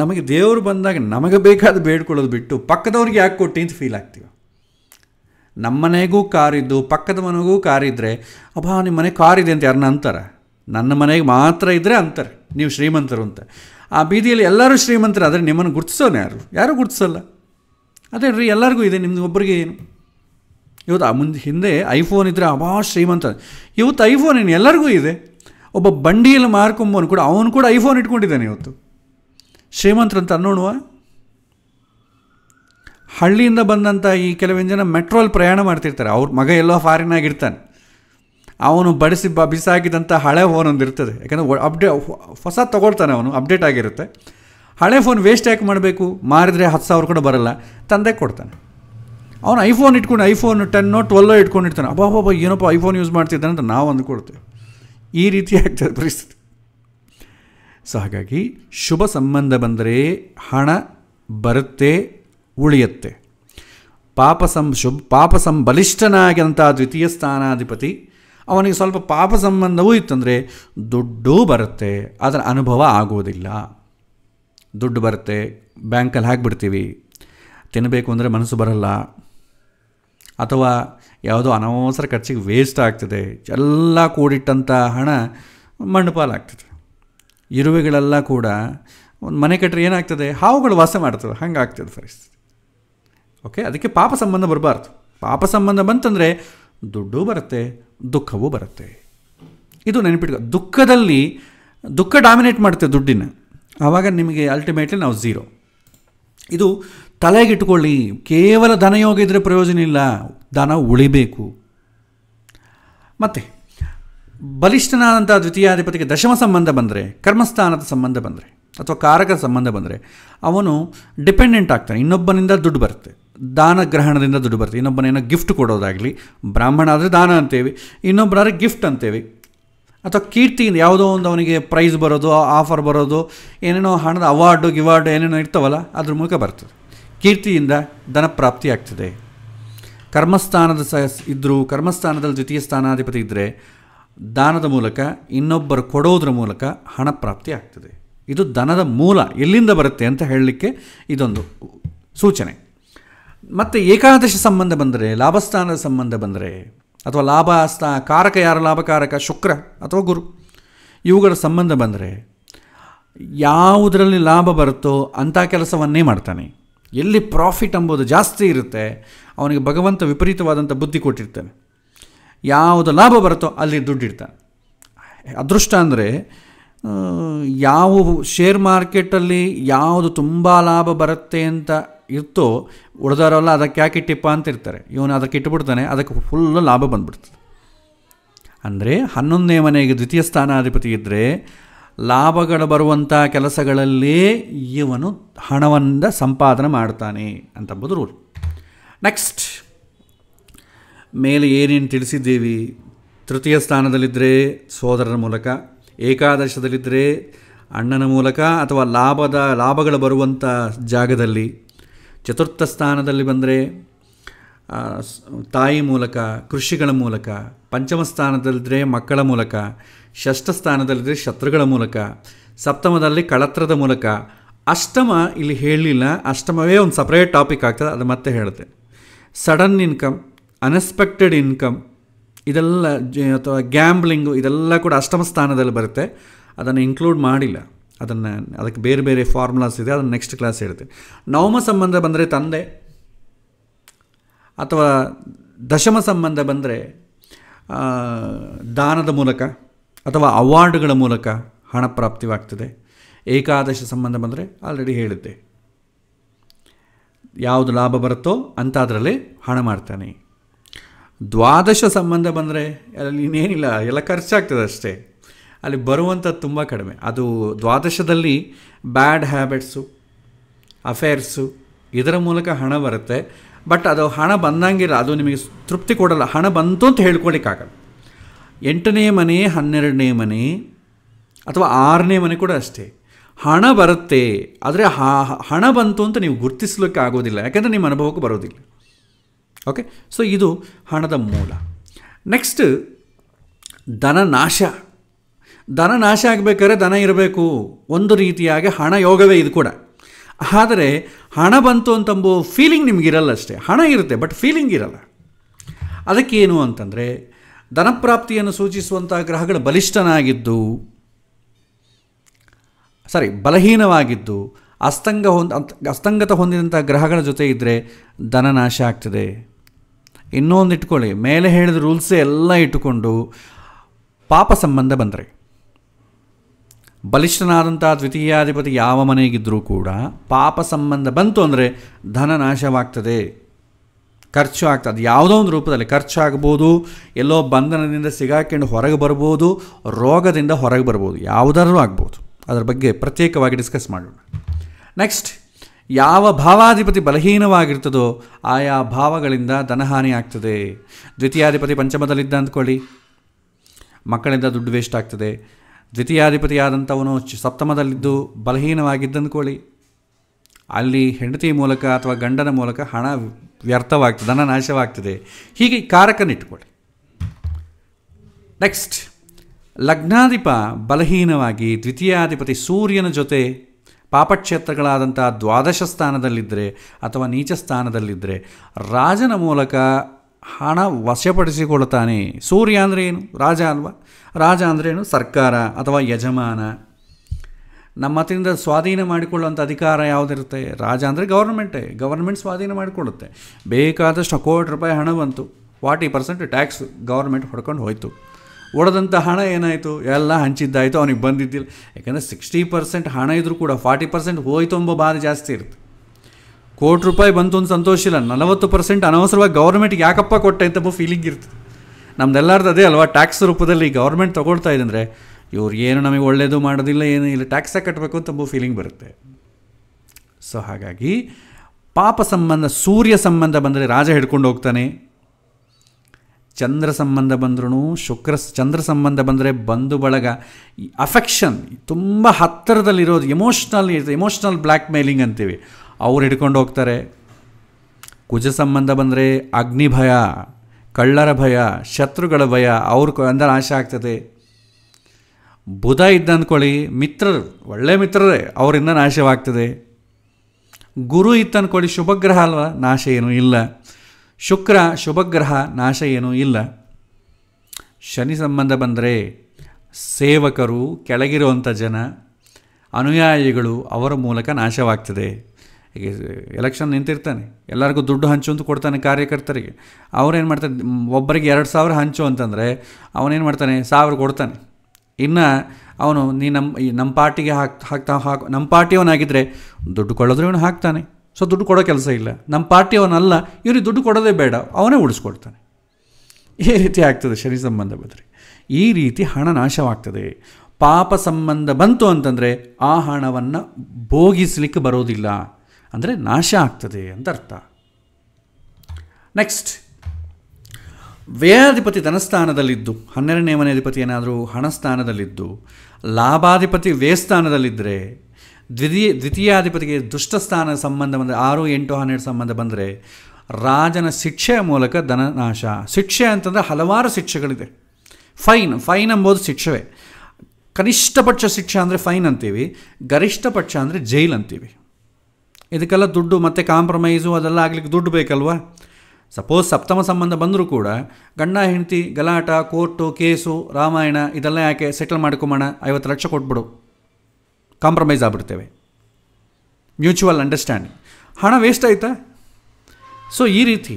ನಮಗೆ ದೇವರು ಬಂದಾಗ ನಮಗೆ ಬೇಕಾದ ಬೇಡ್ಕೊಳ್ಳೋದು ಬಿಟ್ಟು ಪಕ್ಕದವ್ರಿಗೆ ಯಾಕೆ ಕೊಟ್ಟಿ ಅಂತ ಫೀಲ್ ಆಗ್ತೀವಿ ಮನೆಗೂ ಕಾರಿದ್ದು ಪಕ್ಕದ ಮನೆಗೂ ಕಾರಿದ್ದರೆ ಅಬ್ಬಾ ನಿಮ್ಮ ಮನೆ ಕಾರಿದೆ ಅಂತ ಯಾರನ್ನ ಅಂತಾರೆ ನನ್ನ ಮನೆಗೆ ಮಾತ್ರ ಇದ್ದರೆ ಅಂತಾರೆ ನೀವು ಶ್ರೀಮಂತರು ಅಂತ ಆ ಬೀದಿಯಲ್ಲಿ ಎಲ್ಲರೂ ಶ್ರೀಮಂತರು ಆದರೆ ನಿಮ್ಮನ್ನು ಗುರ್ತಿಸೋನು ಯಾರು ಯಾರೂ ಗುರ್ತಿಸಲ್ಲ ಅದೇ ರೀ ಎಲ್ಲರಿಗೂ ಇದೆ ನಿಮ್ದು ಒಬ್ಬರಿಗೆ ಏನು ಇವತ್ತು ಮುಂದೆ ಹಿಂದೆ ಐಫೋನ್ ಇದ್ದರೆ ಅಬಾ ಶ್ರೀಮಂತ ಇವತ್ತು ಐಫೋನ್ ಏನು ಎಲ್ಲರಿಗೂ ಇದೆ ಒಬ್ಬ ಬಂಡಿಯಲ್ಲಿ ಮಾರ್ಕೊಂಬನು ಕೂಡ ಅವನು ಕೂಡ ಐಫೋನ್ ಇಟ್ಕೊಂಡಿದ್ದಾನೆ ಇವತ್ತು ಅಂತ ಅನ್ನೋಣುವ ಹಳ್ಳಿಯಿಂದ ಬಂದಂಥ ಈ ಕೆಲವೊಂದು ಜನ ಮೆಟ್ರೋಲ್ ಪ್ರಯಾಣ ಮಾಡ್ತಿರ್ತಾರೆ ಅವ್ರ ಮಗ ಎಲ್ಲೋ ಫಾರಿನ್ ಆಗಿರ್ತಾನೆ ಅವನು ಬಡಿಸಿ ಬ ಬಿಸಾಕಿದಂಥ ಹಳೆ ಫೋನ್ ಒಂದು ಇರ್ತದೆ ಯಾಕಂದರೆ ಅಪ್ಡೇ ಹೊಸ ತೊಗೊಳ್ತಾನೆ ಅವನು ಅಪ್ಡೇಟ್ ಆಗಿರುತ್ತೆ ಹಳೆ ಫೋನ್ ವೇಸ್ಟ್ ಯಾಕೆ ಮಾಡಬೇಕು ಮಾರಿದರೆ ಹತ್ತು ಸಾವಿರ ಕೂಡ ಬರಲ್ಲ ತಂದೆ ಕೊಡ್ತಾನೆ ಅವನು ಐಫೋನ್ ಇಟ್ಕೊಂಡು ಐಫೋನ್ ಟೆನ್ನೋ ಟ್ವೆಲ್ಲೋ ಇಟ್ಕೊಂಡಿರ್ತಾನೆ ಅಬ್ಬಾ ಬಾಬಾ ಏನಪ್ಪ ಐಫೋನ್ ಯೂಸ್ ಮಾಡ್ತಿದ್ದಾನೆ ಅಂತ ನಾವು ಅಂದ್ಕೊಡ್ತೇವೆ ಈ ರೀತಿ ಆಗ್ತದೆ ಪರಿಸ್ಥಿತಿ ಸೊ ಹಾಗಾಗಿ ಶುಭ ಸಂಬಂಧ ಬಂದರೆ ಹಣ ಬರುತ್ತೆ ಉಳಿಯುತ್ತೆ ಪಾಪ ಸಂ ಶುಭ ಪಾಪ ಸಂಬಲಿಷ್ಠನಾಗಿದಂಥ ದ್ವಿತೀಯ ಸ್ಥಾನಾಧಿಪತಿ ಅವನಿಗೆ ಸ್ವಲ್ಪ ಪಾಪ ಸಂಬಂಧವೂ ಇತ್ತಂದರೆ ದುಡ್ಡೂ ಬರುತ್ತೆ ಅದರ ಅನುಭವ ಆಗೋದಿಲ್ಲ ದುಡ್ಡು ಬರುತ್ತೆ ಬ್ಯಾಂಕಲ್ಲಿ ಹಾಕಿಬಿಡ್ತೀವಿ ತಿನ್ನಬೇಕು ಅಂದರೆ ಮನಸ್ಸು ಬರಲ್ಲ ಅಥವಾ ಯಾವುದೋ ಅನವಸರ ಖರ್ಚಿಗೆ ವೇಸ್ಟ್ ಆಗ್ತದೆ ಎಲ್ಲ ಕೂಡಿಟ್ಟಂಥ ಹಣ ಮಣ್ಣು ಆಗ್ತದೆ ಇರುವೆಗಳೆಲ್ಲ ಕೂಡ ಒಂದು ಮನೆ ಕಟ್ಟರೆ ಏನಾಗ್ತದೆ ಹಾವುಗಳು ವಾಸ ಮಾಡ್ತದೆ ಆಗ್ತದೆ ಪರಿಸ್ಥಿತಿ ಓಕೆ ಅದಕ್ಕೆ ಪಾಪ ಸಂಬಂಧ ಬರಬಾರ್ದು ಪಾಪ ಸಂಬಂಧ ಬಂತಂದರೆ ದುಡ್ಡು ಬರುತ್ತೆ ದುಃಖವೂ ಬರುತ್ತೆ ಇದು ನೆನಪಿಟ್ಕೊ ದುಃಖದಲ್ಲಿ ದುಃಖ ಡಾಮಿನೇಟ್ ಮಾಡುತ್ತೆ ದುಡ್ಡಿನ ಆವಾಗ ನಿಮಗೆ ಅಲ್ಟಿಮೇಟ್ಲಿ ನಾವು ಝೀರೋ ಇದು ತಲೆಗಿಟ್ಕೊಳ್ಳಿ ಕೇವಲ ಧನಯೋಗ ಇದ್ದರೆ ಪ್ರಯೋಜನ ಇಲ್ಲ ದಾನ ಉಳಿಬೇಕು ಮತ್ತು ಬಲಿಷ್ಠನಾದಂಥ ದ್ವಿತೀಯಾಧಿಪತಿಗೆ ದಶಮ ಸಂಬಂಧ ಬಂದರೆ ಕರ್ಮಸ್ಥಾನದ ಸಂಬಂಧ ಬಂದರೆ ಅಥವಾ ಕಾರಕ ಸಂಬಂಧ ಬಂದರೆ ಅವನು ಡಿಪೆಂಡೆಂಟ್ ಆಗ್ತಾನೆ ಇನ್ನೊಬ್ಬನಿಂದ ದುಡ್ಡು ಬರುತ್ತೆ ದಾನ ಗ್ರಹಣದಿಂದ ದುಡ್ಡು ಬರುತ್ತೆ ಇನ್ನೊಬ್ಬನೇನೋ ಗಿಫ್ಟ್ ಕೊಡೋದಾಗಲಿ ಬ್ರಾಹ್ಮಣ ಆದರೆ ದಾನ ಅಂತೇವೆ ಇನ್ನೊಬ್ಬರಾದ್ರೆ ಗಿಫ್ಟ್ ಅಂತೇವೆ ಅಥವಾ ಕೀರ್ತಿಯಿಂದ ಯಾವುದೋ ಒಂದು ಅವನಿಗೆ ಪ್ರೈಸ್ ಬರೋದು ಆಫರ್ ಬರೋದು ಏನೇನೋ ಹಣದ ಅವಾರ್ಡು ಗಿವಾರ್ಡು ಏನೇನೋ ಇರ್ತಾವಲ್ಲ ಅದ್ರ ಮೂಲಕ ಬರ್ತದೆ ಕೀರ್ತಿಯಿಂದ ಆಗ್ತದೆ ಕರ್ಮಸ್ಥಾನದ ಸ ಇದ್ದರೂ ಕರ್ಮಸ್ಥಾನದಲ್ಲಿ ದ್ವಿತೀಯ ಸ್ಥಾನಾಧಿಪತಿ ಇದ್ದರೆ ದಾನದ ಮೂಲಕ ಇನ್ನೊಬ್ಬರು ಕೊಡೋದ್ರ ಮೂಲಕ ಹಣ ಪ್ರಾಪ್ತಿ ಆಗ್ತದೆ ಇದು ದನದ ಮೂಲ ಎಲ್ಲಿಂದ ಬರುತ್ತೆ ಅಂತ ಹೇಳಲಿಕ್ಕೆ ಇದೊಂದು ಸೂಚನೆ ಮತ್ತು ಏಕಾದಶಿ ಸಂಬಂಧ ಬಂದರೆ ಲಾಭಸ್ಥಾನದ ಸಂಬಂಧ ಬಂದರೆ ಅಥವಾ ಲಾಭ ಸ್ಥಾ ಕಾರಕ ಯಾರು ಲಾಭಕಾರಕ ಶುಕ್ರ ಅಥವಾ ಗುರು ಇವುಗಳ ಸಂಬಂಧ ಬಂದರೆ ಯಾವುದರಲ್ಲಿ ಲಾಭ ಬರುತ್ತೋ ಅಂಥ ಕೆಲಸವನ್ನೇ ಮಾಡ್ತಾನೆ ಎಲ್ಲಿ ಪ್ರಾಫಿಟ್ ಅಂಬೋದು ಜಾಸ್ತಿ ಇರುತ್ತೆ ಅವನಿಗೆ ಭಗವಂತ ವಿಪರೀತವಾದಂಥ ಬುದ್ಧಿ ಕೊಟ್ಟಿರ್ತಾನೆ ಯಾವುದು ಲಾಭ ಬರುತ್ತೋ ಅಲ್ಲಿ ದುಡ್ಡಿರ್ತಾನೆ ಅದೃಷ್ಟ ಅಂದರೆ ಯಾವ ಶೇರ್ ಮಾರ್ಕೆಟಲ್ಲಿ ಯಾವುದು ತುಂಬ ಲಾಭ ಬರುತ್ತೆ ಅಂತ ಇರ್ತೋ ಉಳಿದಾರಲ್ಲ ಅದಕ್ಕೆ ಯಾಕೆ ಇಟ್ಟಿಪ್ಪ ಅಂತ ಇರ್ತಾರೆ ಇವನು ಅದಕ್ಕೆ ಇಟ್ಬಿಡ್ತಾನೆ ಅದಕ್ಕೆ ಫುಲ್ಲು ಲಾಭ ಬಂದ್ಬಿಡ್ತದೆ ಅಂದರೆ ಹನ್ನೊಂದನೇ ಮನೆಗೆ ದ್ವಿತೀಯ ಸ್ಥಾನಾಧಿಪತಿ ಇದ್ದರೆ ಲಾಭಗಳು ಬರುವಂಥ ಕೆಲಸಗಳಲ್ಲೇ ಇವನು ಹಣವನ್ನು ಸಂಪಾದನೆ ಮಾಡ್ತಾನೆ ಅಂತಂಬುದು ರೂಲ್ ನೆಕ್ಸ್ಟ್ ಮೇಲೆ ಏನೇನು ತಿಳಿಸಿದ್ದೀವಿ ತೃತೀಯ ಸ್ಥಾನದಲ್ಲಿದ್ದರೆ ಸೋದರನ ಮೂಲಕ ಏಕಾದಶದಲ್ಲಿದ್ದರೆ ಅಣ್ಣನ ಮೂಲಕ ಅಥವಾ ಲಾಭದ ಲಾಭಗಳು ಬರುವಂಥ ಜಾಗದಲ್ಲಿ ಚತುರ್ಥ ಸ್ಥಾನದಲ್ಲಿ ಬಂದರೆ ತಾಯಿ ಮೂಲಕ ಕೃಷಿಗಳ ಮೂಲಕ ಪಂಚಮ ಸ್ಥಾನದಲ್ಲಿದ್ದರೆ ಮಕ್ಕಳ ಮೂಲಕ ಷಷ್ಠ ಸ್ಥಾನದಲ್ಲಿದ್ದರೆ ಶತ್ರುಗಳ ಮೂಲಕ ಸಪ್ತಮದಲ್ಲಿ ಕಳತ್ರದ ಮೂಲಕ ಅಷ್ಟಮ ಇಲ್ಲಿ ಹೇಳಲಿಲ್ಲ ಅಷ್ಟಮವೇ ಒಂದು ಸಪ್ರೇಟ್ ಟಾಪಿಕ್ ಆಗ್ತದೆ ಅದು ಮತ್ತೆ ಹೇಳುತ್ತೆ ಸಡನ್ ಇನ್ಕಮ್ ಅನ್ಎಕ್ಸ್ಪೆಕ್ಟೆಡ್ ಇನ್ಕಮ್ ಇದೆಲ್ಲ ಅಥವಾ ಗ್ಯಾಂಬ್ಲಿಂಗು ಇದೆಲ್ಲ ಕೂಡ ಅಷ್ಟಮ ಸ್ಥಾನದಲ್ಲಿ ಬರುತ್ತೆ ಅದನ್ನು ಇನ್ಕ್ಲೂಡ್ ಮಾಡಿಲ್ಲ ಅದನ್ನು ಅದಕ್ಕೆ ಬೇರೆ ಬೇರೆ ಫಾರ್ಮುಲಾಸ್ ಇದೆ ಅದನ್ನು ನೆಕ್ಸ್ಟ್ ಕ್ಲಾಸ್ ಹೇಳ್ತೇನೆ ನವಮ ಸಂಬಂಧ ಬಂದರೆ ತಂದೆ ಅಥವಾ ದಶಮ ಸಂಬಂಧ ಬಂದರೆ ದಾನದ ಮೂಲಕ ಅಥವಾ ಅವಾರ್ಡ್ಗಳ ಮೂಲಕ ಹಣ ಪ್ರಾಪ್ತಿವಾಗ್ತದೆ ಏಕಾದಶ ಸಂಬಂಧ ಬಂದರೆ ಆಲ್ರೆಡಿ ಹೇಳಿದ್ದೆ ಯಾವುದು ಲಾಭ ಬರುತ್ತೋ ಅಂತ ಅದರಲ್ಲಿ ಹಣ ಮಾಡ್ತಾನೆ ದ್ವಾದಶ ಸಂಬಂಧ ಬಂದರೆ ಅಲ್ಲಿ ಇನ್ನೇನಿಲ್ಲ ಎಲ್ಲ ಖರ್ಚಾಗ್ತದೆ ಅಷ್ಟೇ ಅಲ್ಲಿ ಬರುವಂಥದ್ದು ತುಂಬ ಕಡಿಮೆ ಅದು ದ್ವಾದಶದಲ್ಲಿ ಬ್ಯಾಡ್ ಹ್ಯಾಬಿಟ್ಸು ಅಫೇರ್ಸು ಇದರ ಮೂಲಕ ಹಣ ಬರುತ್ತೆ ಬಟ್ ಅದು ಹಣ ಬಂದಂಗಿಲ್ಲ ಅದು ನಿಮಗೆ ತೃಪ್ತಿ ಕೊಡಲ್ಲ ಹಣ ಬಂತು ಅಂತ ಹೇಳ್ಕೊಳಿಕ್ಕಾಗಲ್ಲ ಎಂಟನೇ ಮನೆ ಹನ್ನೆರಡನೇ ಮನೆ ಅಥವಾ ಆರನೇ ಮನೆ ಕೂಡ ಅಷ್ಟೇ ಹಣ ಬರುತ್ತೆ ಆದರೆ ಹಣ ಬಂತು ಅಂತ ನೀವು ಗುರುತಿಸ್ಲಿಕ್ಕೆ ಆಗೋದಿಲ್ಲ ಯಾಕೆಂದರೆ ನಿಮ್ಮ ಅನುಭವಕ್ಕೆ ಬರೋದಿಲ್ಲ ಓಕೆ ಸೊ ಇದು ಹಣದ ಮೂಲ ನೆಕ್ಸ್ಟ್ ಧನನಾಶ ನಾಶ ಆಗಬೇಕಾದ್ರೆ ದನ ಇರಬೇಕು ಒಂದು ರೀತಿಯಾಗಿ ಹಣ ಯೋಗವೇ ಇದು ಕೂಡ ಆದರೆ ಹಣ ಬಂತು ಅಂತಂಬೋ ಫೀಲಿಂಗ್ ನಿಮಗಿರಲ್ಲ ಅಷ್ಟೇ ಹಣ ಇರುತ್ತೆ ಬಟ್ ಫೀಲಿಂಗ್ ಇರಲ್ಲ ಅದಕ್ಕೇನು ಅಂತಂದರೆ ಧನಪ್ರಾಪ್ತಿಯನ್ನು ಸೂಚಿಸುವಂತಹ ಗ್ರಹಗಳು ಬಲಿಷ್ಠನಾಗಿದ್ದು ಸಾರಿ ಬಲಹೀನವಾಗಿದ್ದು ಅಸ್ತಂಗ ಹೊಂದ ಅಸ್ತಂಗತ ಹೊಂದಿದಂಥ ಗ್ರಹಗಳ ಜೊತೆ ಇದ್ದರೆ ಧನನಾಶ ಆಗ್ತದೆ ಇನ್ನೊಂದು ಇಟ್ಕೊಳ್ಳಿ ಮೇಲೆ ಹೇಳಿದ ರೂಲ್ಸೇ ಎಲ್ಲ ಇಟ್ಟುಕೊಂಡು ಪಾಪ ಸಂಬಂಧ ಬಂದರೆ ಬಲಿಷ್ಠನಾದಂಥ ದ್ವಿತೀಯಾಧಿಪತಿ ಯಾವ ಮನೆಗಿದ್ದರೂ ಕೂಡ ಪಾಪ ಸಂಬಂಧ ಬಂತು ಅಂದರೆ ಧನನಾಶವಾಗ್ತದೆ ಖರ್ಚು ಆಗ್ತದೆ ಯಾವುದೋ ಒಂದು ರೂಪದಲ್ಲಿ ಆಗ್ಬೋದು ಎಲ್ಲೋ ಬಂಧನದಿಂದ ಸಿಗಾಕೊಂಡು ಹೊರಗೆ ಬರ್ಬೋದು ರೋಗದಿಂದ ಹೊರಗೆ ಬರ್ಬೋದು ಯಾವುದಾದ್ರೂ ಆಗ್ಬೋದು ಅದರ ಬಗ್ಗೆ ಪ್ರತ್ಯೇಕವಾಗಿ ಡಿಸ್ಕಸ್ ಮಾಡೋಣ ನೆಕ್ಸ್ಟ್ ಯಾವ ಭಾವಾಧಿಪತಿ ಬಲಹೀನವಾಗಿರ್ತದೋ ಆಯಾ ಭಾವಗಳಿಂದ ಧನಹಾನಿ ಆಗ್ತದೆ ದ್ವಿತೀಯಾಧಿಪತಿ ಪಂಚಮದಲ್ಲಿದ್ದ ಅಂದ್ಕೊಳ್ಳಿ ಮಕ್ಕಳಿಂದ ದುಡ್ಡು ವೇಸ್ಟ್ ಆಗ್ತದೆ ದ್ವಿತೀಯಾಧಿಪತಿಯಾದಂಥವನು ಸಪ್ತಮದಲ್ಲಿದ್ದು ಬಲಹೀನವಾಗಿದ್ದಂದ್ಕೊಳ್ಳಿ ಅಲ್ಲಿ ಹೆಂಡತಿ ಮೂಲಕ ಅಥವಾ ಗಂಡನ ಮೂಲಕ ಹಣ ವ್ಯರ್ಥವಾಗ್ತದೆ ಧನ ನಾಶವಾಗ್ತದೆ ಹೀಗೆ ಕಾರಕನಿಟ್ಟುಕೊಳ್ಳಿ ನೆಕ್ಸ್ಟ್ ಲಗ್ನಾಧಿಪ ಬಲಹೀನವಾಗಿ ದ್ವಿತೀಯಾಧಿಪತಿ ಸೂರ್ಯನ ಜೊತೆ ಪಾಪಕ್ಷೇತ್ರಗಳಾದಂಥ ದ್ವಾದಶ ಸ್ಥಾನದಲ್ಲಿದ್ದರೆ ಅಥವಾ ನೀಚ ಸ್ಥಾನದಲ್ಲಿದ್ದರೆ ರಾಜನ ಮೂಲಕ ಹಣ ವಶಪಡಿಸಿಕೊಳ್ತಾನೆ ಸೂರ್ಯ ಅಂದರೆ ಏನು ರಾಜ ಅಲ್ವಾ ರಾಜ ಅಂದ್ರೇನು ಸರ್ಕಾರ ಅಥವಾ ಯಜಮಾನ ನಮ್ಮ ಹತ್ರದಿಂದ ಸ್ವಾಧೀನ ಮಾಡಿಕೊಳ್ಳುವಂಥ ಅಧಿಕಾರ ಯಾವುದಿರುತ್ತೆ ರಾಜ ಅಂದರೆ ಗೌರ್ಮೆಂಟೇ ಗೌರ್ಮೆಂಟ್ ಸ್ವಾಧೀನ ಮಾಡಿಕೊಳ್ಳುತ್ತೆ ಬೇಕಾದಷ್ಟು ಕೋಟಿ ರೂಪಾಯಿ ಹಣ ಬಂತು ಫಾರ್ಟಿ ಪರ್ಸೆಂಟ್ ಟ್ಯಾಕ್ಸ್ ಗೌರ್ಮೆಂಟ್ ಹೊಡ್ಕೊಂಡು ಹೋಯಿತು ಒಡೆದಂಥ ಹಣ ಏನಾಯಿತು ಎಲ್ಲ ಹಂಚಿದ್ದಾಯಿತು ಅವನಿಗೆ ಬಂದಿದ್ದಿಲ್ಲ ಯಾಕಂದರೆ ಸಿಕ್ಸ್ಟಿ ಪರ್ಸೆಂಟ್ ಹಣ ಇದ್ದರೂ ಕೂಡ ಫಾರ್ಟಿ ಪರ್ಸೆಂಟ್ ಹೋಯಿತು ಎಂಬ ಬಾರಿ ಜಾಸ್ತಿ ಇರುತ್ತೆ ಕೋಟಿ ರೂಪಾಯಿ ಬಂತು ಅಂತ ಸಂತೋಷ ಇಲ್ಲ ನಲವತ್ತು ಪರ್ಸೆಂಟ್ ಅನವಸರವಾಗಿ ಗೌರ್ಮೆಂಟ್ಗೆ ಯಾಕಪ್ಪ ಕೊಟ್ಟೆ ಅಂತ ಫೀಲಿಂಗ್ ಇರ್ತದೆ ನಮ್ದೆಲ್ಲರದ್ದು ಅದೇ ಅಲ್ವಾ ಟ್ಯಾಕ್ಸ್ ರೂಪದಲ್ಲಿ ಗೌರ್ಮೆಂಟ್ ತಗೊಳ್ತಾ ಇದ್ದಂದರೆ ಇವ್ರಿಗೇನು ನಮಗೆ ಒಳ್ಳೆಯದು ಮಾಡೋದಿಲ್ಲ ಏನು ಇಲ್ಲ ಟ್ಯಾಕ್ಸೇ ಕಟ್ಟಬೇಕು ಅಂತ ಒಬ್ಬ ಫೀಲಿಂಗ್ ಬರುತ್ತೆ ಸೊ ಹಾಗಾಗಿ ಪಾಪ ಸಂಬಂಧ ಸೂರ್ಯ ಸಂಬಂಧ ಬಂದರೆ ರಾಜ ಹಿಡ್ಕೊಂಡು ಹೋಗ್ತಾನೆ ಚಂದ್ರ ಸಂಬಂಧ ಬಂದ್ರೂ ಶುಕ್ರ ಚಂದ್ರ ಸಂಬಂಧ ಬಂದರೆ ಬಂಧು ಬಳಗ ಅಫೆಕ್ಷನ್ ತುಂಬ ಹತ್ತಿರದಲ್ಲಿರೋದು ಎಮೋಷ್ನಲ್ ಎಮೋಷ್ನಲ್ ಬ್ಲ್ಯಾಕ್ ಮೇಲಿಂಗ್ ಅಂತೀವಿ ಅವ್ರು ಹಿಡ್ಕೊಂಡು ಹೋಗ್ತಾರೆ ಕುಜ ಸಂಬಂಧ ಬಂದರೆ ಅಗ್ನಿ ಭಯ ಕಳ್ಳರ ಭಯ ಶತ್ರುಗಳ ಭಯ ಅವ್ರ ಅಂದರೆ ಆಶೆ ಆಗ್ತದೆ ಬುಧ ಇದ್ದ ಅಂದ್ಕೊಳ್ಳಿ ಮಿತ್ರರು ಒಳ್ಳೆ ಮಿತ್ರರೇ ಅವರಿಂದ ನಾಶವಾಗ್ತದೆ ಗುರು ಇತ್ತು ಅಂದ್ಕೊಳ್ಳಿ ಶುಭಗ್ರಹ ಅಲ್ವಾ ನಾಶ ಏನೂ ಇಲ್ಲ ಶುಕ್ರ ಶುಭಗ್ರಹ ನಾಶ ಏನೂ ಇಲ್ಲ ಶನಿ ಸಂಬಂಧ ಬಂದರೆ ಸೇವಕರು ಕೆಳಗಿರುವಂಥ ಜನ ಅನುಯಾಯಿಗಳು ಅವರ ಮೂಲಕ ನಾಶವಾಗ್ತದೆ ಈಗ ಎಲೆಕ್ಷನ್ ನಿಂತಿರ್ತಾನೆ ಎಲ್ಲರಿಗೂ ದುಡ್ಡು ಹಂಚು ಅಂತ ಕೊಡ್ತಾನೆ ಕಾರ್ಯಕರ್ತರಿಗೆ ಅವ್ರೇನು ಮಾಡ್ತಾನೆ ಒಬ್ಬರಿಗೆ ಎರಡು ಸಾವಿರ ಹಂಚು ಅಂತಂದರೆ ಅವನೇನು ಮಾಡ್ತಾನೆ ಸಾವಿರ ಕೊಡ್ತಾನೆ ಇನ್ನು ಅವನು ನೀ ನಮ್ಮ ಈ ನಮ್ಮ ಪಾರ್ಟಿಗೆ ಹಾಕ್ತಾ ಹಾಕ್ತಾ ಹಾಕ್ ನಮ್ಮ ಪಾರ್ಟಿಯವನಾಗಿದ್ದರೆ ದುಡ್ಡು ಕೊಳ್ಳೋದ್ರೆ ಇವನು ಹಾಕ್ತಾನೆ ಸೊ ದುಡ್ಡು ಕೊಡೋ ಕೆಲಸ ಇಲ್ಲ ನಮ್ಮ ಪಾರ್ಟಿಯವನಲ್ಲ ಇವ್ರಿಗೆ ದುಡ್ಡು ಕೊಡೋದೇ ಬೇಡ ಅವನೇ ಉಳಿಸ್ಕೊಡ್ತಾನೆ ಈ ರೀತಿ ಆಗ್ತದೆ ಶನಿ ಸಂಬಂಧ ಬಂದರೆ ಈ ರೀತಿ ಹಣ ನಾಶವಾಗ್ತದೆ ಪಾಪ ಸಂಬಂಧ ಬಂತು ಅಂತಂದರೆ ಆ ಹಣವನ್ನು ಭೋಗಿಸ್ಲಿಕ್ಕೆ ಬರೋದಿಲ್ಲ ಅಂದರೆ ನಾಶ ಆಗ್ತದೆ ಅಂತ ಅರ್ಥ ನೆಕ್ಸ್ಟ್ ವ್ಯಯಾಧಿಪತಿ ಧನಸ್ಥಾನದಲ್ಲಿದ್ದು ಹನ್ನೆರಡನೇ ಮನೆ ಅಧಿಪತಿ ಏನಾದರೂ ಹಣ ಸ್ಥಾನದಲ್ಲಿದ್ದು ಲಾಭಾಧಿಪತಿ ವ್ಯಯಸ್ಥಾನದಲ್ಲಿದ್ದರೆ ದ್ವಿತೀಯ ದ್ವಿತೀಯಾಧಿಪತಿಗೆ ದುಷ್ಟಸ್ಥಾನ ಸಂಬಂಧ ಬಂದರೆ ಆರು ಎಂಟು ಹನ್ನೆರಡು ಸಂಬಂಧ ಬಂದರೆ ರಾಜನ ಶಿಕ್ಷೆಯ ಮೂಲಕ ಧನನಾಶ ಶಿಕ್ಷೆ ಅಂತಂದರೆ ಹಲವಾರು ಶಿಕ್ಷೆಗಳಿದೆ ಫೈನ್ ಫೈನ್ ಎಂಬುದು ಶಿಕ್ಷೆವೇ ಪಕ್ಷ ಶಿಕ್ಷೆ ಅಂದರೆ ಫೈನ್ ಅಂತೀವಿ ಗರಿಷ್ಠ ಪಕ್ಷ ಅಂದರೆ ಜೈಲ್ ಅಂತೀವಿ ಇದಕ್ಕೆಲ್ಲ ದುಡ್ಡು ಮತ್ತು ಕಾಂಪ್ರಮೈಸು ಅದೆಲ್ಲ ಆಗಲಿಕ್ಕೆ ದುಡ್ಡು ಬೇಕಲ್ವಾ ಸಪೋಸ್ ಸಪ್ತಮ ಸಂಬಂಧ ಬಂದರೂ ಕೂಡ ಗಂಡ ಹೆಂಡತಿ ಗಲಾಟ ಕೋರ್ಟು ಕೇಸು ರಾಮಾಯಣ ಇದೆಲ್ಲ ಯಾಕೆ ಸೆಟಲ್ ಮಾಡ್ಕೊಂಬೋಣ ಐವತ್ತು ಲಕ್ಷ ಕೊಟ್ಬಿಡು ಕಾಂಪ್ರಮೈಸ್ ಆಗ್ಬಿಡ್ತೇವೆ ಮ್ಯೂಚುವಲ್ ಅಂಡರ್ಸ್ಟ್ಯಾಂಡಿಂಗ್ ಹಣ ವೇಸ್ಟ್ ಆಯಿತಾ ಸೊ ಈ ರೀತಿ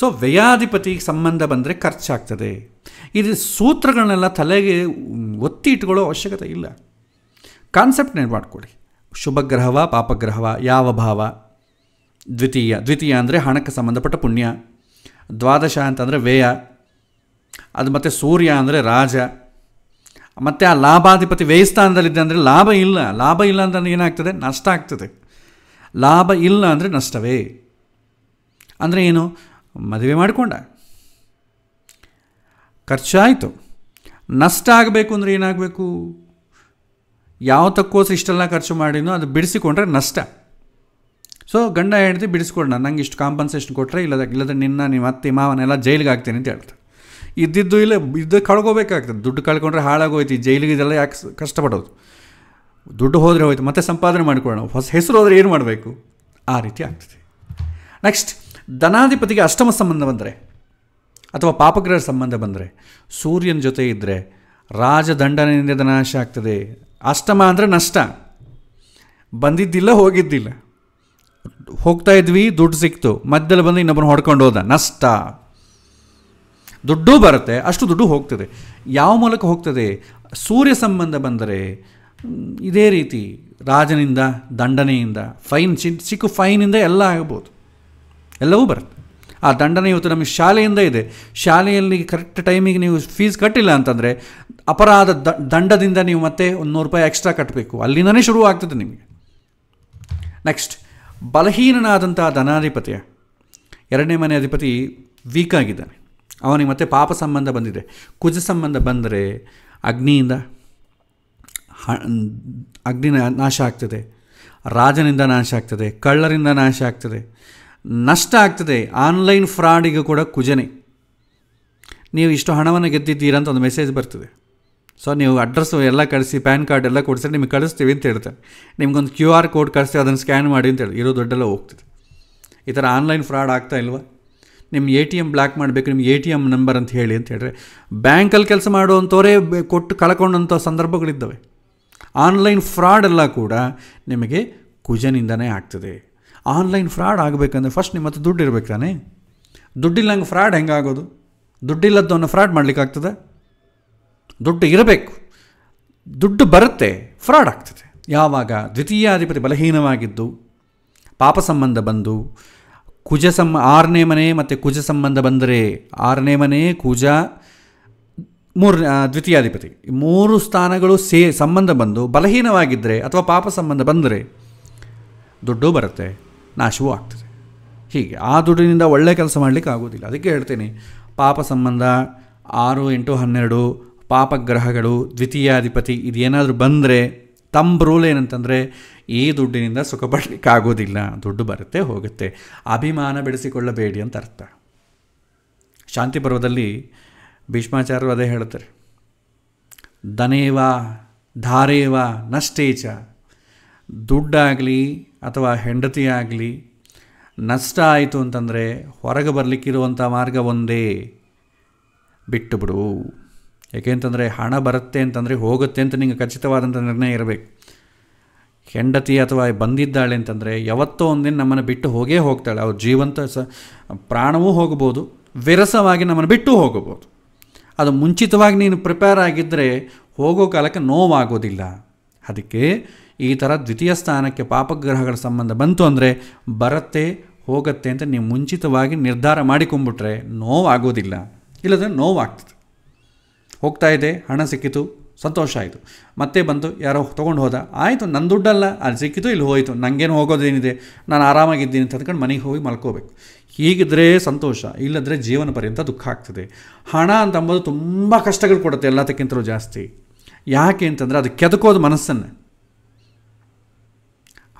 ಸೊ ವ್ಯಯಾಧಿಪತಿಗೆ ಸಂಬಂಧ ಬಂದರೆ ಖರ್ಚಾಗ್ತದೆ ಇದು ಸೂತ್ರಗಳನ್ನೆಲ್ಲ ತಲೆಗೆ ಒತ್ತಿ ಇಟ್ಕೊಳ್ಳೋ ಅವಶ್ಯಕತೆ ಇಲ್ಲ ಕಾನ್ಸೆಪ್ಟ್ ಮಾಡಿಕೊಳ್ಳಿ ಮಾಡಿಕೊಡಿ ಶುಭಗ್ರಹವ ಪಾಪಗ್ರಹವ ಯಾವ ಭಾವ ದ್ವಿತೀಯ ದ್ವಿತೀಯ ಅಂದರೆ ಹಣಕ್ಕೆ ಸಂಬಂಧಪಟ್ಟ ಪುಣ್ಯ ದ್ವಾದಶ ಅಂತಂದರೆ ವ್ಯಯ ಅದು ಮತ್ತು ಸೂರ್ಯ ಅಂದರೆ ರಾಜ ಮತ್ತು ಆ ಲಾಭಾಧಿಪತಿ ವ್ಯಯಸ್ಥಾನದಲ್ಲಿದ್ದೆ ಅಂದರೆ ಲಾಭ ಇಲ್ಲ ಲಾಭ ಇಲ್ಲ ಅಂತಂದ್ರೆ ಏನಾಗ್ತದೆ ನಷ್ಟ ಆಗ್ತದೆ ಲಾಭ ಇಲ್ಲ ಅಂದರೆ ನಷ್ಟವೇ ಅಂದರೆ ಏನು ಮದುವೆ ಮಾಡಿಕೊಂಡ ಖರ್ಚಾಯಿತು ನಷ್ಟ ಆಗಬೇಕು ಅಂದರೆ ಏನಾಗಬೇಕು ಯಾವ ತಕ್ಕೋಸ್ಕರ ಇಷ್ಟೆಲ್ಲ ಖರ್ಚು ಮಾಡಿನೋ ಅದು ಬಿಡಿಸಿಕೊಂಡ್ರೆ ನಷ್ಟ ಸೊ ಗಂಡ ಹೆಂಡತಿ ಬಿಡಿಸ್ಕೊಡೋಣ ನಂಗೆ ಇಷ್ಟು ಕಾಂಪನ್ಸೇಷನ್ ಕೊಟ್ಟರೆ ಇಲ್ಲದ ಇಲ್ಲದ ನಿನ್ನ ನಿಮ್ಮ ಅತ್ತೆ ಮಾವನೆಲ್ಲ ಜೈಲಿಗೆ ಹಾಕ್ತೇನೆ ಅಂತ ಹೇಳ್ತಾರೆ ಇದ್ದಿದ್ದು ಇಲ್ಲ ಇದ್ದು ಕಳ್ಕೋಬೇಕಾಗ್ತದೆ ದುಡ್ಡು ಕಳ್ಕೊಂಡ್ರೆ ಹಾಳಾಗೋಯ್ತು ಜೈಲಿಗೆ ಇದೆಲ್ಲ ಯಾಕೆ ಕಷ್ಟಪಡೋದು ದುಡ್ಡು ಹೋದರೆ ಹೋಯ್ತು ಮತ್ತೆ ಸಂಪಾದನೆ ಮಾಡ್ಕೊಳ್ಳೋಣ ಹೊಸ ಹೆಸರು ಹೋದರೆ ಏನು ಮಾಡಬೇಕು ಆ ರೀತಿ ಆಗ್ತದೆ ನೆಕ್ಸ್ಟ್ ಧನಾಧಿಪತಿಗೆ ಅಷ್ಟಮ ಸಂಬಂಧ ಬಂದರೆ ಅಥವಾ ಪಾಪಗ್ರಹ ಸಂಬಂಧ ಬಂದರೆ ಸೂರ್ಯನ ಜೊತೆ ಇದ್ದರೆ ರಾಜದಂಡನೆಯಿಂದ ಧನಾಶ ಆಗ್ತದೆ ಅಷ್ಟಮ ಅಂದರೆ ನಷ್ಟ ಬಂದಿದ್ದಿಲ್ಲ ಹೋಗಿದ್ದಿಲ್ಲ ಹೋಗ್ತಾ ಇದ್ವಿ ದುಡ್ಡು ಸಿಕ್ತು ಮಧ್ಯದಲ್ಲಿ ಬಂದು ಇನ್ನೊಬ್ಬನ ಹೊಡ್ಕೊಂಡು ಹೋದ ನಷ್ಟ ದುಡ್ಡು ಬರುತ್ತೆ ಅಷ್ಟು ದುಡ್ಡು ಹೋಗ್ತದೆ ಯಾವ ಮೂಲಕ ಹೋಗ್ತದೆ ಸೂರ್ಯ ಸಂಬಂಧ ಬಂದರೆ ಇದೇ ರೀತಿ ರಾಜನಿಂದ ದಂಡನೆಯಿಂದ ಫೈನ್ ಚಿ ಸಿಕ್ಕು ಫೈನಿಂದ ಎಲ್ಲ ಆಗ್ಬೋದು ಎಲ್ಲವೂ ಬರುತ್ತೆ ಆ ದಂಡನೆ ಇವತ್ತು ನಮಗೆ ಶಾಲೆಯಿಂದ ಇದೆ ಶಾಲೆಯಲ್ಲಿ ಕರೆಕ್ಟ್ ಟೈಮಿಗೆ ನೀವು ಫೀಸ್ ಕಟ್ಟಿಲ್ಲ ಅಂತಂದರೆ ಅಪರಾಧ ದಂಡದಿಂದ ನೀವು ಮತ್ತೆ ಒಂದು ನೂರು ರೂಪಾಯಿ ಎಕ್ಸ್ಟ್ರಾ ಕಟ್ಟಬೇಕು ಅಲ್ಲಿಂದನೇ ಶುರು ಆಗ್ತದೆ ನಿಮಗೆ ನೆಕ್ಸ್ಟ್ ಬಲಹೀನನಾದಂಥ ಧನಾಧಿಪತಿಯ ಎರಡನೇ ಮನೆ ಅಧಿಪತಿ ವೀಕ್ ಆಗಿದ್ದಾನೆ ಅವನಿಗೆ ಮತ್ತೆ ಪಾಪ ಸಂಬಂಧ ಬಂದಿದೆ ಕುಜ ಸಂಬಂಧ ಬಂದರೆ ಅಗ್ನಿಯಿಂದ ಅಗ್ನಿ ನಾಶ ಆಗ್ತದೆ ರಾಜನಿಂದ ನಾಶ ಆಗ್ತದೆ ಕಳ್ಳರಿಂದ ನಾಶ ಆಗ್ತದೆ ನಷ್ಟ ಆಗ್ತದೆ ಆನ್ಲೈನ್ ಫ್ರಾಡಿಗೂ ಕೂಡ ಕುಜನೆ ನೀವು ಇಷ್ಟು ಹಣವನ್ನು ಗೆದ್ದಿದ್ದೀರಾ ಅಂತ ಒಂದು ಮೆಸೇಜ್ ಬರ್ತದೆ ಸೊ ನೀವು ಅಡ್ರೆಸ್ಸು ಎಲ್ಲ ಕಳಿಸಿ ಪ್ಯಾನ್ ಕಾರ್ಡ್ ಎಲ್ಲ ಕೊಡಿಸಿ ನಿಮಗೆ ಕಳಿಸ್ತೀವಿ ಅಂತ ಹೇಳ್ತಾರೆ ನಿಮ್ಗೊಂದು ಕ್ಯೂ ಆರ್ ಕೋಡ್ ಕಳಿಸಿ ಅದನ್ನು ಸ್ಕ್ಯಾನ್ ಮಾಡಿ ಅಂತ ಹೇಳಿ ಇರೋ ದುಡ್ಡೆಲ್ಲ ಹೋಗ್ತಿದೆ ಈ ಥರ ಆನ್ಲೈನ್ ಫ್ರಾಡ್ ಆಗ್ತಾ ಇಲ್ವಾ ನಿಮ್ಮ ಎ ಟಿ ಎಮ್ ಬ್ಲಾಕ್ ಮಾಡಬೇಕು ನಿಮ್ಮ ಎ ಟಿ ಎಮ್ ನಂಬರ್ ಅಂತ ಹೇಳಿ ಅಂತ ಹೇಳಿದ್ರೆ ಬ್ಯಾಂಕಲ್ಲಿ ಕೆಲಸ ಮಾಡುವಂಥವರೇ ಕೊಟ್ಟು ಕಳ್ಕೊಂಡಂಥ ಸಂದರ್ಭಗಳಿದ್ದಾವೆ ಆನ್ಲೈನ್ ಫ್ರಾಡ್ ಎಲ್ಲ ಕೂಡ ನಿಮಗೆ ಕುಜನಿಂದನೇ ಆಗ್ತದೆ ಆನ್ಲೈನ್ ಫ್ರಾಡ್ ಆಗಬೇಕಂದ್ರೆ ಫಸ್ಟ್ ನಿಮ್ಮ ಹತ್ರ ದುಡ್ಡು ಇರಬೇಕು ತಾನೇ ದುಡ್ಡಿಲ್ಲ ಹಂಗೆ ಫ್ರಾಡ್ ಹೆಂಗಾಗೋದು ದುಡ್ಡಿಲ್ಲದನ್ನು ಫ್ರಾಡ್ ಮಾಡಲಿಕ್ಕಾಗ್ತದೆ ದುಡ್ಡು ಇರಬೇಕು ದುಡ್ಡು ಬರುತ್ತೆ ಫ್ರಾಡ್ ಆಗ್ತದೆ ಯಾವಾಗ ದ್ವಿತೀಯಾಧಿಪತಿ ಬಲಹೀನವಾಗಿದ್ದು ಪಾಪ ಸಂಬಂಧ ಬಂದು ಕುಜ ಸಂ ಆರನೇ ಮನೆ ಮತ್ತು ಕುಜ ಸಂಬಂಧ ಬಂದರೆ ಆರನೇ ಮನೆ ಕುಜ ಮೂರನೇ ದ್ವಿತೀಯಾಧಿಪತಿ ಮೂರು ಸ್ಥಾನಗಳು ಸೇ ಸಂಬಂಧ ಬಂದು ಬಲಹೀನವಾಗಿದ್ದರೆ ಅಥವಾ ಪಾಪ ಸಂಬಂಧ ಬಂದರೆ ದುಡ್ಡು ಬರುತ್ತೆ ನಾಶವೂ ಆಗ್ತದೆ ಹೀಗೆ ಆ ದುಡ್ಡಿನಿಂದ ಒಳ್ಳೆಯ ಕೆಲಸ ಮಾಡಲಿಕ್ಕೆ ಆಗೋದಿಲ್ಲ ಅದಕ್ಕೆ ಹೇಳ್ತೇನೆ ಪಾಪ ಸಂಬಂಧ ಆರು ಎಂಟು ಹನ್ನೆರಡು ಪಾಪಗ್ರಹಗಳು ದ್ವಿತೀಯಾಧಿಪತಿ ಇದೇನಾದರೂ ಬಂದರೆ ತಮ್ಮ ರೂಲ್ ಏನಂತಂದರೆ ಈ ದುಡ್ಡಿನಿಂದ ಸುಖ ಪಡಲಿಕ್ಕಾಗೋದಿಲ್ಲ ದುಡ್ಡು ಬರುತ್ತೆ ಹೋಗುತ್ತೆ ಅಭಿಮಾನ ಬೆಳೆಸಿಕೊಳ್ಳಬೇಡಿ ಅಂತ ಅರ್ಥ ಶಾಂತಿ ಪರ್ವದಲ್ಲಿ ಭೀಷ್ಮಾಚಾರ್ಯರು ಅದೇ ಹೇಳ್ತಾರೆ ದನೇವಾ ಧಾರೇವಾ ನಷ್ಟೇಚ ದುಡ್ಡಾಗಲಿ ಅಥವಾ ಹೆಂಡತಿ ಆಗಲಿ ನಷ್ಟ ಆಯಿತು ಅಂತಂದರೆ ಹೊರಗೆ ಬರಲಿಕ್ಕಿರುವಂಥ ಮಾರ್ಗ ಒಂದೇ ಬಿಟ್ಟುಬಿಡು ಏಕೆಂತಂದರೆ ಹಣ ಬರುತ್ತೆ ಅಂತಂದರೆ ಹೋಗುತ್ತೆ ಅಂತ ನಿಮಗೆ ಖಚಿತವಾದಂಥ ನಿರ್ಣಯ ಇರಬೇಕು ಹೆಂಡತಿ ಅಥವಾ ಬಂದಿದ್ದಾಳೆ ಅಂತಂದರೆ ಯಾವತ್ತೋ ಒಂದಿನ ನಮ್ಮನ್ನು ಬಿಟ್ಟು ಹೋಗೇ ಹೋಗ್ತಾಳೆ ಅವ್ರ ಜೀವಂತ ಸ ಪ್ರಾಣವೂ ಹೋಗ್ಬೋದು ವಿರಸವಾಗಿ ನಮ್ಮನ್ನು ಬಿಟ್ಟು ಹೋಗಬಹುದು ಅದು ಮುಂಚಿತವಾಗಿ ನೀನು ಪ್ರಿಪೇರ್ ಆಗಿದ್ದರೆ ಹೋಗೋ ಕಾಲಕ್ಕೆ ನೋವಾಗೋದಿಲ್ಲ ಅದಕ್ಕೆ ಈ ಥರ ದ್ವಿತೀಯ ಸ್ಥಾನಕ್ಕೆ ಪಾಪಗ್ರಹಗಳ ಸಂಬಂಧ ಬಂತು ಅಂದರೆ ಬರುತ್ತೆ ಹೋಗುತ್ತೆ ಅಂತ ನೀವು ಮುಂಚಿತವಾಗಿ ನಿರ್ಧಾರ ಮಾಡಿಕೊಂಡ್ಬಿಟ್ರೆ ನೋವಾಗೋದಿಲ್ಲ ಇಲ್ಲದ್ರೆ ನೋವಾಗ್ತದೆ ಹೋಗ್ತಾ ಇದೆ ಹಣ ಸಿಕ್ಕಿತು ಸಂತೋಷ ಆಯಿತು ಮತ್ತೆ ಬಂತು ಯಾರೋ ತೊಗೊಂಡು ಹೋದ ಆಯಿತು ನನ್ನ ದುಡ್ಡಲ್ಲ ಅಲ್ಲಿ ಸಿಕ್ಕಿತು ಇಲ್ಲಿ ಹೋಯಿತು ನನಗೇನು ಹೋಗೋದೇನಿದೆ ನಾನು ಆರಾಮಾಗಿದ್ದೀನಿ ಅಂತ ಅಂದ್ಕೊಂಡು ಮನೆಗೆ ಹೋಗಿ ಮಲ್ಕೋಬೇಕು ಹೀಗಿದ್ರೆ ಸಂತೋಷ ಇಲ್ಲದ್ರೆ ಜೀವನ ಪರ್ಯಂತ ದುಃಖ ಆಗ್ತದೆ ಹಣ ಅಂತಂಬೋದು ತುಂಬ ಕಷ್ಟಗಳು ಕೊಡುತ್ತೆ ಎಲ್ಲದಕ್ಕಿಂತಲೂ ಜಾಸ್ತಿ ಯಾಕೆ ಅಂತಂದರೆ ಅದು ಕೆದಕೋದು ಮನಸ್ಸನ್ನು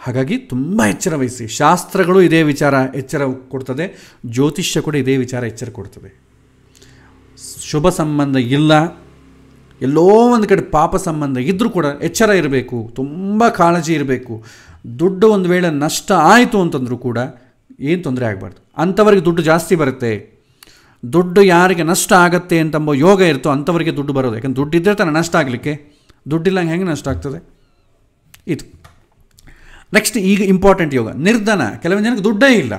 ಹಾಗಾಗಿ ತುಂಬ ಎಚ್ಚರ ವಹಿಸಿ ಶಾಸ್ತ್ರಗಳು ಇದೇ ವಿಚಾರ ಎಚ್ಚರ ಕೊಡ್ತದೆ ಜ್ಯೋತಿಷ್ಯ ಕೂಡ ಇದೇ ವಿಚಾರ ಎಚ್ಚರ ಕೊಡ್ತದೆ ಶುಭ ಸಂಬಂಧ ಇಲ್ಲ ಎಲ್ಲೋ ಒಂದು ಕಡೆ ಪಾಪ ಸಂಬಂಧ ಇದ್ದರೂ ಕೂಡ ಎಚ್ಚರ ಇರಬೇಕು ತುಂಬ ಕಾಳಜಿ ಇರಬೇಕು ದುಡ್ಡು ಒಂದು ವೇಳೆ ನಷ್ಟ ಆಯಿತು ಅಂತಂದರೂ ಕೂಡ ಏನು ತೊಂದರೆ ಆಗಬಾರ್ದು ಅಂಥವರಿಗೆ ದುಡ್ಡು ಜಾಸ್ತಿ ಬರುತ್ತೆ ದುಡ್ಡು ಯಾರಿಗೆ ನಷ್ಟ ಆಗುತ್ತೆ ಅಂತಂಬ ಯೋಗ ಇರ್ತೋ ಅಂಥವರಿಗೆ ದುಡ್ಡು ಬರೋದು ಯಾಕಂದ್ರೆ ಇದ್ದರೆ ತಾನೆ ನಷ್ಟ ಆಗಲಿಕ್ಕೆ ದುಡ್ಡಿಲ್ಲ ಹೆಂಗೆ ನಷ್ಟ ಆಗ್ತದೆ ಇದು ನೆಕ್ಸ್ಟ್ ಈಗ ಇಂಪಾರ್ಟೆಂಟ್ ಯೋಗ ನಿರ್ಧನ ಕೆಲವೊಂದು ಜನಕ್ಕೆ ದುಡ್ಡೇ ಇಲ್ಲ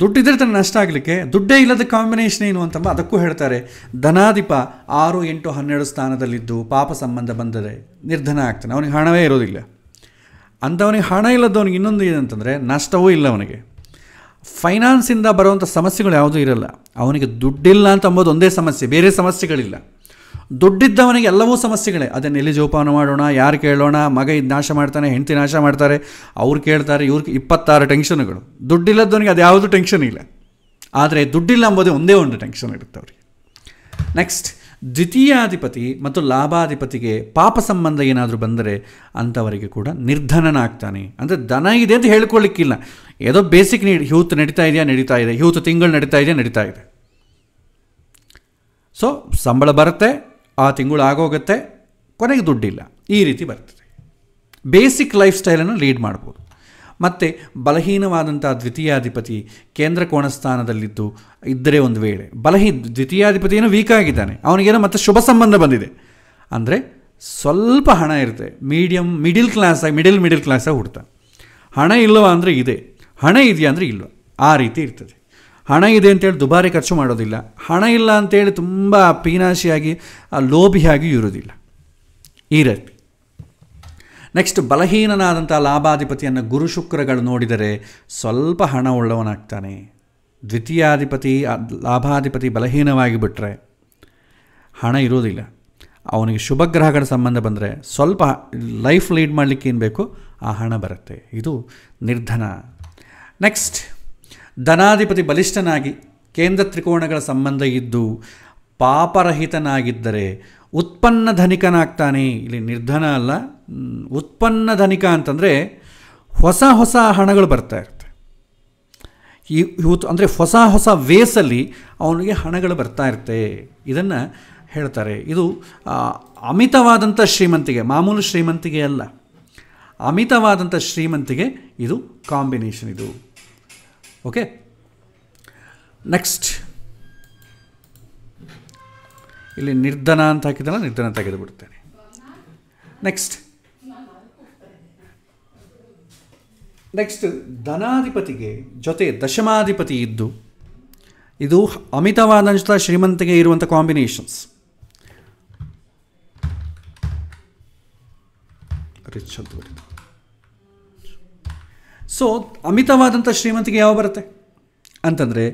ದುಡ್ಡಿದ್ರೆ ತನ್ನ ನಷ್ಟ ಆಗಲಿಕ್ಕೆ ದುಡ್ಡೇ ಇಲ್ಲದ ಕಾಂಬಿನೇಷನ್ ಏನು ಅಂತಂಬ ಅದಕ್ಕೂ ಹೇಳ್ತಾರೆ ಧನಾಧಿಪ ಆರು ಎಂಟು ಹನ್ನೆರಡು ಸ್ಥಾನದಲ್ಲಿದ್ದು ಪಾಪ ಸಂಬಂಧ ಬಂದರೆ ನಿರ್ಧನ ಆಗ್ತಾನೆ ಅವನಿಗೆ ಹಣವೇ ಇರೋದಿಲ್ಲ ಅಂಥವನಿಗೆ ಹಣ ಇಲ್ಲದವನಿಗೆ ಇನ್ನೊಂದು ಏನಂತಂದರೆ ನಷ್ಟವೂ ಇಲ್ಲ ಅವನಿಗೆ ಫೈನಾನ್ಸಿಂದ ಬರುವಂಥ ಸಮಸ್ಯೆಗಳು ಯಾವುದೂ ಇರಲ್ಲ ಅವನಿಗೆ ದುಡ್ಡಿಲ್ಲ ಅಂತ ಅಂಬೋದು ಒಂದೇ ಸಮಸ್ಯೆ ಬೇರೆ ಸಮಸ್ಯೆಗಳಿಲ್ಲ ದುಡ್ಡಿದ್ದವನಿಗೆ ಎಲ್ಲವೂ ಸಮಸ್ಯೆಗಳೇ ಅದನ್ನು ಎಲ್ಲಿ ಜೋಪಾನ ಮಾಡೋಣ ಯಾರು ಕೇಳೋಣ ಮಗ ಇದು ನಾಶ ಮಾಡ್ತಾನೆ ಹೆಂಡತಿ ನಾಶ ಮಾಡ್ತಾರೆ ಅವ್ರು ಕೇಳ್ತಾರೆ ಇವ್ರಿಗೆ ಇಪ್ಪತ್ತಾರು ಟೆನ್ಷನ್ಗಳು ದುಡ್ಡಿಲ್ಲದವನಿಗೆ ಅದು ಯಾವುದು ಟೆನ್ಷನ್ ಇಲ್ಲ ಆದರೆ ದುಡ್ಡಿಲ್ಲ ಅಂಬೋದೇ ಒಂದೇ ಒಂದು ಟೆನ್ಷನ್ ಇರುತ್ತೆ ಅವ್ರಿಗೆ ನೆಕ್ಸ್ಟ್ ದ್ವಿತೀಯಾಧಿಪತಿ ಮತ್ತು ಲಾಭಾಧಿಪತಿಗೆ ಪಾಪ ಸಂಬಂಧ ಏನಾದರೂ ಬಂದರೆ ಅಂಥವರಿಗೆ ಕೂಡ ನಿರ್ಧನನಾಗ್ತಾನೆ ಅಂದರೆ ದನ ಇದೆ ಅಂತ ಹೇಳ್ಕೊಳ್ಳಿಕ್ಕಿಲ್ಲ ಯಾವುದೋ ಬೇಸಿಕ್ ನೀಡಿ ಹ್ಯೂತ್ ನಡೀತಾ ಇದೆಯಾ ನಡೀತಾ ಇದೆ ಹ್ಯೂತ್ ತಿಂಗಳು ನಡೀತಾ ಇದೆಯಾ ನಡೀತಾ ಇದೆ ಸೊ ಸಂಬಳ ಬರುತ್ತೆ ಆ ತಿಂಗಳು ಆಗೋಗುತ್ತೆ ಕೊನೆಗೆ ದುಡ್ಡಿಲ್ಲ ಈ ರೀತಿ ಬರ್ತದೆ ಬೇಸಿಕ್ ಲೈಫ್ ಸ್ಟೈಲನ್ನು ಲೀಡ್ ಮಾಡ್ಬೋದು ಮತ್ತು ಬಲಹೀನವಾದಂಥ ದ್ವಿತೀಯಾಧಿಪತಿ ಕೇಂದ್ರ ಕೋಣಸ್ಥಾನದಲ್ಲಿದ್ದು ಇದ್ದರೆ ಒಂದು ವೇಳೆ ಬಲಹೀನ ದ್ವಿತೀಯಾಧಿಪತಿಯನ್ನು ವೀಕ್ ಆಗಿದ್ದಾನೆ ಅವನಿಗೇನೋ ಮತ್ತೆ ಶುಭ ಸಂಬಂಧ ಬಂದಿದೆ ಅಂದರೆ ಸ್ವಲ್ಪ ಹಣ ಇರುತ್ತೆ ಮೀಡಿಯಮ್ ಮಿಡಿಲ್ ಕ್ಲಾಸಾಗಿ ಮಿಡಿಲ್ ಮಿಡಿಲ್ ಕ್ಲಾಸಾಗಿ ಹುಡ್ತಾನೆ ಹಣ ಇಲ್ಲವ ಅಂದರೆ ಇದೆ ಹಣ ಇದೆಯಾ ಅಂದರೆ ಇಲ್ಲವ ಆ ರೀತಿ ಇರ್ತದೆ ಹಣ ಇದೆ ಅಂತೇಳಿ ದುಬಾರಿ ಖರ್ಚು ಮಾಡೋದಿಲ್ಲ ಹಣ ಇಲ್ಲ ಅಂತೇಳಿ ತುಂಬ ಪೀನಾಶಿಯಾಗಿ ಲೋಭಿಯಾಗಿ ಇರೋದಿಲ್ಲ ಈ ರೀತಿ ನೆಕ್ಸ್ಟ್ ಬಲಹೀನನಾದಂಥ ಲಾಭಾಧಿಪತಿಯನ್ನು ಗುರು ಶುಕ್ರಗಳು ನೋಡಿದರೆ ಸ್ವಲ್ಪ ಹಣ ಉಳ್ಳವನಾಗ್ತಾನೆ ದ್ವಿತೀಯಾಧಿಪತಿ ಲಾಭಾಧಿಪತಿ ಬಲಹೀನವಾಗಿ ಬಿಟ್ಟರೆ ಹಣ ಇರೋದಿಲ್ಲ ಅವನಿಗೆ ಶುಭಗ್ರಹಗಳ ಸಂಬಂಧ ಬಂದರೆ ಸ್ವಲ್ಪ ಲೈಫ್ ಲೀಡ್ ಮಾಡಲಿಕ್ಕೆ ಏನು ಬೇಕು ಆ ಹಣ ಬರುತ್ತೆ ಇದು ನಿರ್ಧನ ನೆಕ್ಸ್ಟ್ ಧನಾಧಿಪತಿ ಬಲಿಷ್ಠನಾಗಿ ಕೇಂದ್ರ ತ್ರಿಕೋಣಗಳ ಸಂಬಂಧ ಇದ್ದು ಪಾಪರಹಿತನಾಗಿದ್ದರೆ ಉತ್ಪನ್ನ ಧನಿಕನಾಗ್ತಾನೆ ಇಲ್ಲಿ ನಿರ್ಧನ ಅಲ್ಲ ಉತ್ಪನ್ನ ಧನಿಕ ಅಂತಂದರೆ ಹೊಸ ಹೊಸ ಹಣಗಳು ಬರ್ತಾ ಇರುತ್ತೆ ಈ ಅಂದರೆ ಹೊಸ ಹೊಸ ವೇಸಲ್ಲಿ ಅವನಿಗೆ ಹಣಗಳು ಬರ್ತಾ ಇರುತ್ತೆ ಇದನ್ನು ಹೇಳ್ತಾರೆ ಇದು ಅಮಿತವಾದಂಥ ಶ್ರೀಮಂತಿಗೆ ಮಾಮೂಲು ಶ್ರೀಮಂತಿಗೆ ಅಲ್ಲ ಅಮಿತವಾದಂಥ ಶ್ರೀಮಂತಿಗೆ ಇದು ಕಾಂಬಿನೇಷನ್ ಇದು ಓಕೆ ನೆಕ್ಸ್ಟ್ ಇಲ್ಲಿ ನಿರ್ಧನ ಅಂತ ಹಾಕಿದ್ದಲ್ಲ ನಿರ್ಧನ ತೆಗೆದುಬಿಡ್ತೇನೆ ನೆಕ್ಸ್ಟ್ ನೆಕ್ಸ್ಟ್ ಧನಾಧಿಪತಿಗೆ ಜೊತೆ ದಶಮಾಧಿಪತಿ ಇದ್ದು ಇದು ಅಮಿತವಾದಂಥ ಶ್ರೀಮಂತಿಗೆ ಇರುವಂಥ ಕಾಂಬಿನೇಷನ್ಸ್ ರಿಚ್ ಅಂತ ಸೊ ಅಮಿತವಾದಂಥ ಶ್ರೀಮಂತಿಗೆ ಯಾವ ಬರುತ್ತೆ ಅಂತಂದರೆ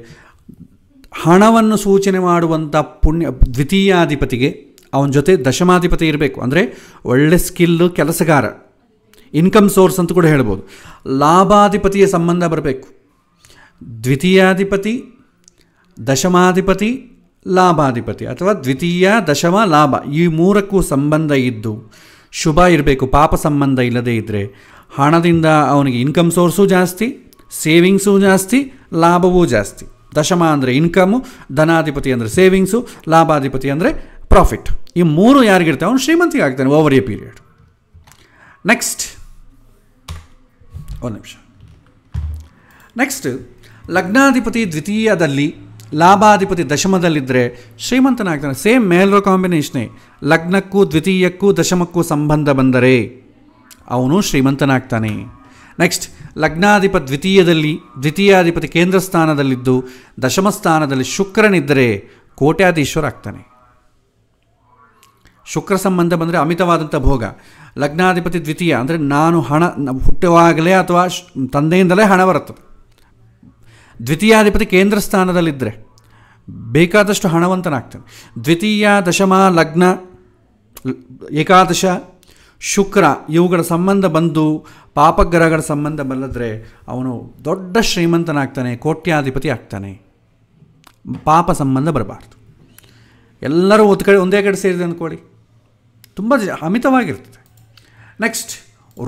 ಹಣವನ್ನು ಸೂಚನೆ ಮಾಡುವಂಥ ಪುಣ್ಯ ದ್ವಿತೀಯಾಧಿಪತಿಗೆ ಅವನ ಜೊತೆ ದಶಮಾಧಿಪತಿ ಇರಬೇಕು ಅಂದರೆ ಒಳ್ಳೆ ಸ್ಕಿಲ್ಲು ಕೆಲಸಗಾರ ಇನ್ಕಮ್ ಸೋರ್ಸ್ ಅಂತ ಕೂಡ ಹೇಳ್ಬೋದು ಲಾಭಾಧಿಪತಿಯ ಸಂಬಂಧ ಬರಬೇಕು ದ್ವಿತೀಯಾಧಿಪತಿ ದಶಮಾಧಿಪತಿ ಲಾಭಾಧಿಪತಿ ಅಥವಾ ದ್ವಿತೀಯ ದಶಮ ಲಾಭ ಈ ಮೂರಕ್ಕೂ ಸಂಬಂಧ ಇದ್ದು ಶುಭ ಇರಬೇಕು ಪಾಪ ಸಂಬಂಧ ಇಲ್ಲದೇ ಇದ್ದರೆ ಹಣದಿಂದ ಅವನಿಗೆ ಇನ್ಕಮ್ ಸೋರ್ಸು ಜಾಸ್ತಿ ಸೇವಿಂಗ್ಸು ಜಾಸ್ತಿ ಲಾಭವೂ ಜಾಸ್ತಿ ದಶಮ ಅಂದರೆ ಇನ್ಕಮು ಧನಾಧಿಪತಿ ಅಂದರೆ ಸೇವಿಂಗ್ಸು ಲಾಭಾಧಿಪತಿ ಅಂದರೆ ಪ್ರಾಫಿಟ್ ಈ ಮೂರು ಯಾರಿಗಿರ್ತಾವೆ ಅವನು ಶ್ರೀಮಂತಿಗೆ ಆಗ್ತಾನೆ ಓವರ್ ಎ ಪೀರಿಯಡ್ ನೆಕ್ಸ್ಟ್ ಒಂದು ನಿಮಿಷ ನೆಕ್ಸ್ಟ್ ಲಗ್ನಾಧಿಪತಿ ದ್ವಿತೀಯದಲ್ಲಿ ಲಾಭಾಧಿಪತಿ ದಶಮದಲ್ಲಿದ್ದರೆ ಶ್ರೀಮಂತನಾಗ್ತಾನೆ ಸೇಮ್ ಮೇಲ್ರೋ ಕಾಂಬಿನೇಷನೇ ಲಗ್ನಕ್ಕೂ ದ್ವಿತೀಯಕ್ಕೂ ದಶಮಕ್ಕೂ ಸಂಬಂಧ ಬಂದರೆ ಅವನು ಶ್ರೀಮಂತನಾಗ್ತಾನೆ ನೆಕ್ಸ್ಟ್ ಲಗ್ನಾಧಿಪತಿ ದ್ವಿತೀಯದಲ್ಲಿ ದ್ವಿತೀಯಾಧಿಪತಿ ಕೇಂದ್ರ ಸ್ಥಾನದಲ್ಲಿದ್ದು ದಶಮ ಸ್ಥಾನದಲ್ಲಿ ಶುಕ್ರನಿದ್ದರೆ ಕೋಟ್ಯಾಧೀಶ್ವರ ಆಗ್ತಾನೆ ಶುಕ್ರ ಸಂಬಂಧ ಬಂದರೆ ಅಮಿತವಾದಂಥ ಭೋಗ ಲಗ್ನಾಧಿಪತಿ ದ್ವಿತೀಯ ಅಂದರೆ ನಾನು ಹಣ ಹುಟ್ಟುವಾಗಲೇ ಅಥವಾ ತಂದೆಯಿಂದಲೇ ಹಣ ಬರುತ್ತದೆ ದ್ವಿತೀಯಾಧಿಪತಿ ಕೇಂದ್ರ ಸ್ಥಾನದಲ್ಲಿದ್ದರೆ ಬೇಕಾದಷ್ಟು ಹಣವಂತನಾಗ್ತಾನೆ ದ್ವಿತೀಯ ದಶಮ ಲಗ್ನ ಏಕಾದಶ ಶುಕ್ರ ಇವುಗಳ ಸಂಬಂಧ ಬಂದು ಪಾಪಗ್ರಹಗಳ ಸಂಬಂಧ ಬಲ್ಲದ್ರೆ ಅವನು ದೊಡ್ಡ ಶ್ರೀಮಂತನಾಗ್ತಾನೆ ಕೋಟ್ಯಾಧಿಪತಿ ಆಗ್ತಾನೆ ಪಾಪ ಸಂಬಂಧ ಬರಬಾರ್ದು ಎಲ್ಲರೂ ಒಂದು ಕಡೆ ಒಂದೇ ಕಡೆ ಸೇರಿದೆ ಅಂದ್ಕೊಳ್ಳಿ ತುಂಬ ಅಮಿತವಾಗಿರ್ತದೆ ನೆಕ್ಸ್ಟ್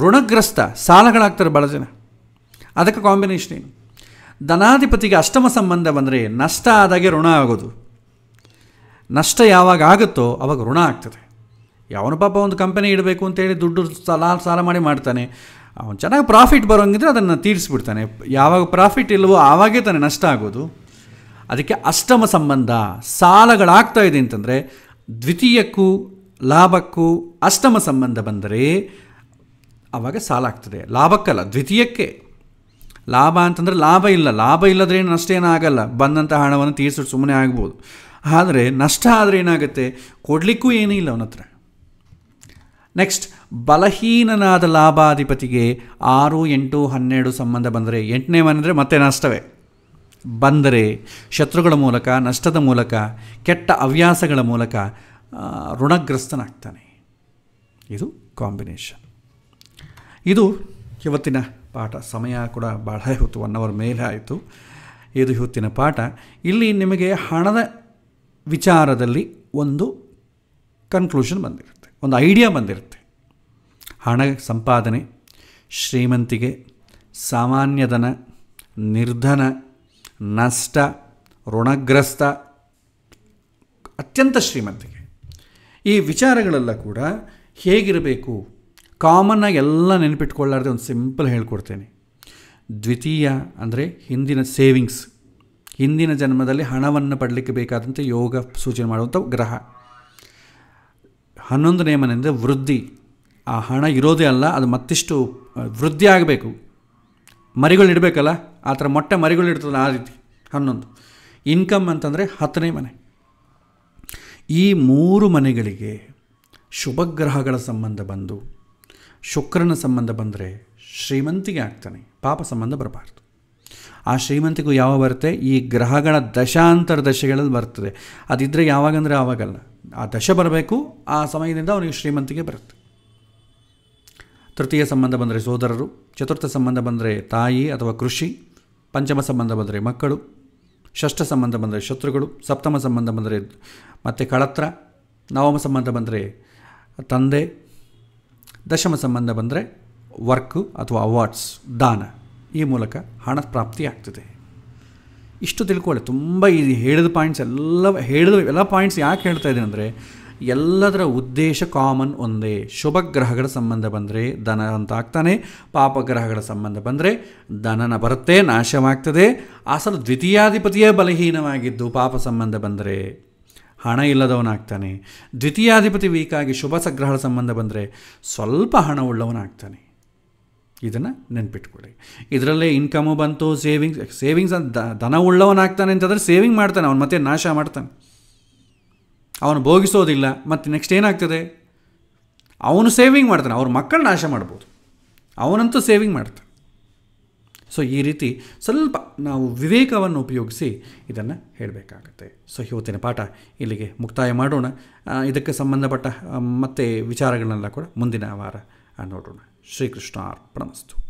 ಋಣಗ್ರಸ್ತ ಸಾಲಗಳಾಗ್ತಾರೆ ಭಾಳ ಜನ ಅದಕ್ಕೆ ಕಾಂಬಿನೇಷನ್ ಏನು ಧನಾಧಿಪತಿಗೆ ಅಷ್ಟಮ ಸಂಬಂಧ ಬಂದರೆ ನಷ್ಟ ಆದಾಗೆ ಋಣ ಆಗೋದು ನಷ್ಟ ಯಾವಾಗ ಆಗುತ್ತೋ ಅವಾಗ ಋಣ ಆಗ್ತದೆ ಅವನು ಪಾಪ ಒಂದು ಕಂಪನಿ ಇಡಬೇಕು ಅಂತೇಳಿ ದುಡ್ಡು ಸಾಲ ಸಾಲ ಮಾಡಿ ಮಾಡ್ತಾನೆ ಅವನು ಚೆನ್ನಾಗಿ ಪ್ರಾಫಿಟ್ ಬರೋಂಗಿದ್ರೆ ಅದನ್ನು ತೀರಿಸ್ಬಿಡ್ತಾನೆ ಯಾವಾಗ ಪ್ರಾಫಿಟ್ ಇಲ್ಲವೋ ಆವಾಗೇ ತಾನೆ ನಷ್ಟ ಆಗೋದು ಅದಕ್ಕೆ ಅಷ್ಟಮ ಸಂಬಂಧ ಸಾಲಗಳಾಗ್ತಾ ಇದೆ ಅಂತಂದರೆ ದ್ವಿತೀಯಕ್ಕೂ ಲಾಭಕ್ಕೂ ಅಷ್ಟಮ ಸಂಬಂಧ ಬಂದರೆ ಆವಾಗ ಸಾಲ ಆಗ್ತದೆ ಲಾಭಕ್ಕಲ್ಲ ದ್ವಿತೀಯಕ್ಕೆ ಲಾಭ ಅಂತಂದರೆ ಲಾಭ ಇಲ್ಲ ಲಾಭ ಇಲ್ಲದ್ರೆ ಏನು ನಷ್ಟ ಏನಾಗಲ್ಲ ಬಂದಂಥ ಹಣವನ್ನು ತೀರಿಸೋದು ಸುಮ್ಮನೆ ಆಗ್ಬೋದು ಆದರೆ ನಷ್ಟ ಆದರೆ ಏನಾಗುತ್ತೆ ಕೊಡಲಿಕ್ಕೂ ಏನೂ ಇಲ್ಲ ಅವನ ಹತ್ರ ನೆಕ್ಸ್ಟ್ ಬಲಹೀನನಾದ ಲಾಭಾಧಿಪತಿಗೆ ಆರು ಎಂಟು ಹನ್ನೆರಡು ಸಂಬಂಧ ಬಂದರೆ ಎಂಟನೇ ಮನೆಂದರೆ ಮತ್ತೆ ನಷ್ಟವೇ ಬಂದರೆ ಶತ್ರುಗಳ ಮೂಲಕ ನಷ್ಟದ ಮೂಲಕ ಕೆಟ್ಟ ಹವ್ಯಾಸಗಳ ಮೂಲಕ ಋಣಗ್ರಸ್ತನಾಗ್ತಾನೆ ಇದು ಕಾಂಬಿನೇಷನ್ ಇದು ಇವತ್ತಿನ ಪಾಠ ಸಮಯ ಕೂಡ ಬಹಳ ಇವತ್ತು ಒನ್ ಅವರ್ ಮೇಲೆ ಆಯಿತು ಇದು ಇವತ್ತಿನ ಪಾಠ ಇಲ್ಲಿ ನಿಮಗೆ ಹಣದ ವಿಚಾರದಲ್ಲಿ ಒಂದು ಕನ್ಕ್ಲೂಷನ್ ಬಂದಿರುತ್ತೆ ಒಂದು ಐಡಿಯಾ ಬಂದಿರುತ್ತೆ ಹಣ ಸಂಪಾದನೆ ಶ್ರೀಮಂತಿಗೆ ಸಾಮಾನ್ಯಧನ ನಿರ್ಧನ ನಷ್ಟ ಋಣಗ್ರಸ್ತ ಅತ್ಯಂತ ಶ್ರೀಮಂತಿಗೆ ಈ ವಿಚಾರಗಳೆಲ್ಲ ಕೂಡ ಹೇಗಿರಬೇಕು ಕಾಮನ್ನಾಗಿ ಎಲ್ಲ ನೆನಪಿಟ್ಕೊಳ್ಳಾರ್ದೆ ಒಂದು ಸಿಂಪಲ್ ಹೇಳ್ಕೊಡ್ತೇನೆ ದ್ವಿತೀಯ ಅಂದರೆ ಹಿಂದಿನ ಸೇವಿಂಗ್ಸ್ ಹಿಂದಿನ ಜನ್ಮದಲ್ಲಿ ಹಣವನ್ನು ಪಡಲಿಕ್ಕೆ ಬೇಕಾದಂಥ ಯೋಗ ಸೂಚನೆ ಮಾಡುವಂಥ ಗ್ರಹ ಹನ್ನೊಂದನೇ ಅಂದರೆ ವೃದ್ಧಿ ಆ ಹಣ ಇರೋದೇ ಅಲ್ಲ ಅದು ಮತ್ತಿಷ್ಟು ವೃದ್ಧಿ ಆಗಬೇಕು ಮರಿಗಳು ಇಡಬೇಕಲ್ಲ ಆ ಥರ ಮೊಟ್ಟೆ ಮರಿಗಳು ಇಡ್ತದೆ ಆ ರೀತಿ ಹನ್ನೊಂದು ಇನ್ಕಮ್ ಅಂತಂದರೆ ಹತ್ತನೇ ಮನೆ ಈ ಮೂರು ಮನೆಗಳಿಗೆ ಶುಭ ಗ್ರಹಗಳ ಸಂಬಂಧ ಬಂದು ಶುಕ್ರನ ಸಂಬಂಧ ಬಂದರೆ ಶ್ರೀಮಂತಿಗೆ ಆಗ್ತಾನೆ ಪಾಪ ಸಂಬಂಧ ಬರಬಾರ್ದು ಆ ಶ್ರೀಮಂತಿಗೂ ಯಾವಾಗ ಬರುತ್ತೆ ಈ ಗ್ರಹಗಳ ದಶಾಂತರ ದಶೆಗಳಲ್ಲಿ ಬರ್ತದೆ ಅದಿದ್ದರೆ ಯಾವಾಗಂದರೆ ಆವಾಗಲ್ಲ ಆ ದಶ ಬರಬೇಕು ಆ ಸಮಯದಿಂದ ಅವನಿಗೆ ಶ್ರೀಮಂತಿಗೆ ಬರುತ್ತೆ ತೃತೀಯ ಸಂಬಂಧ ಬಂದರೆ ಸೋದರರು ಚತುರ್ಥ ಸಂಬಂಧ ಬಂದರೆ ತಾಯಿ ಅಥವಾ ಕೃಷಿ ಪಂಚಮ ಸಂಬಂಧ ಬಂದರೆ ಮಕ್ಕಳು ಷಷ್ಠ ಸಂಬಂಧ ಬಂದರೆ ಶತ್ರುಗಳು ಸಪ್ತಮ ಸಂಬಂಧ ಬಂದರೆ ಮತ್ತು ಕಳತ್ರ ನವಮ ಸಂಬಂಧ ಬಂದರೆ ತಂದೆ ದಶಮ ಸಂಬಂಧ ಬಂದರೆ ವರ್ಕು ಅಥವಾ ಅವಾರ್ಡ್ಸ್ ದಾನ ಈ ಮೂಲಕ ಹಣ ಪ್ರಾಪ್ತಿಯಾಗ್ತದೆ ಇಷ್ಟು ತಿಳ್ಕೊಳ್ಳಿ ತುಂಬ ಈ ಹೇಳಿದ ಪಾಯಿಂಟ್ಸ್ ಎಲ್ಲ ಹೇಳಿದ ಎಲ್ಲ ಪಾಯಿಂಟ್ಸ್ ಯಾಕೆ ಹೇಳ್ತಾ ಇದ್ದೀನಿ ಅಂದರೆ ಎಲ್ಲದರ ಉದ್ದೇಶ ಕಾಮನ್ ಒಂದೇ ಶುಭ ಗ್ರಹಗಳ ಸಂಬಂಧ ಬಂದರೆ ದನ ಅಂತ ಆಗ್ತಾನೆ ಪಾಪಗ್ರಹಗಳ ಸಂಬಂಧ ಬಂದರೆ ದನನ ಬರುತ್ತೆ ನಾಶವಾಗ್ತದೆ ಅಸಲು ದ್ವಿತೀಯಾಧಿಪತಿಯೇ ಬಲಹೀನವಾಗಿದ್ದು ಪಾಪ ಸಂಬಂಧ ಬಂದರೆ ಹಣ ಇಲ್ಲದವನಾಗ್ತಾನೆ ದ್ವಿತೀಯಾಧಿಪತಿ ವೀಕಾಗಿ ಶುಭ ಸಗ್ರಹಗಳ ಸಂಬಂಧ ಬಂದರೆ ಸ್ವಲ್ಪ ಹಣ ಉಳ್ಳವನಾಗ್ತಾನೆ ಇದನ್ನು ನೆನ್ಪಿಟ್ಕೊಳ್ಳಿ ಇದರಲ್ಲೇ ಇನ್ಕಮು ಬಂತು ಸೇವಿಂಗ್ಸ್ ಸೇವಿಂಗ್ಸ್ ಅಂತ ದನ ಉಳ್ಳವನಾಗ್ತಾನೆ ಅಂತಂದರೆ ಸೇವಿಂಗ್ ಮಾಡ್ತಾನೆ ಅವನು ಮತ್ತೆ ನಾಶ ಮಾಡ್ತಾನೆ ಅವನು ಭೋಗಿಸೋದಿಲ್ಲ ಮತ್ತು ನೆಕ್ಸ್ಟ್ ಏನಾಗ್ತದೆ ಅವನು ಸೇವಿಂಗ್ ಮಾಡ್ತಾನೆ ಅವ್ರ ಮಕ್ಕಳು ನಾಶ ಮಾಡ್ಬೋದು ಅವನಂತೂ ಸೇವಿಂಗ್ ಮಾಡ್ತಾನೆ ಸೊ ಈ ರೀತಿ ಸ್ವಲ್ಪ ನಾವು ವಿವೇಕವನ್ನು ಉಪಯೋಗಿಸಿ ಇದನ್ನು ಹೇಳಬೇಕಾಗತ್ತೆ ಸೊ ಇವತ್ತಿನ ಪಾಠ ಇಲ್ಲಿಗೆ ಮುಕ್ತಾಯ ಮಾಡೋಣ ಇದಕ್ಕೆ ಸಂಬಂಧಪಟ್ಟ ಮತ್ತೆ ವಿಚಾರಗಳನ್ನೆಲ್ಲ ಕೂಡ ಮುಂದಿನ ವಾರ ನೋಡೋಣ श्री